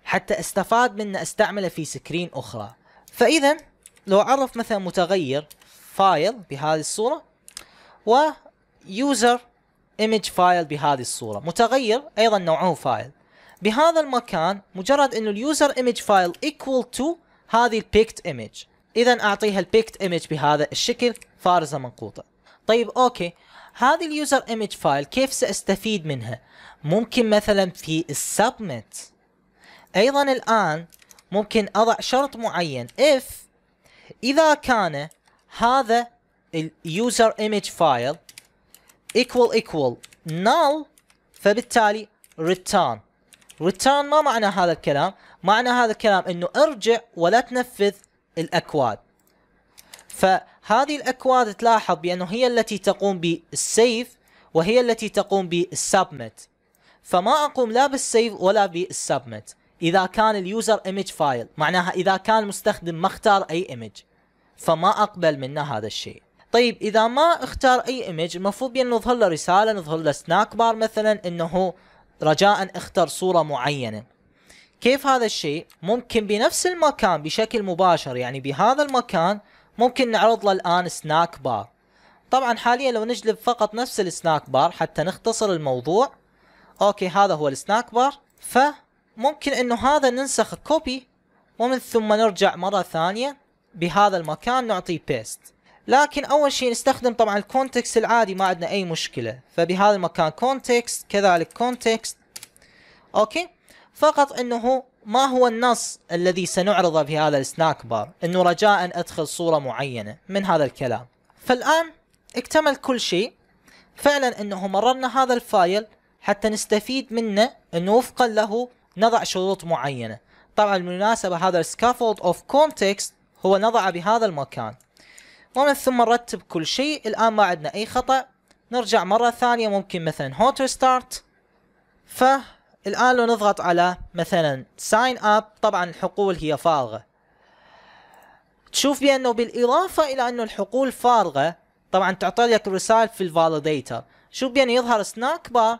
حتى استفاد منه استعمله في سكرين اخرى فاذا لو عرف مثلا متغير فايل بهذه الصورة يوزر image فايل بهذه الصورة متغير ايضا نوعه فايل بهذا المكان مجرد انه اليوزر image فايل equal to هذه البيكت image اذا اعطيها البيكت image بهذا الشكل فارزة منقوطة طيب اوكي هذه اليوزر image فايل كيف ساستفيد منها ممكن مثلا في السبمت ايضا الان ممكن اضع شرط معين if اذا كان هذا اليوزر ايمج فايل equal equal null فبالتالي return return ما معنى هذا الكلام معنى هذا الكلام انه ارجع ولا تنفذ الاكواد فهذه الاكواد تلاحظ بانه هي التي تقوم بالسيف وهي التي تقوم بالسبمت فما اقوم لا بالسيف ولا بالسبمت اذا كان اليوزر ايمج فايل معناها اذا كان المستخدم ما اختار اي ايمج فما اقبل منه هذا الشيء طيب اذا ما اختار اي ايمج المفروض بان يعني نظهر له رساله نظهر له سناك بار مثلا انه رجاء اختر صوره معينه كيف هذا الشيء ممكن بنفس المكان بشكل مباشر يعني بهذا المكان ممكن نعرض له الان سناك بار طبعا حاليا لو نجلب فقط نفس السناك بار حتى نختصر الموضوع اوكي هذا هو السناك بار ف ممكن انه هذا ننسخ كوبي ومن ثم نرجع مرة ثانية بهذا المكان نعطيه بيست لكن اول شيء نستخدم طبعا الكونتكست العادي ما عندنا اي مشكلة فبهذا المكان كونتكست كذلك كونتكست اوكي فقط انه ما هو النص الذي سنعرضه في هذا السناك بار انه رجاء ادخل صورة معينة من هذا الكلام فالان اكتمل كل شيء فعلا انه مررنا هذا الفايل حتى نستفيد منه انه وفقا له نضع شروط معينة طبعا بالمناسبة هذا السكافولد اوف كونتكست هو نضعه بهذا المكان ومن ثم نرتب كل شيء الآن ما عندنا أي خطأ نرجع مرة ثانية ممكن مثلا هوت ستارت فالآن لو نضغط على مثلا ساين اب طبعا الحقول هي فارغة تشوف بأنه بالإضافة إلى أنه الحقول فارغة طبعا تعطي لك الرسائل في الفاليديتر شوف بأنه يظهر سناك بار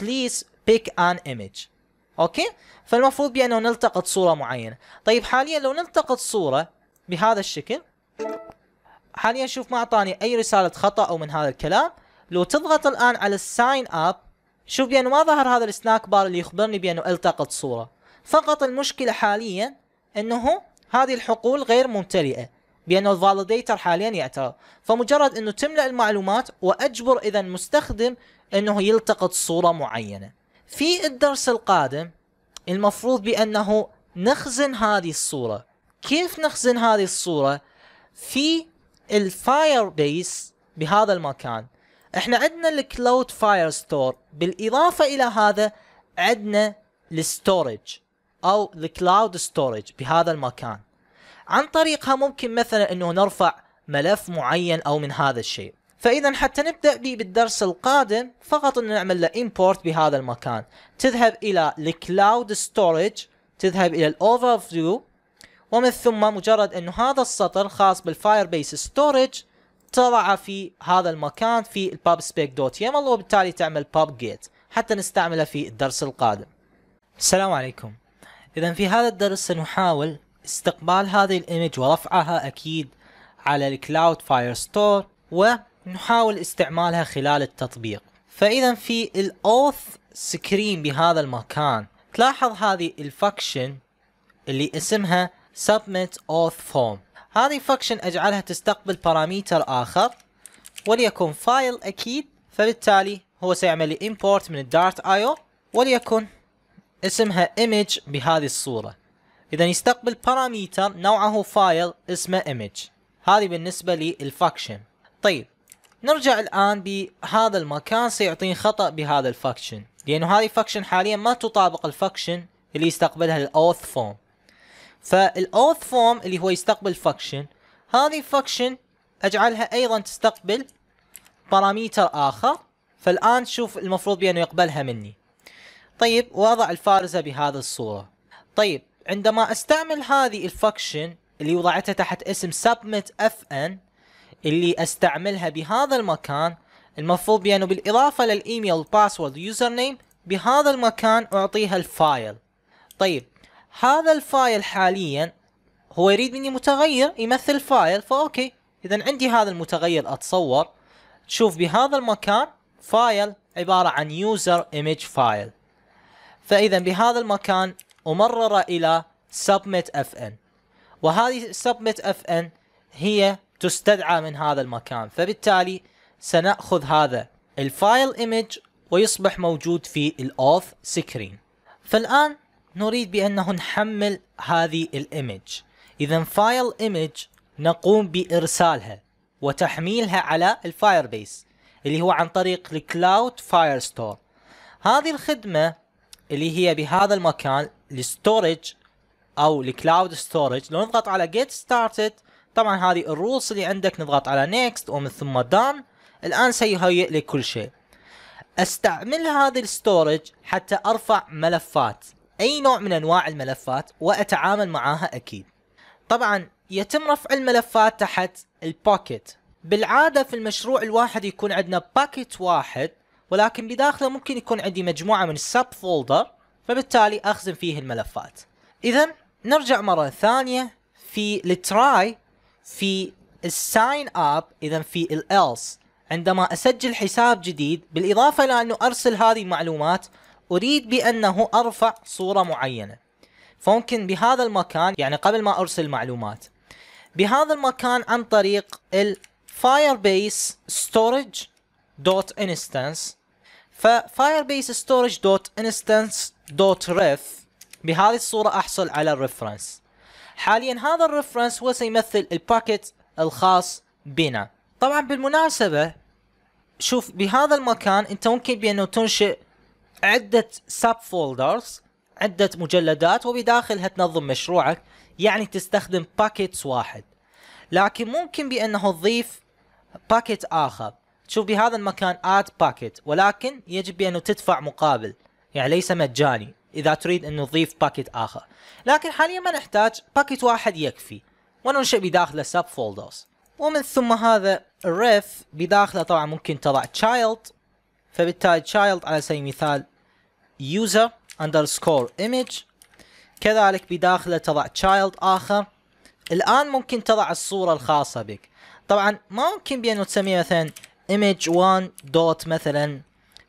بليز بيك ان ايمج اوكي فالمفروض بانه نلتقط صوره معينه طيب حاليا لو نلتقط صوره بهذا الشكل حاليا شوف ما اعطاني اي رساله خطا او من هذا الكلام لو تضغط الان على الساين اب شوف بانه ما ظهر هذا السناك بار اللي يخبرني بانه التقط صوره فقط المشكله حاليا انه هذه الحقول غير ممتلئه بانه الفاليديتر حاليا يعترض فمجرد انه تملا المعلومات واجبر اذا المستخدم انه يلتقط صوره معينه في الدرس القادم المفروض بأنه نخزن هذه الصورة كيف نخزن هذه الصورة في الفاير بيس بهذا المكان احنا عندنا الكلاود فاير ستور بالإضافة إلى هذا عندنا الستورج أو الكلاود ستورج بهذا المكان عن طريقها ممكن مثلا أنه نرفع ملف معين أو من هذا الشيء فاذا حتى نبدا به بالدرس القادم فقط ان نعمل له امبورت بهذا المكان تذهب الى الكلاود ستورج تذهب الى الاوفر فيو ومن ثم مجرد انه هذا السطر خاص بالفاير بيس ستورج تضعه في هذا المكان في الباب سبيك دوت يمل وبالتالي تعمل باب جيت حتى نستعمله في الدرس القادم السلام عليكم اذا في هذا الدرس سنحاول استقبال هذه الايمج ورفعها اكيد على الكلاود فاير ستور و نحاول استعمالها خلال التطبيق فاذا في الاوث سكرين بهذا المكان تلاحظ هذه الفاكشن اللي اسمها submit auth form هذه فاكشن اجعلها تستقبل باراميتر اخر وليكن فايل اكيد فبالتالي هو سيعمل لي import من الدارت ايو وليكن اسمها image بهذه الصورة اذا يستقبل باراميتر نوعه فايل اسمه image هذه بالنسبة للفاكشن طيب نرجع الان بهذا المكان سيعطيني خطا بهذا الفاكشن لانه هذه فاكشن حاليا ما تطابق الفاكشن اللي يستقبلها الاوث فورم فالاوث فورم اللي هو يستقبل فاكشن هذه فاكشن اجعلها ايضا تستقبل باراميتر اخر فالان شوف المفروض بانه يقبلها مني طيب واضع الفارزه بهذه الصوره طيب عندما استعمل هذه الفاكشن اللي وضعتها تحت اسم submit fn اللي استعملها بهذا المكان المفروض بانه يعني بالاضافه للايميل باسورد يوزر نيم بهذا المكان اعطيها الفايل طيب هذا الفايل حاليا هو يريد مني متغير يمثل فايل فاوكي اذا عندي هذا المتغير اتصور تشوف بهذا المكان فايل عبارة عن يوزر image فايل فاذا بهذا المكان امرر الى submit fn وهذه submit fn هي تستدعى من هذا المكان فبالتالي سنأخذ هذا الفايل ايمج ويصبح موجود في الاوف سكرين فالآن نريد بأنه نحمل هذه الايمج إذا فايل ايمج نقوم بإرسالها وتحميلها على الفاير بيس اللي هو عن طريق الكلاود فاير ستور هذه الخدمة اللي هي بهذا المكان الستورج أو الكلاود ستورج لو نضغط على get started طبعا هذه الرولز اللي عندك نضغط على نيكست ومن ثم دان الان سيهيئ لي كل شيء استعمل هذه الستورج حتى ارفع ملفات اي نوع من انواع الملفات واتعامل معاها اكيد طبعا يتم رفع الملفات تحت الباكيت بالعاده في المشروع الواحد يكون عندنا باكيت واحد ولكن بداخله ممكن يكون عندي مجموعه من السب فولدر فبالتالي اخزن فيه الملفات اذا نرجع مره ثانيه في التراي في الساين اب اذا في الالس عندما اسجل حساب جديد بالاضافه الى انه ارسل هذه المعلومات اريد بانه ارفع صوره معينه فممكن بهذا المكان يعني قبل ما ارسل معلومات بهذا المكان عن طريق بيس ستورج دوت انستنس بيس ستورج دوت انستنس دوت ريف بهذه الصوره احصل على الريفرنس حاليا هذا الريفرنس هو سيمثل الباكيت الخاص بنا طبعا بالمناسبة شوف بهذا المكان انت ممكن بانه تنشئ عدة سب فولدرز عدة مجلدات وبداخلها تنظم مشروعك يعني تستخدم باكيتس واحد لكن ممكن بانه تضيف باكيت اخر تشوف بهذا المكان اد باكيت ولكن يجب بانه تدفع مقابل يعني ليس مجاني اذا تريد انه تضيف باكيت اخر لكن حاليا ما نحتاج باكيت واحد يكفي وننشئ بداخله سب فولدرز ومن ثم هذا الريف بداخله طبعا ممكن تضع child فبالتالي child على سبيل المثال user underscore image كذلك بداخله تضع child آخر الآن ممكن تضع الصورة الخاصة بك طبعا ما ممكن بأنه تسميه مثلا image1 دوت مثلا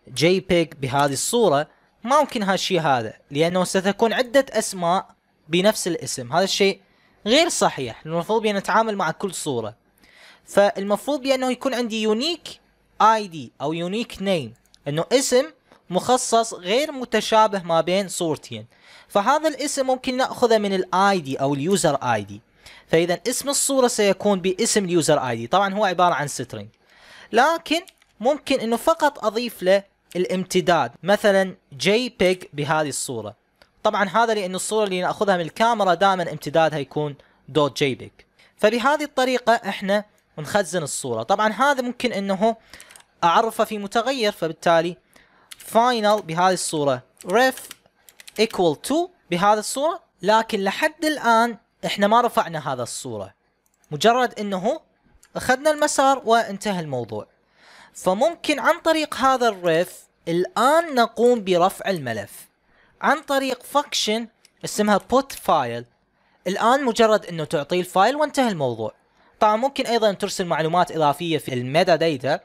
JPEG بهذه الصورة ما ممكن هالشيء هذا لأنه ستكون عدة أسماء بنفس الاسم هذا الشيء غير صحيح المفروض بأن نتعامل مع كل صورة فالمفروض بأنه يكون عندي يونيك اي دي أو يونيك نيم أنه اسم مخصص غير متشابه ما بين صورتين فهذا الاسم ممكن نأخذه من الاي دي أو اليوزر اي دي فإذا اسم الصورة سيكون باسم اليوزر اي دي طبعا هو عبارة عن سترينج لكن ممكن انه فقط اضيف له الامتداد مثلا جي بيج بهذه الصورة طبعا هذا لأن الصورة اللي نأخذها من الكاميرا دائما امتدادها يكون دوت جي بيج فبهذه الطريقة احنا نخزن الصورة طبعا هذا ممكن انه اعرفه في متغير فبالتالي final بهذه الصورة ريف equal to بهذه الصورة لكن لحد الآن احنا ما رفعنا هذا الصورة مجرد انه اخذنا المسار وانتهى الموضوع فممكن عن طريق هذا الريف الآن نقوم برفع الملف عن طريق فاكشن اسمها put file الآن مجرد أنه تعطيه الفايل وانتهى الموضوع طبعا ممكن أيضا ترسل معلومات إضافية في الميتا داتا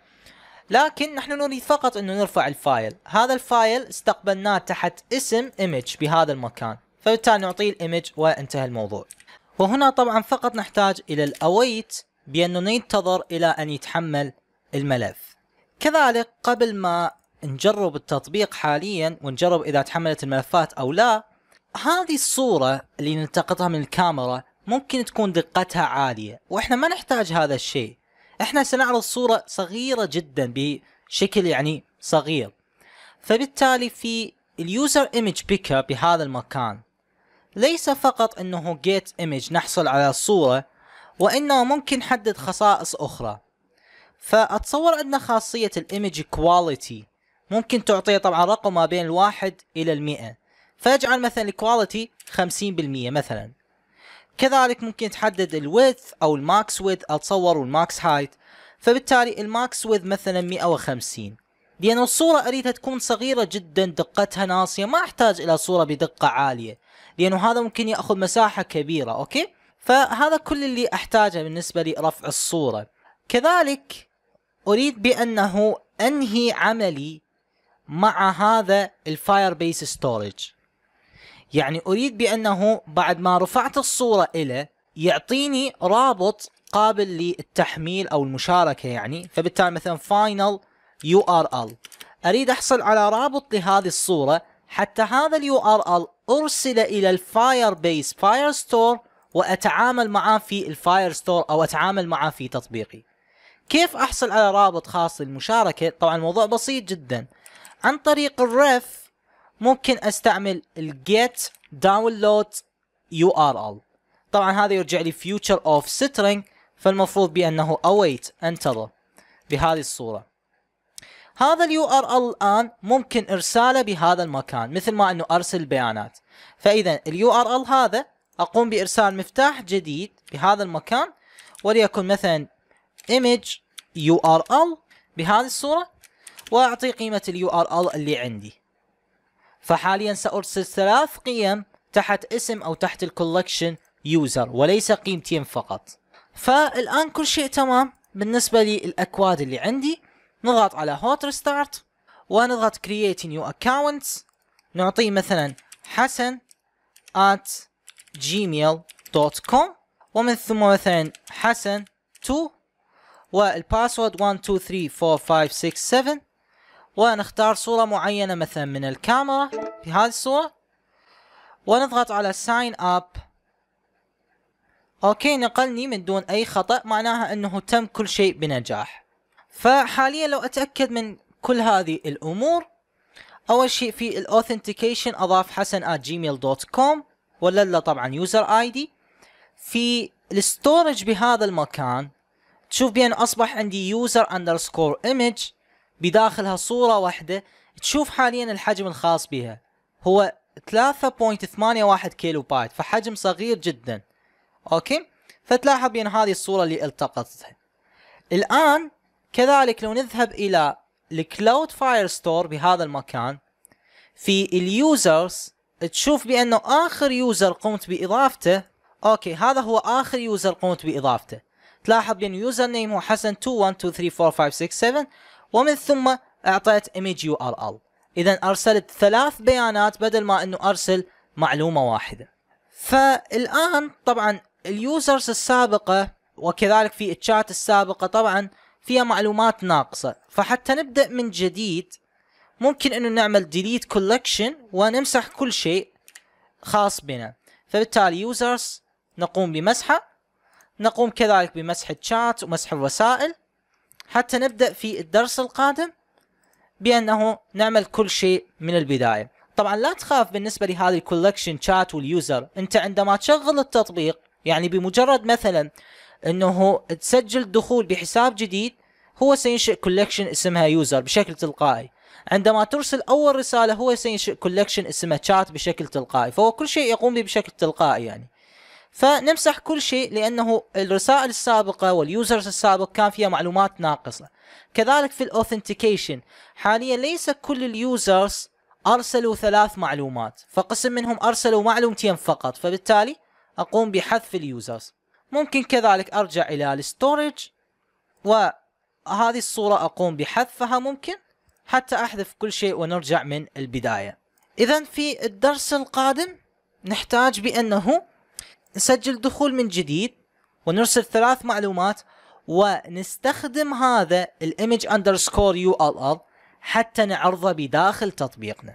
لكن نحن نريد فقط أنه نرفع الفايل هذا الفايل استقبلناه تحت اسم image بهذا المكان فبالتالي نعطيه الإيمج وانتهى الموضوع وهنا طبعا فقط نحتاج إلى الأويت بأنه ننتظر إلى أن يتحمل الملف كذلك قبل ما نجرب التطبيق حاليا ونجرب اذا تحملت الملفات او لا هذه الصورة اللي نلتقطها من الكاميرا ممكن تكون دقتها عالية واحنا ما نحتاج هذا الشيء احنا سنعرض صورة صغيرة جدا بشكل يعني صغير فبالتالي في اليوزر ايمج بيكر بهذا المكان ليس فقط انه جيت ايمج نحصل على الصورة وانه ممكن نحدد خصائص اخرى فاتصور عندنا خاصية الايمج كواليتي ممكن تعطيه طبعا رقم ما بين الواحد إلى المئة فاجعل مثلا الكواليتي 50% مثلا كذلك ممكن تحدد الويث أو الماكس ويث أتصور والماكس هايت فبالتالي الماكس ويث مثلا 150 لأن الصورة أريدها تكون صغيرة جدا دقتها ناصية ما أحتاج إلى صورة بدقة عالية لأنه هذا ممكن يأخذ مساحة كبيرة أوكي فهذا كل اللي أحتاجه بالنسبة لرفع الصورة كذلك أريد بأنه أنهي عملي مع هذا الفاير بيس ستورج يعني اريد بانه بعد ما رفعت الصوره له يعطيني رابط قابل للتحميل او المشاركه يعني فبالتالي مثلا فاينل يو ار ال اريد احصل على رابط لهذه الصوره حتى هذا اليو ار ال ارسل الى الفاير بيس فاير ستور واتعامل معاه في الفاير ستور او اتعامل معاه في تطبيقي كيف احصل على رابط خاص للمشاركه طبعا الموضوع بسيط جدا عن طريق الريف ممكن استعمل الجيت داونلود يو ار ال طبعا هذا يرجع لي future of string فالمفروض بانه await انتظر بهذه الصوره هذا اليو ار ال الان ممكن ارساله بهذا المكان مثل ما انه ارسل بيانات فاذا اليو ار ال هذا اقوم بارسال مفتاح جديد بهذا المكان وليكن مثلا image url بهذه الصوره واعطي قيمه اليو ار ال اللي عندي فحاليا سارسل ثلاث قيم تحت اسم او تحت الكولكشن يوزر وليس قيمتين فقط فالان كل شيء تمام بالنسبه للاكواد اللي عندي نضغط على هوت ريستارت ونضغط create new account نعطيه مثلا حسن at gmail.com ومن ثم مثلا حسن 2 والباسورد 6 7 ونختار صورة معينة مثلا من الكاميرا هذه الصورة ونضغط على ساين اب اوكي نقلني من دون اي خطأ معناها انه تم كل شيء بنجاح فحاليا لو اتأكد من كل هذه الامور اول شيء في الاوثنتيكيشن اضاف حسن at كوم ولا طبعا يوزر اي دي في الستورج بهذا المكان تشوف بأن أصبح عندي يوزر اندرسكور image بداخلها صورة واحدة تشوف حاليا الحجم الخاص بها هو 3.81 كيلو بايت فحجم صغير جدا اوكي فتلاحظ بان هذه الصورة اللي التقطتها الان كذلك لو نذهب الى الكلاود فاير ستور بهذا المكان في اليوزرز تشوف بانه اخر يوزر قمت باضافته اوكي هذا هو اخر يوزر قمت باضافته تلاحظ بان يوزر نيم هو حسن 2123456 ومن ثم اعطيت image URL اذا ارسلت ثلاث بيانات بدل ما انه ارسل معلومه واحده فالان طبعا اليوزرز السابقه وكذلك في الشات السابقه طبعا فيها معلومات ناقصه فحتى نبدا من جديد ممكن انه نعمل delete collection ونمسح كل شيء خاص بنا فبالتالي يوزرز نقوم بمسحه نقوم كذلك بمسح الشات ومسح الرسائل حتى نبدأ في الدرس القادم بأنه نعمل كل شيء من البداية طبعا لا تخاف بالنسبة لهذه الكولكشن شات واليوزر انت عندما تشغل التطبيق يعني بمجرد مثلا انه تسجل دخول بحساب جديد هو سينشئ كولكشن اسمها يوزر بشكل تلقائي عندما ترسل اول رساله هو سينشئ كولكشن اسمها شات بشكل تلقائي فهو كل شيء يقوم به بشكل تلقائي يعني فنمسح كل شيء لانه الرسائل السابقه واليوزرز السابق كان فيها معلومات ناقصه كذلك في الاوثنتيكيشن حاليا ليس كل اليوزرز ارسلوا ثلاث معلومات فقسم منهم ارسلوا معلومتين فقط فبالتالي اقوم بحذف اليوزرز ممكن كذلك ارجع الى الستورج وهذه الصوره اقوم بحذفها ممكن حتى احذف كل شيء ونرجع من البدايه اذا في الدرس القادم نحتاج بانه نسجل دخول من جديد ونرسل ثلاث معلومات ونستخدم هذا الايمج اندرسكور يو ال ال حتى نعرضه بداخل تطبيقنا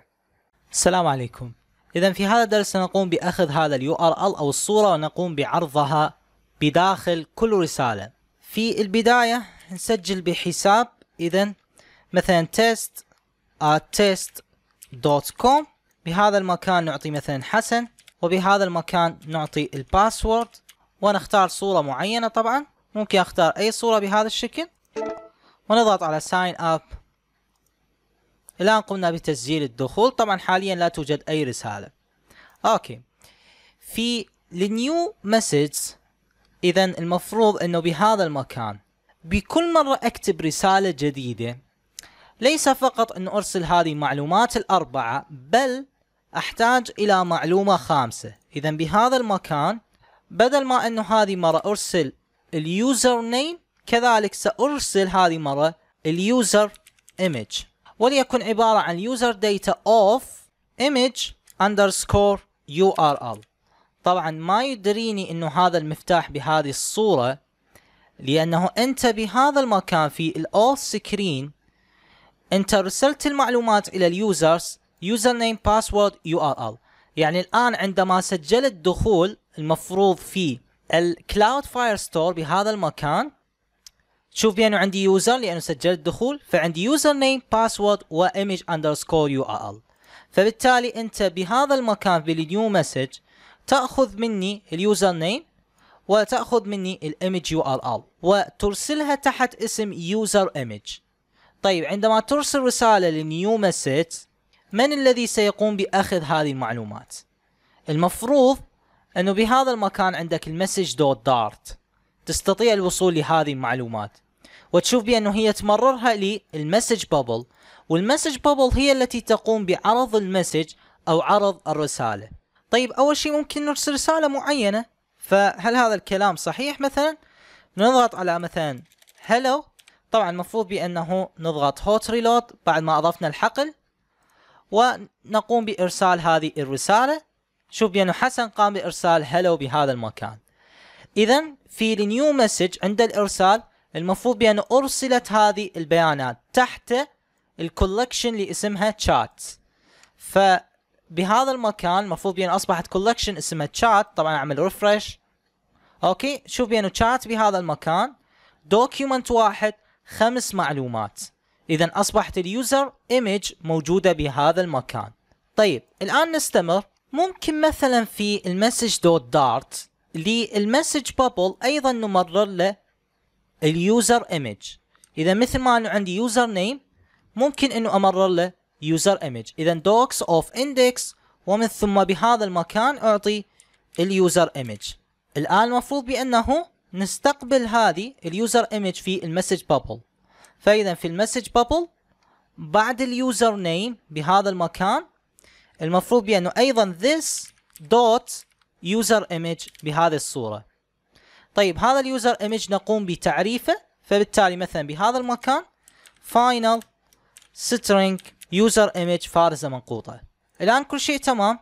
السلام عليكم اذا في هذا الدرس سنقوم باخذ هذا اليو ار ال او الصوره ونقوم بعرضها بداخل كل رساله في البدايه نسجل بحساب اذا مثلا test at test.com بهذا المكان نعطي مثلا حسن وبهذا المكان نعطي الباسورد ونختار صورة معينة طبعا ممكن اختار اي صورة بهذا الشكل ونضغط على ساين اب الان قمنا بتسجيل الدخول طبعا حاليا لا توجد اي رسالة اوكي في النيو مسج اذا المفروض انه بهذا المكان بكل مرة اكتب رسالة جديدة ليس فقط ان ارسل هذه المعلومات الاربعة بل أحتاج إلى معلومة خامسة إذا بهذا المكان بدل ما أنه هذه مرة أرسل اليوزر نيم كذلك سأرسل هذه مرة اليوزر ايمج وليكن عبارة عن اوف data اندرسكور يو ار ال طبعا ما يدريني انه هذا المفتاح بهذه الصورة لانه انت بهذا المكان في الاوف سكرين انت رسلت المعلومات الى اليوزرز يوزر يو ار ال يعني الآن عندما سجلت دخول المفروض في الكلاود فاير ستور بهذا المكان تشوف بأنه عندي يوزر لأنه سجلت دخول فعندي يوزر نيم باسورد وإيمج أندرسكور يو آر إل فبالتالي أنت بهذا المكان بالنيو مسج تأخذ مني اليوزر نيم وتأخذ مني الإيمج يو آر إل وترسلها تحت اسم يوزر إيمج طيب عندما ترسل رسالة للنيو مسج من الذي سيقوم باخذ هذه المعلومات المفروض انه بهذا المكان عندك المسج دوت دارت تستطيع الوصول لهذه المعلومات وتشوف بانه هي تمررها للمسج بابل والمسج بابل هي التي تقوم بعرض المسج او عرض الرساله طيب اول شيء ممكن نرسل رساله معينه فهل هذا الكلام صحيح مثلا نضغط على مثلا هلو طبعا المفروض بانه نضغط هوت ريلود بعد ما اضفنا الحقل ونقوم بإرسال هذه الرسالة شوف بأنه حسن قام بإرسال هلو بهذا المكان إذا في النيو مسج عند الإرسال المفروض بأنه أرسلت هذه البيانات تحت الكولكشن اللي اسمها تشات فبهذا المكان المفروض بأنه أصبحت كولكشن اسمها تشات طبعا أعمل ريفرش أوكي شوف بأنه تشات بهذا المكان دوكيومنت واحد خمس معلومات اذا اصبحت اليوزر ايمج موجوده بهذا المكان طيب الان نستمر ممكن مثلا في المسج دوت دارت للمسج بابل ايضا نمرر له اليوزر ايمج اذا مثل ما انه عندي يوزر نيم ممكن انه امرر له يوزر ايمج اذا دوكس اوف اندكس ومن ثم بهذا المكان اعطي اليوزر ايمج الان المفروض بانه نستقبل هذه اليوزر ايمج في المسج بابل فاذا في المسج بابل بعد اليوزر نيم بهذا المكان المفروض بانه ايضا this dot user image بهذه الصوره طيب هذا اليوزر image نقوم بتعريفه فبالتالي مثلا بهذا المكان final string user image فارزه منقوطه الان كل شيء تمام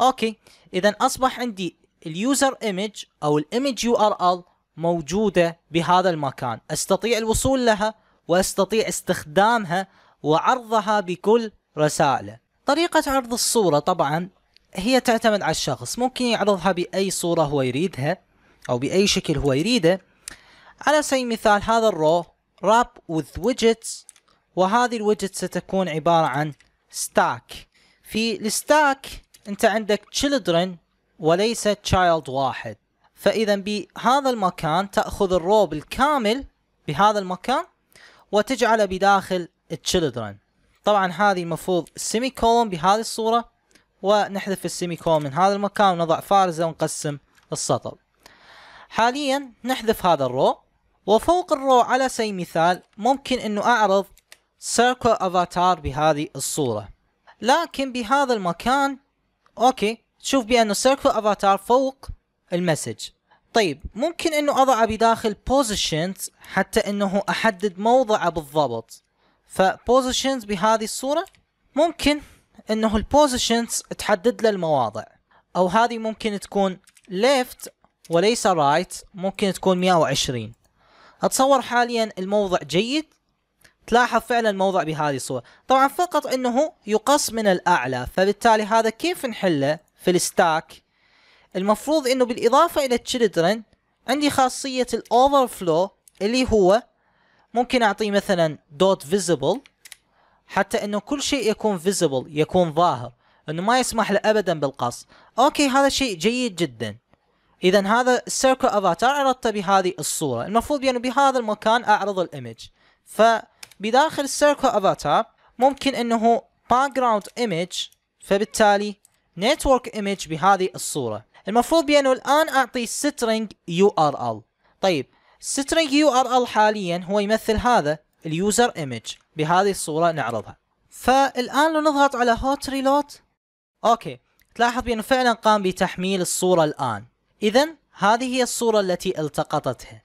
اوكي اذا اصبح عندي اليوزر image او الايمج يو ار ال موجوده بهذا المكان استطيع الوصول لها واستطيع استخدامها وعرضها بكل رسائله طريقة عرض الصورة طبعا هي تعتمد على الشخص ممكن يعرضها بأي صورة هو يريدها أو بأي شكل هو يريده على سبيل المثال هذا الرو راب with widgets وهذه الويدجت ستكون عبارة عن ستاك في الستاك انت عندك children وليس child واحد فاذا بهذا المكان تاخذ الرو بالكامل بهذا المكان وتجعله بداخل التشيلدرن طبعا هذه المفروض سيمي كولون بهذه الصورة ونحذف السيمي كولون من هذا المكان ونضع فارزة ونقسم السطر حاليا نحذف هذا الرو وفوق الرو على سبيل المثال ممكن انه اعرض سيركل افاتار بهذه الصورة لكن بهذا المكان اوكي تشوف بانه سيركل افاتار فوق المسج طيب ممكن انه اضعه بداخل بوزيشنز حتى انه احدد موضعه بالضبط فبوزيشنز بهذه الصورة ممكن انه البوزيشنز تحدد له المواضع او هذه ممكن تكون left وليس right ممكن تكون 120 اتصور حاليا الموضع جيد تلاحظ فعلا الموضع بهذه الصورة طبعا فقط انه يقص من الاعلى فبالتالي هذا كيف نحله في الستاك المفروض انه بالاضافة الى children عندي خاصية الاوفرفلو اللي هو ممكن اعطيه مثلا دوت visible حتى انه كل شيء يكون visible يكون ظاهر انه ما يسمح له ابدا بالقص اوكي هذا شيء جيد جدا اذا هذا السيركل افاتار عرضته بهذه الصورة المفروض بانه يعني بهذا المكان اعرض الايمج فبداخل السيركل افاتار ممكن انه باك جراوند ايمج فبالتالي نتورك ايمج بهذه الصورة المفروض بانه الان اعطي سترنج يو ار ال طيب سترنج يو ار ال حاليا هو يمثل هذا اليوزر ايمج بهذه الصوره نعرضها فالان لو نضغط على هوت ريلود اوكي تلاحظ بانه فعلا قام بتحميل الصوره الان اذا هذه هي الصوره التي التقطتها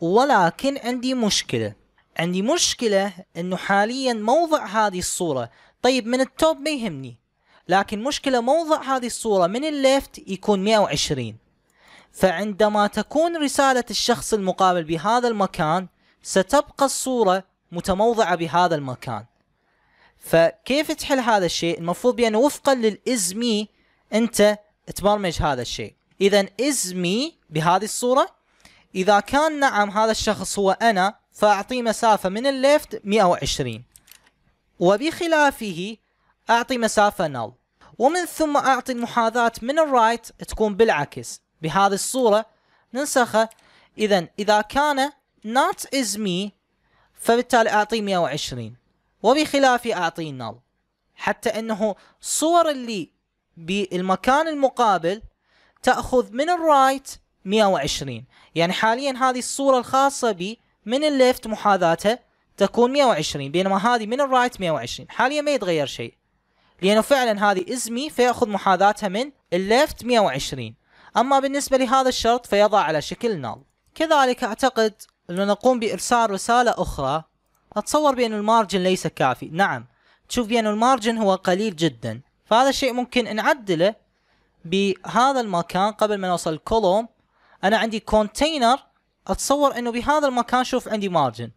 ولكن عندي مشكله عندي مشكله انه حاليا موضع هذه الصوره طيب من التوب ما يهمني لكن مشكلة موضع هذه الصورة من الليفت يكون 120 فعندما تكون رسالة الشخص المقابل بهذا المكان ستبقى الصورة متموضعة بهذا المكان فكيف تحل هذا الشيء المفروض بأن وفقا للإزمي أنت تبرمج هذا الشيء إذا إزمي بهذه الصورة إذا كان نعم هذا الشخص هو أنا فأعطيه مسافة من الليفت 120 وبخلافه أعطي مسافة نل ومن ثم أعطي المحاذاة من الرايت تكون بالعكس بهذه الصورة ننسخه إذا إذا كان not is me فبالتالي أعطيه 120 وبخلافي أعطيه نل حتى أنه صور اللي بالمكان المقابل تأخذ من الرايت 120 يعني حاليا هذه الصورة الخاصة بي من الليفت محاذاتها تكون 120 بينما هذه من الرايت 120 حاليا ما يتغير شيء لانه فعلا هذه ازمي فياخذ محاذاتها من الليفت 120 اما بالنسبه لهذا الشرط فيضع على شكل نال كذلك اعتقد انه نقوم بارسال رساله اخرى اتصور بان المارجن ليس كافي نعم تشوف بان المارجن هو قليل جدا فهذا الشيء ممكن نعدله بهذا المكان قبل ما نوصل الكولوم انا عندي كونتينر اتصور انه بهذا المكان شوف عندي مارجن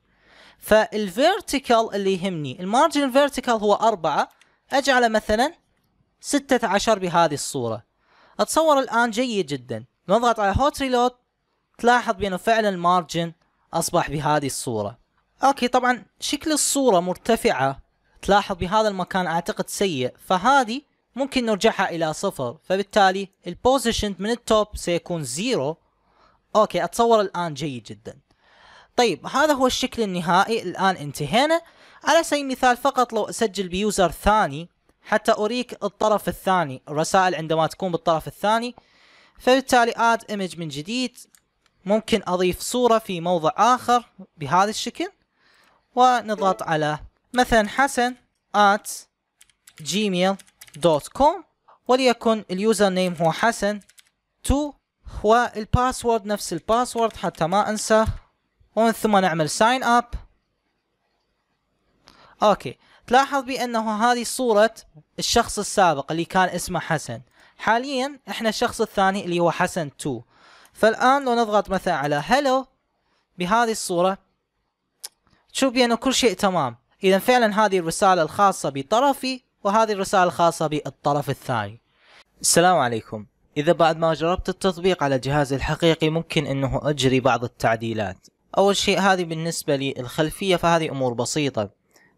فالفيرتيكال اللي يهمني المارجن الفيرتيكال هو أربعة أجعله مثلا 16 بهذه الصورة أتصور الآن جيد جدا نضغط على هوت ريلود تلاحظ بأنه فعلا المارجن أصبح بهذه الصورة أوكي طبعا شكل الصورة مرتفعة تلاحظ بهذا المكان أعتقد سيء فهذه ممكن نرجعها إلى صفر فبالتالي البوزيشن من التوب سيكون زيرو أوكي أتصور الآن جيد جدا طيب هذا هو الشكل النهائي الآن انتهينا على سبيل المثال فقط لو اسجل بيوزر ثاني حتى اريك الطرف الثاني الرسائل عندما تكون بالطرف الثاني فبالتالي اد ايمج من جديد ممكن اضيف صورة في موضع اخر بهذا الشكل ونضغط على مثلا حسن at gmail.com وليكن اليوزر نيم هو حسن 2 والباسورد نفس الباسورد حتى ما انسى ومن ثم نعمل ساين اب اوكي تلاحظ بانه هذه صورة الشخص السابق اللي كان اسمه حسن حاليا احنا الشخص الثاني اللي هو حسن 2 فالان لو نضغط مثلا على هلو بهذه الصورة تشوف بانه كل شيء تمام اذا فعلا هذه الرسالة الخاصة بطرفي وهذه الرسالة الخاصة بالطرف الثاني السلام عليكم إذا بعد ما جربت التطبيق على جهازي الحقيقي ممكن أنه أجري بعض التعديلات أول شيء هذه بالنسبة للخلفية فهذه أمور بسيطة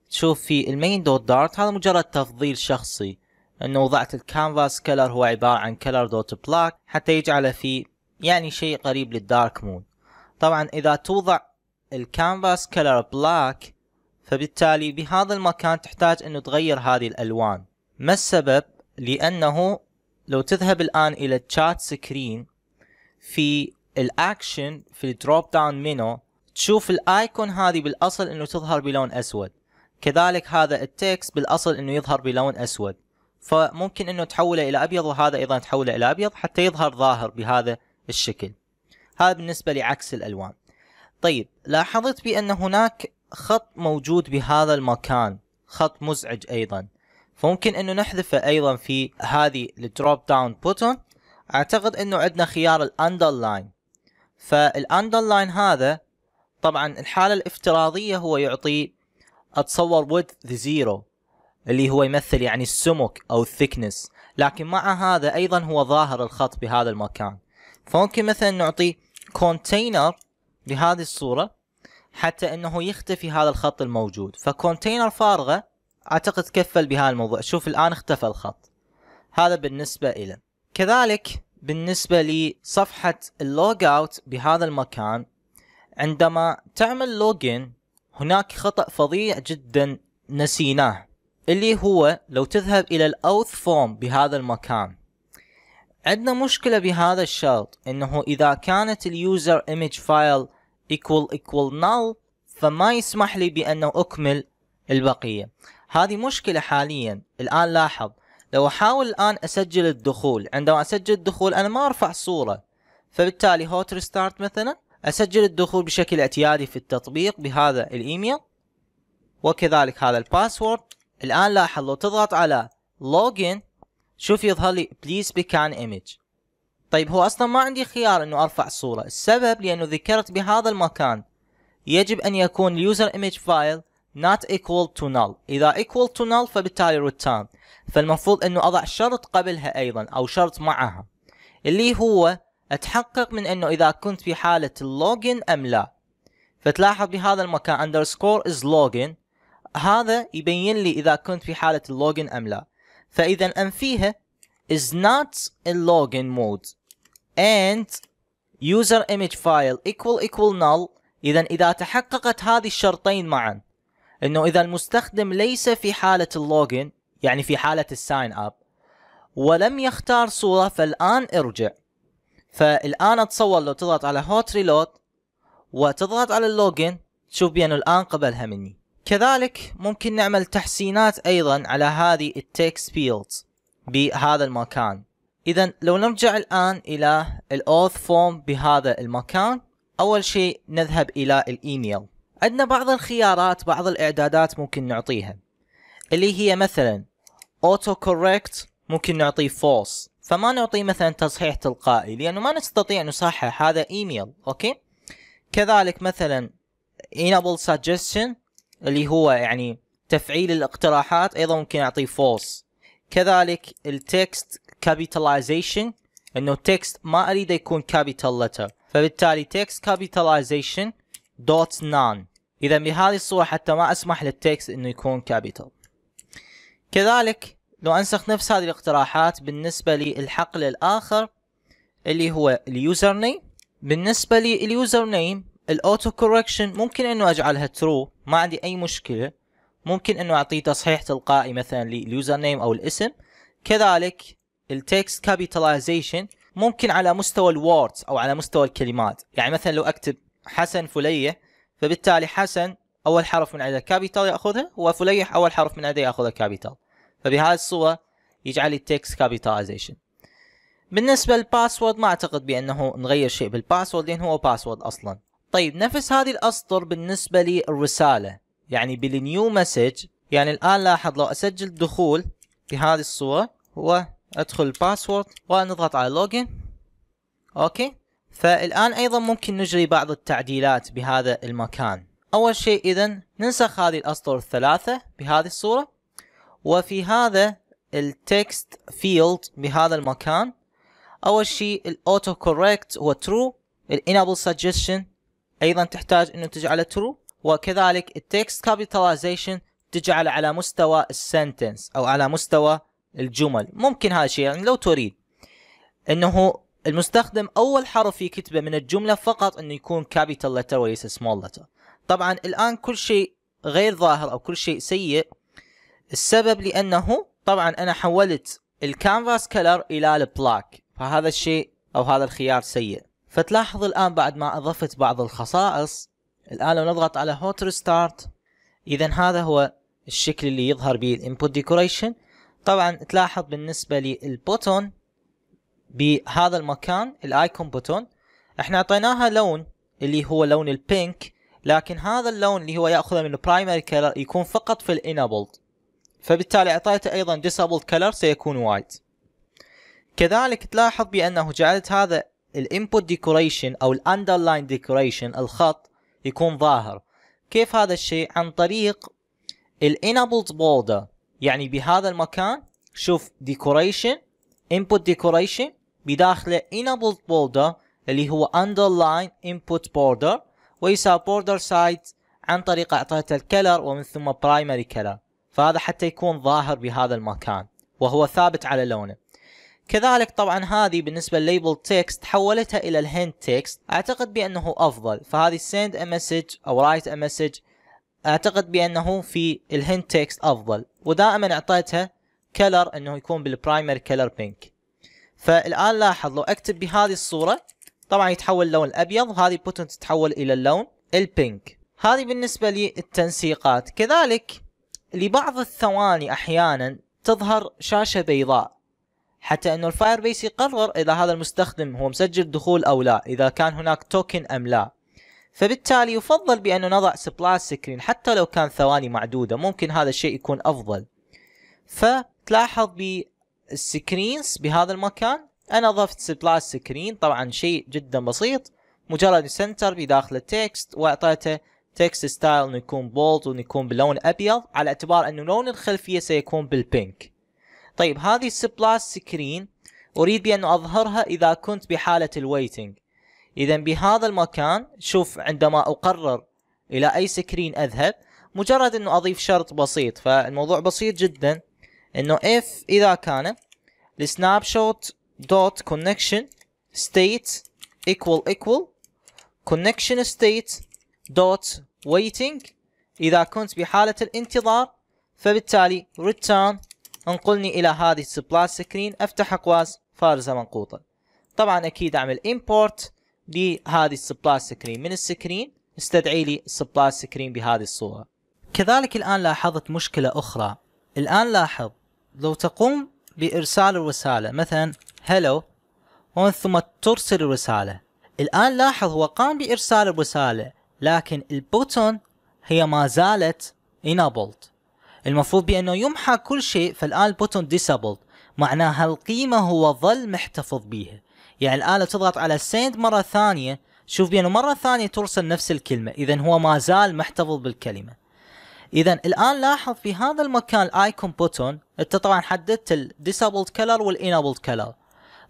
تشوف في المين دوت دارت هذا مجرد تفضيل شخصي انه وضعت الكانفاس كلر هو عبارة عن كلر دوت بلاك حتى يجعله في يعني شيء قريب للدارك مود طبعا اذا توضع الكانفاس كلر بلاك فبالتالي بهذا المكان تحتاج انه تغير هذه الالوان ما السبب لانه لو تذهب الان الى الشات سكرين في الاكشن في الدروب داون منو تشوف الايكون هذه بالاصل انه تظهر بلون اسود كذلك هذا التكست بالاصل انه يظهر بلون اسود فممكن انه تحوله الى ابيض وهذا ايضا تحوله الى ابيض حتى يظهر ظاهر بهذا الشكل هذا بالنسبة لعكس الالوان طيب لاحظت بان هناك خط موجود بهذا المكان خط مزعج ايضا فممكن انه نحذفه ايضا في هذه الدروب داون بوتون اعتقد انه عندنا خيار الاندرلاين فالاندرلاين هذا طبعا الحالة الافتراضية هو يعطي اتصور ذا زيرو اللي هو يمثل يعني السمك او الثكنس لكن مع هذا ايضا هو ظاهر الخط بهذا المكان فممكن مثلا نعطي كونتينر بهذه الصوره حتى انه يختفي هذا الخط الموجود فكونتينر فارغه اعتقد كفل بهذا الموضوع شوف الان اختفى الخط هذا بالنسبه الى كذلك بالنسبه لصفحه اللوج اوت بهذا المكان عندما تعمل لوجن هناك خطأ فظيع جدا نسيناه اللي هو لو تذهب إلى الأوث فورم بهذا المكان عندنا مشكلة بهذا الشرط انه اذا كانت اليوزر ايمج فايل equal equal null فما يسمح لي بانه اكمل البقية هذه مشكلة حاليا الان لاحظ لو احاول الان اسجل الدخول عندما اسجل الدخول انا ما ارفع صورة فبالتالي هوت ريستارت مثلا أسجل الدخول بشكل اعتيادي في التطبيق بهذا الإيميل وكذلك هذا الباسورد الآن لاحظ لو تضغط على لوجن شوف يظهر لي بليز بكان ايمج طيب هو أصلا ما عندي خيار أنه أرفع الصورة السبب لأنه ذكرت بهذا المكان يجب أن يكون اليوزر ايمج فايل not equal to null إذا equal to null فبالتالي ريتيرن فالمفروض أنه أضع شرط قبلها أيضا أو شرط معها اللي هو اتحقق من انه اذا كنت في حالة اللوجن ام لا فتلاحظ بهذا المكان underscore is login هذا يبين لي اذا كنت في حالة اللوجن ام لا فاذا انفيها is not in login mode and user image file equal equal null اذا اذا تحققت هذه الشرطين معا انه اذا المستخدم ليس في حالة اللوجن يعني في حالة الساين اب ولم يختار صورة فالان ارجع فالان اتصور لو تضغط على هوت ريلود وتضغط على اللوجن تشوف بانه الان قبلها مني كذلك ممكن نعمل تحسينات ايضا على هذه التكست فيلدز بهذا المكان اذا لو نرجع الان الى الاوث فورم بهذا المكان اول شيء نذهب الى الايميل عندنا بعض الخيارات بعض الاعدادات ممكن نعطيها اللي هي مثلا اوتو كوركت ممكن نعطيه false فما نعطيه مثلا تصحيح تلقائي لانه ما نستطيع نصحح هذا ايميل اوكي كذلك مثلا enable suggestion اللي هو يعني تفعيل الاقتراحات ايضا ممكن اعطيه false كذلك التكست capitalization انه التكست ما اريده يكون capital letter فبالتالي text capitalization dot none اذا بهذه الصورة حتى ما اسمح للتكست انه يكون capital كذلك لو انسخ نفس هذه الاقتراحات بالنسبة للحقل الآخر اللي هو اليوزر نيم بالنسبة لليوزر نيم الاوتو كوركشن ممكن انه اجعلها ترو ما عندي اي مشكلة ممكن انه اعطيه تصحيح تلقائي مثلا لليوزر نيم او الاسم كذلك التكست كابيتاليزيشن ممكن على مستوى الوردز او على مستوى الكلمات يعني مثلا لو اكتب حسن فليه فبالتالي حسن اول حرف من عنده كابيتال ياخذها وفليح اول حرف من عنده ياخذها كابيتال فبهذه الصورة يجعل التكست كابيتاليزيشن بالنسبة للباسورد ما اعتقد بانه نغير شيء بالباسورد لان هو باسورد اصلا طيب نفس هذه الاسطر بالنسبة للرسالة يعني بالنيو مسج يعني الان لاحظ لو اسجل دخول بهذه الصورة هو ادخل الباسورد ونضغط على لوجن اوكي فالان ايضا ممكن نجري بعض التعديلات بهذا المكان اول شيء اذا ننسخ هذه الاسطر الثلاثة بهذه الصورة وفي هذا التكست فيلد بهذا المكان اول شيء الاوتو كوركت هو ترو الانابل سجستشن ايضا تحتاج انه تجعله ترو وكذلك التكست كابيتاليزيشن تجعله على مستوى السنتنس او على مستوى الجمل ممكن هذا الشيء يعني لو تريد انه المستخدم اول حرف يكتبه من الجمله فقط انه يكون كابيتال لتر وليس سمول لتر طبعا الان كل شيء غير ظاهر او كل شيء سيء السبب لانه طبعا انا حولت الكانفاس كلر الى البلاك فهذا الشيء او هذا الخيار سيء فتلاحظ الان بعد ما اضفت بعض الخصائص الان لو نضغط على هوت ريستارت اذا هذا هو الشكل اللي يظهر به الانبوت ديكوريشن طبعا تلاحظ بالنسبه للبوتون بهذا المكان الايكون بوتون احنا اعطيناها لون اللي هو لون البينك لكن هذا اللون اللي هو ياخذه من البرايمري كلر يكون فقط في الانابلد فبالتالي أعطيته أيضا disabled color سيكون وايت كذلك تلاحظ بأنه جعلت هذا الانبوت ديكوريشن أو الاندرلاين ديكوريشن الخط يكون ظاهر كيف هذا الشيء عن طريق الانابلد بوردر يعني بهذا المكان شوف ديكوريشن انبوت ديكوريشن بداخله انابلد بوردر اللي هو اندرلاين انبوت بوردر ويسا بوردر size عن طريق اعطيته الكلر ومن ثم برايمري كلر فهذا حتى يكون ظاهر بهذا المكان وهو ثابت على لونه كذلك طبعا هذه بالنسبة لليبل تكست حولتها إلى الهند تكست أعتقد بأنه أفضل فهذه send a message أو write a message أعتقد بأنه في الهند تكست أفضل ودائما أعطيتها كلر أنه يكون بالبرايمري كلر بينك فالآن لاحظ لو أكتب بهذه الصورة طبعا يتحول اللون الأبيض وهذه بوتن تتحول إلى اللون البينك هذه بالنسبة للتنسيقات كذلك لبعض الثواني احيانا تظهر شاشة بيضاء حتى انه الفاير بيس يقرر اذا هذا المستخدم هو مسجل دخول او لا اذا كان هناك توكن ام لا فبالتالي يفضل بانه نضع سبلاس سكرين حتى لو كان ثواني معدودة ممكن هذا الشيء يكون افضل فتلاحظ بالسكرينز بهذا المكان انا ضفت سبلاس سكرين طبعا شيء جدا بسيط مجرد سنتر بداخل التكست واعطيته التكست ستايل انه يكون بولد وانه يكون بلون ابيض على اعتبار انه لون الخلفيه سيكون بالبينك طيب هذه السي سكرين اريد بان اظهرها اذا كنت بحاله الويتنج اذا بهذا المكان شوف عندما اقرر الى اي سكرين اذهب مجرد انه اضيف شرط بسيط فالموضوع بسيط جدا انه اف اذا كان السناب شوت دوت كونكشن ستيت ايكوال ايكوال كونكشن ستيت دوت waiting إذا كنت بحالة الانتظار فبالتالي return انقلني إلى هذه supply screen أفتح أقواس فارزة منقوطة طبعا أكيد أعمل import لهذه supply screen من السكرين استدعي لي supply screen بهذه الصورة كذلك الآن لاحظت مشكلة أخرى الآن لاحظ لو تقوم بإرسال الرسالة مثلا hello ومن ثم ترسل الرسالة الآن لاحظ هو قام بإرسال الرسالة لكن البوتون هي ما زالت enabled المفروض بأنه يمحى كل شيء فالآن البوتون disabled معناها القيمة هو ظل محتفظ بيها يعني الآلة تضغط على سند مرة ثانية شوف بأنه مرة ثانية ترسل نفس الكلمة إذا هو ما زال محتفظ بالكلمة إذا الآن لاحظ في هذا المكان الآيكون بوتون أنت طبعا حددت الديسابلد كلر والإنابلد كلر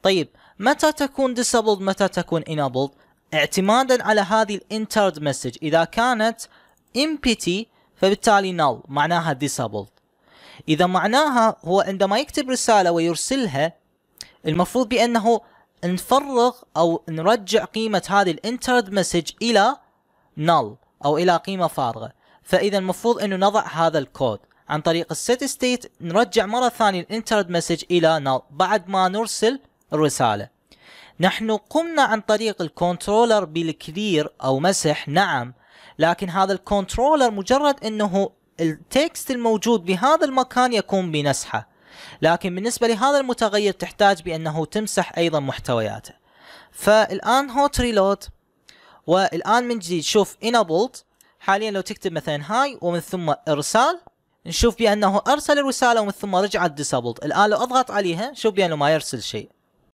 طيب متى تكون disabled متى تكون enabled اعتمادا على هذه الانترد مسج اذا كانت امبتي فبالتالي نل معناها disabled اذا معناها هو عندما يكتب رساله ويرسلها المفروض بانه نفرغ او نرجع قيمه هذه الانترد مسج الى نل او الى قيمه فارغه فاذا المفروض انه نضع هذا الكود عن طريق السيت ستيت نرجع مره ثانيه الانترد مسج الى نل بعد ما نرسل الرساله نحن قمنا عن طريق الكنترولر بالكلير او مسح نعم لكن هذا الكنترولر مجرد انه التكست الموجود بهذا المكان يكون بنسحه لكن بالنسبه لهذا المتغير تحتاج بانه تمسح ايضا محتوياته فالان هوت ريلود والان من جديد شوف انابلت حاليا لو تكتب مثلا هاي ومن ثم ارسال نشوف بانه ارسل الرساله ومن ثم رجعت ديسابلت الان لو اضغط عليها شوف بانه ما يرسل شيء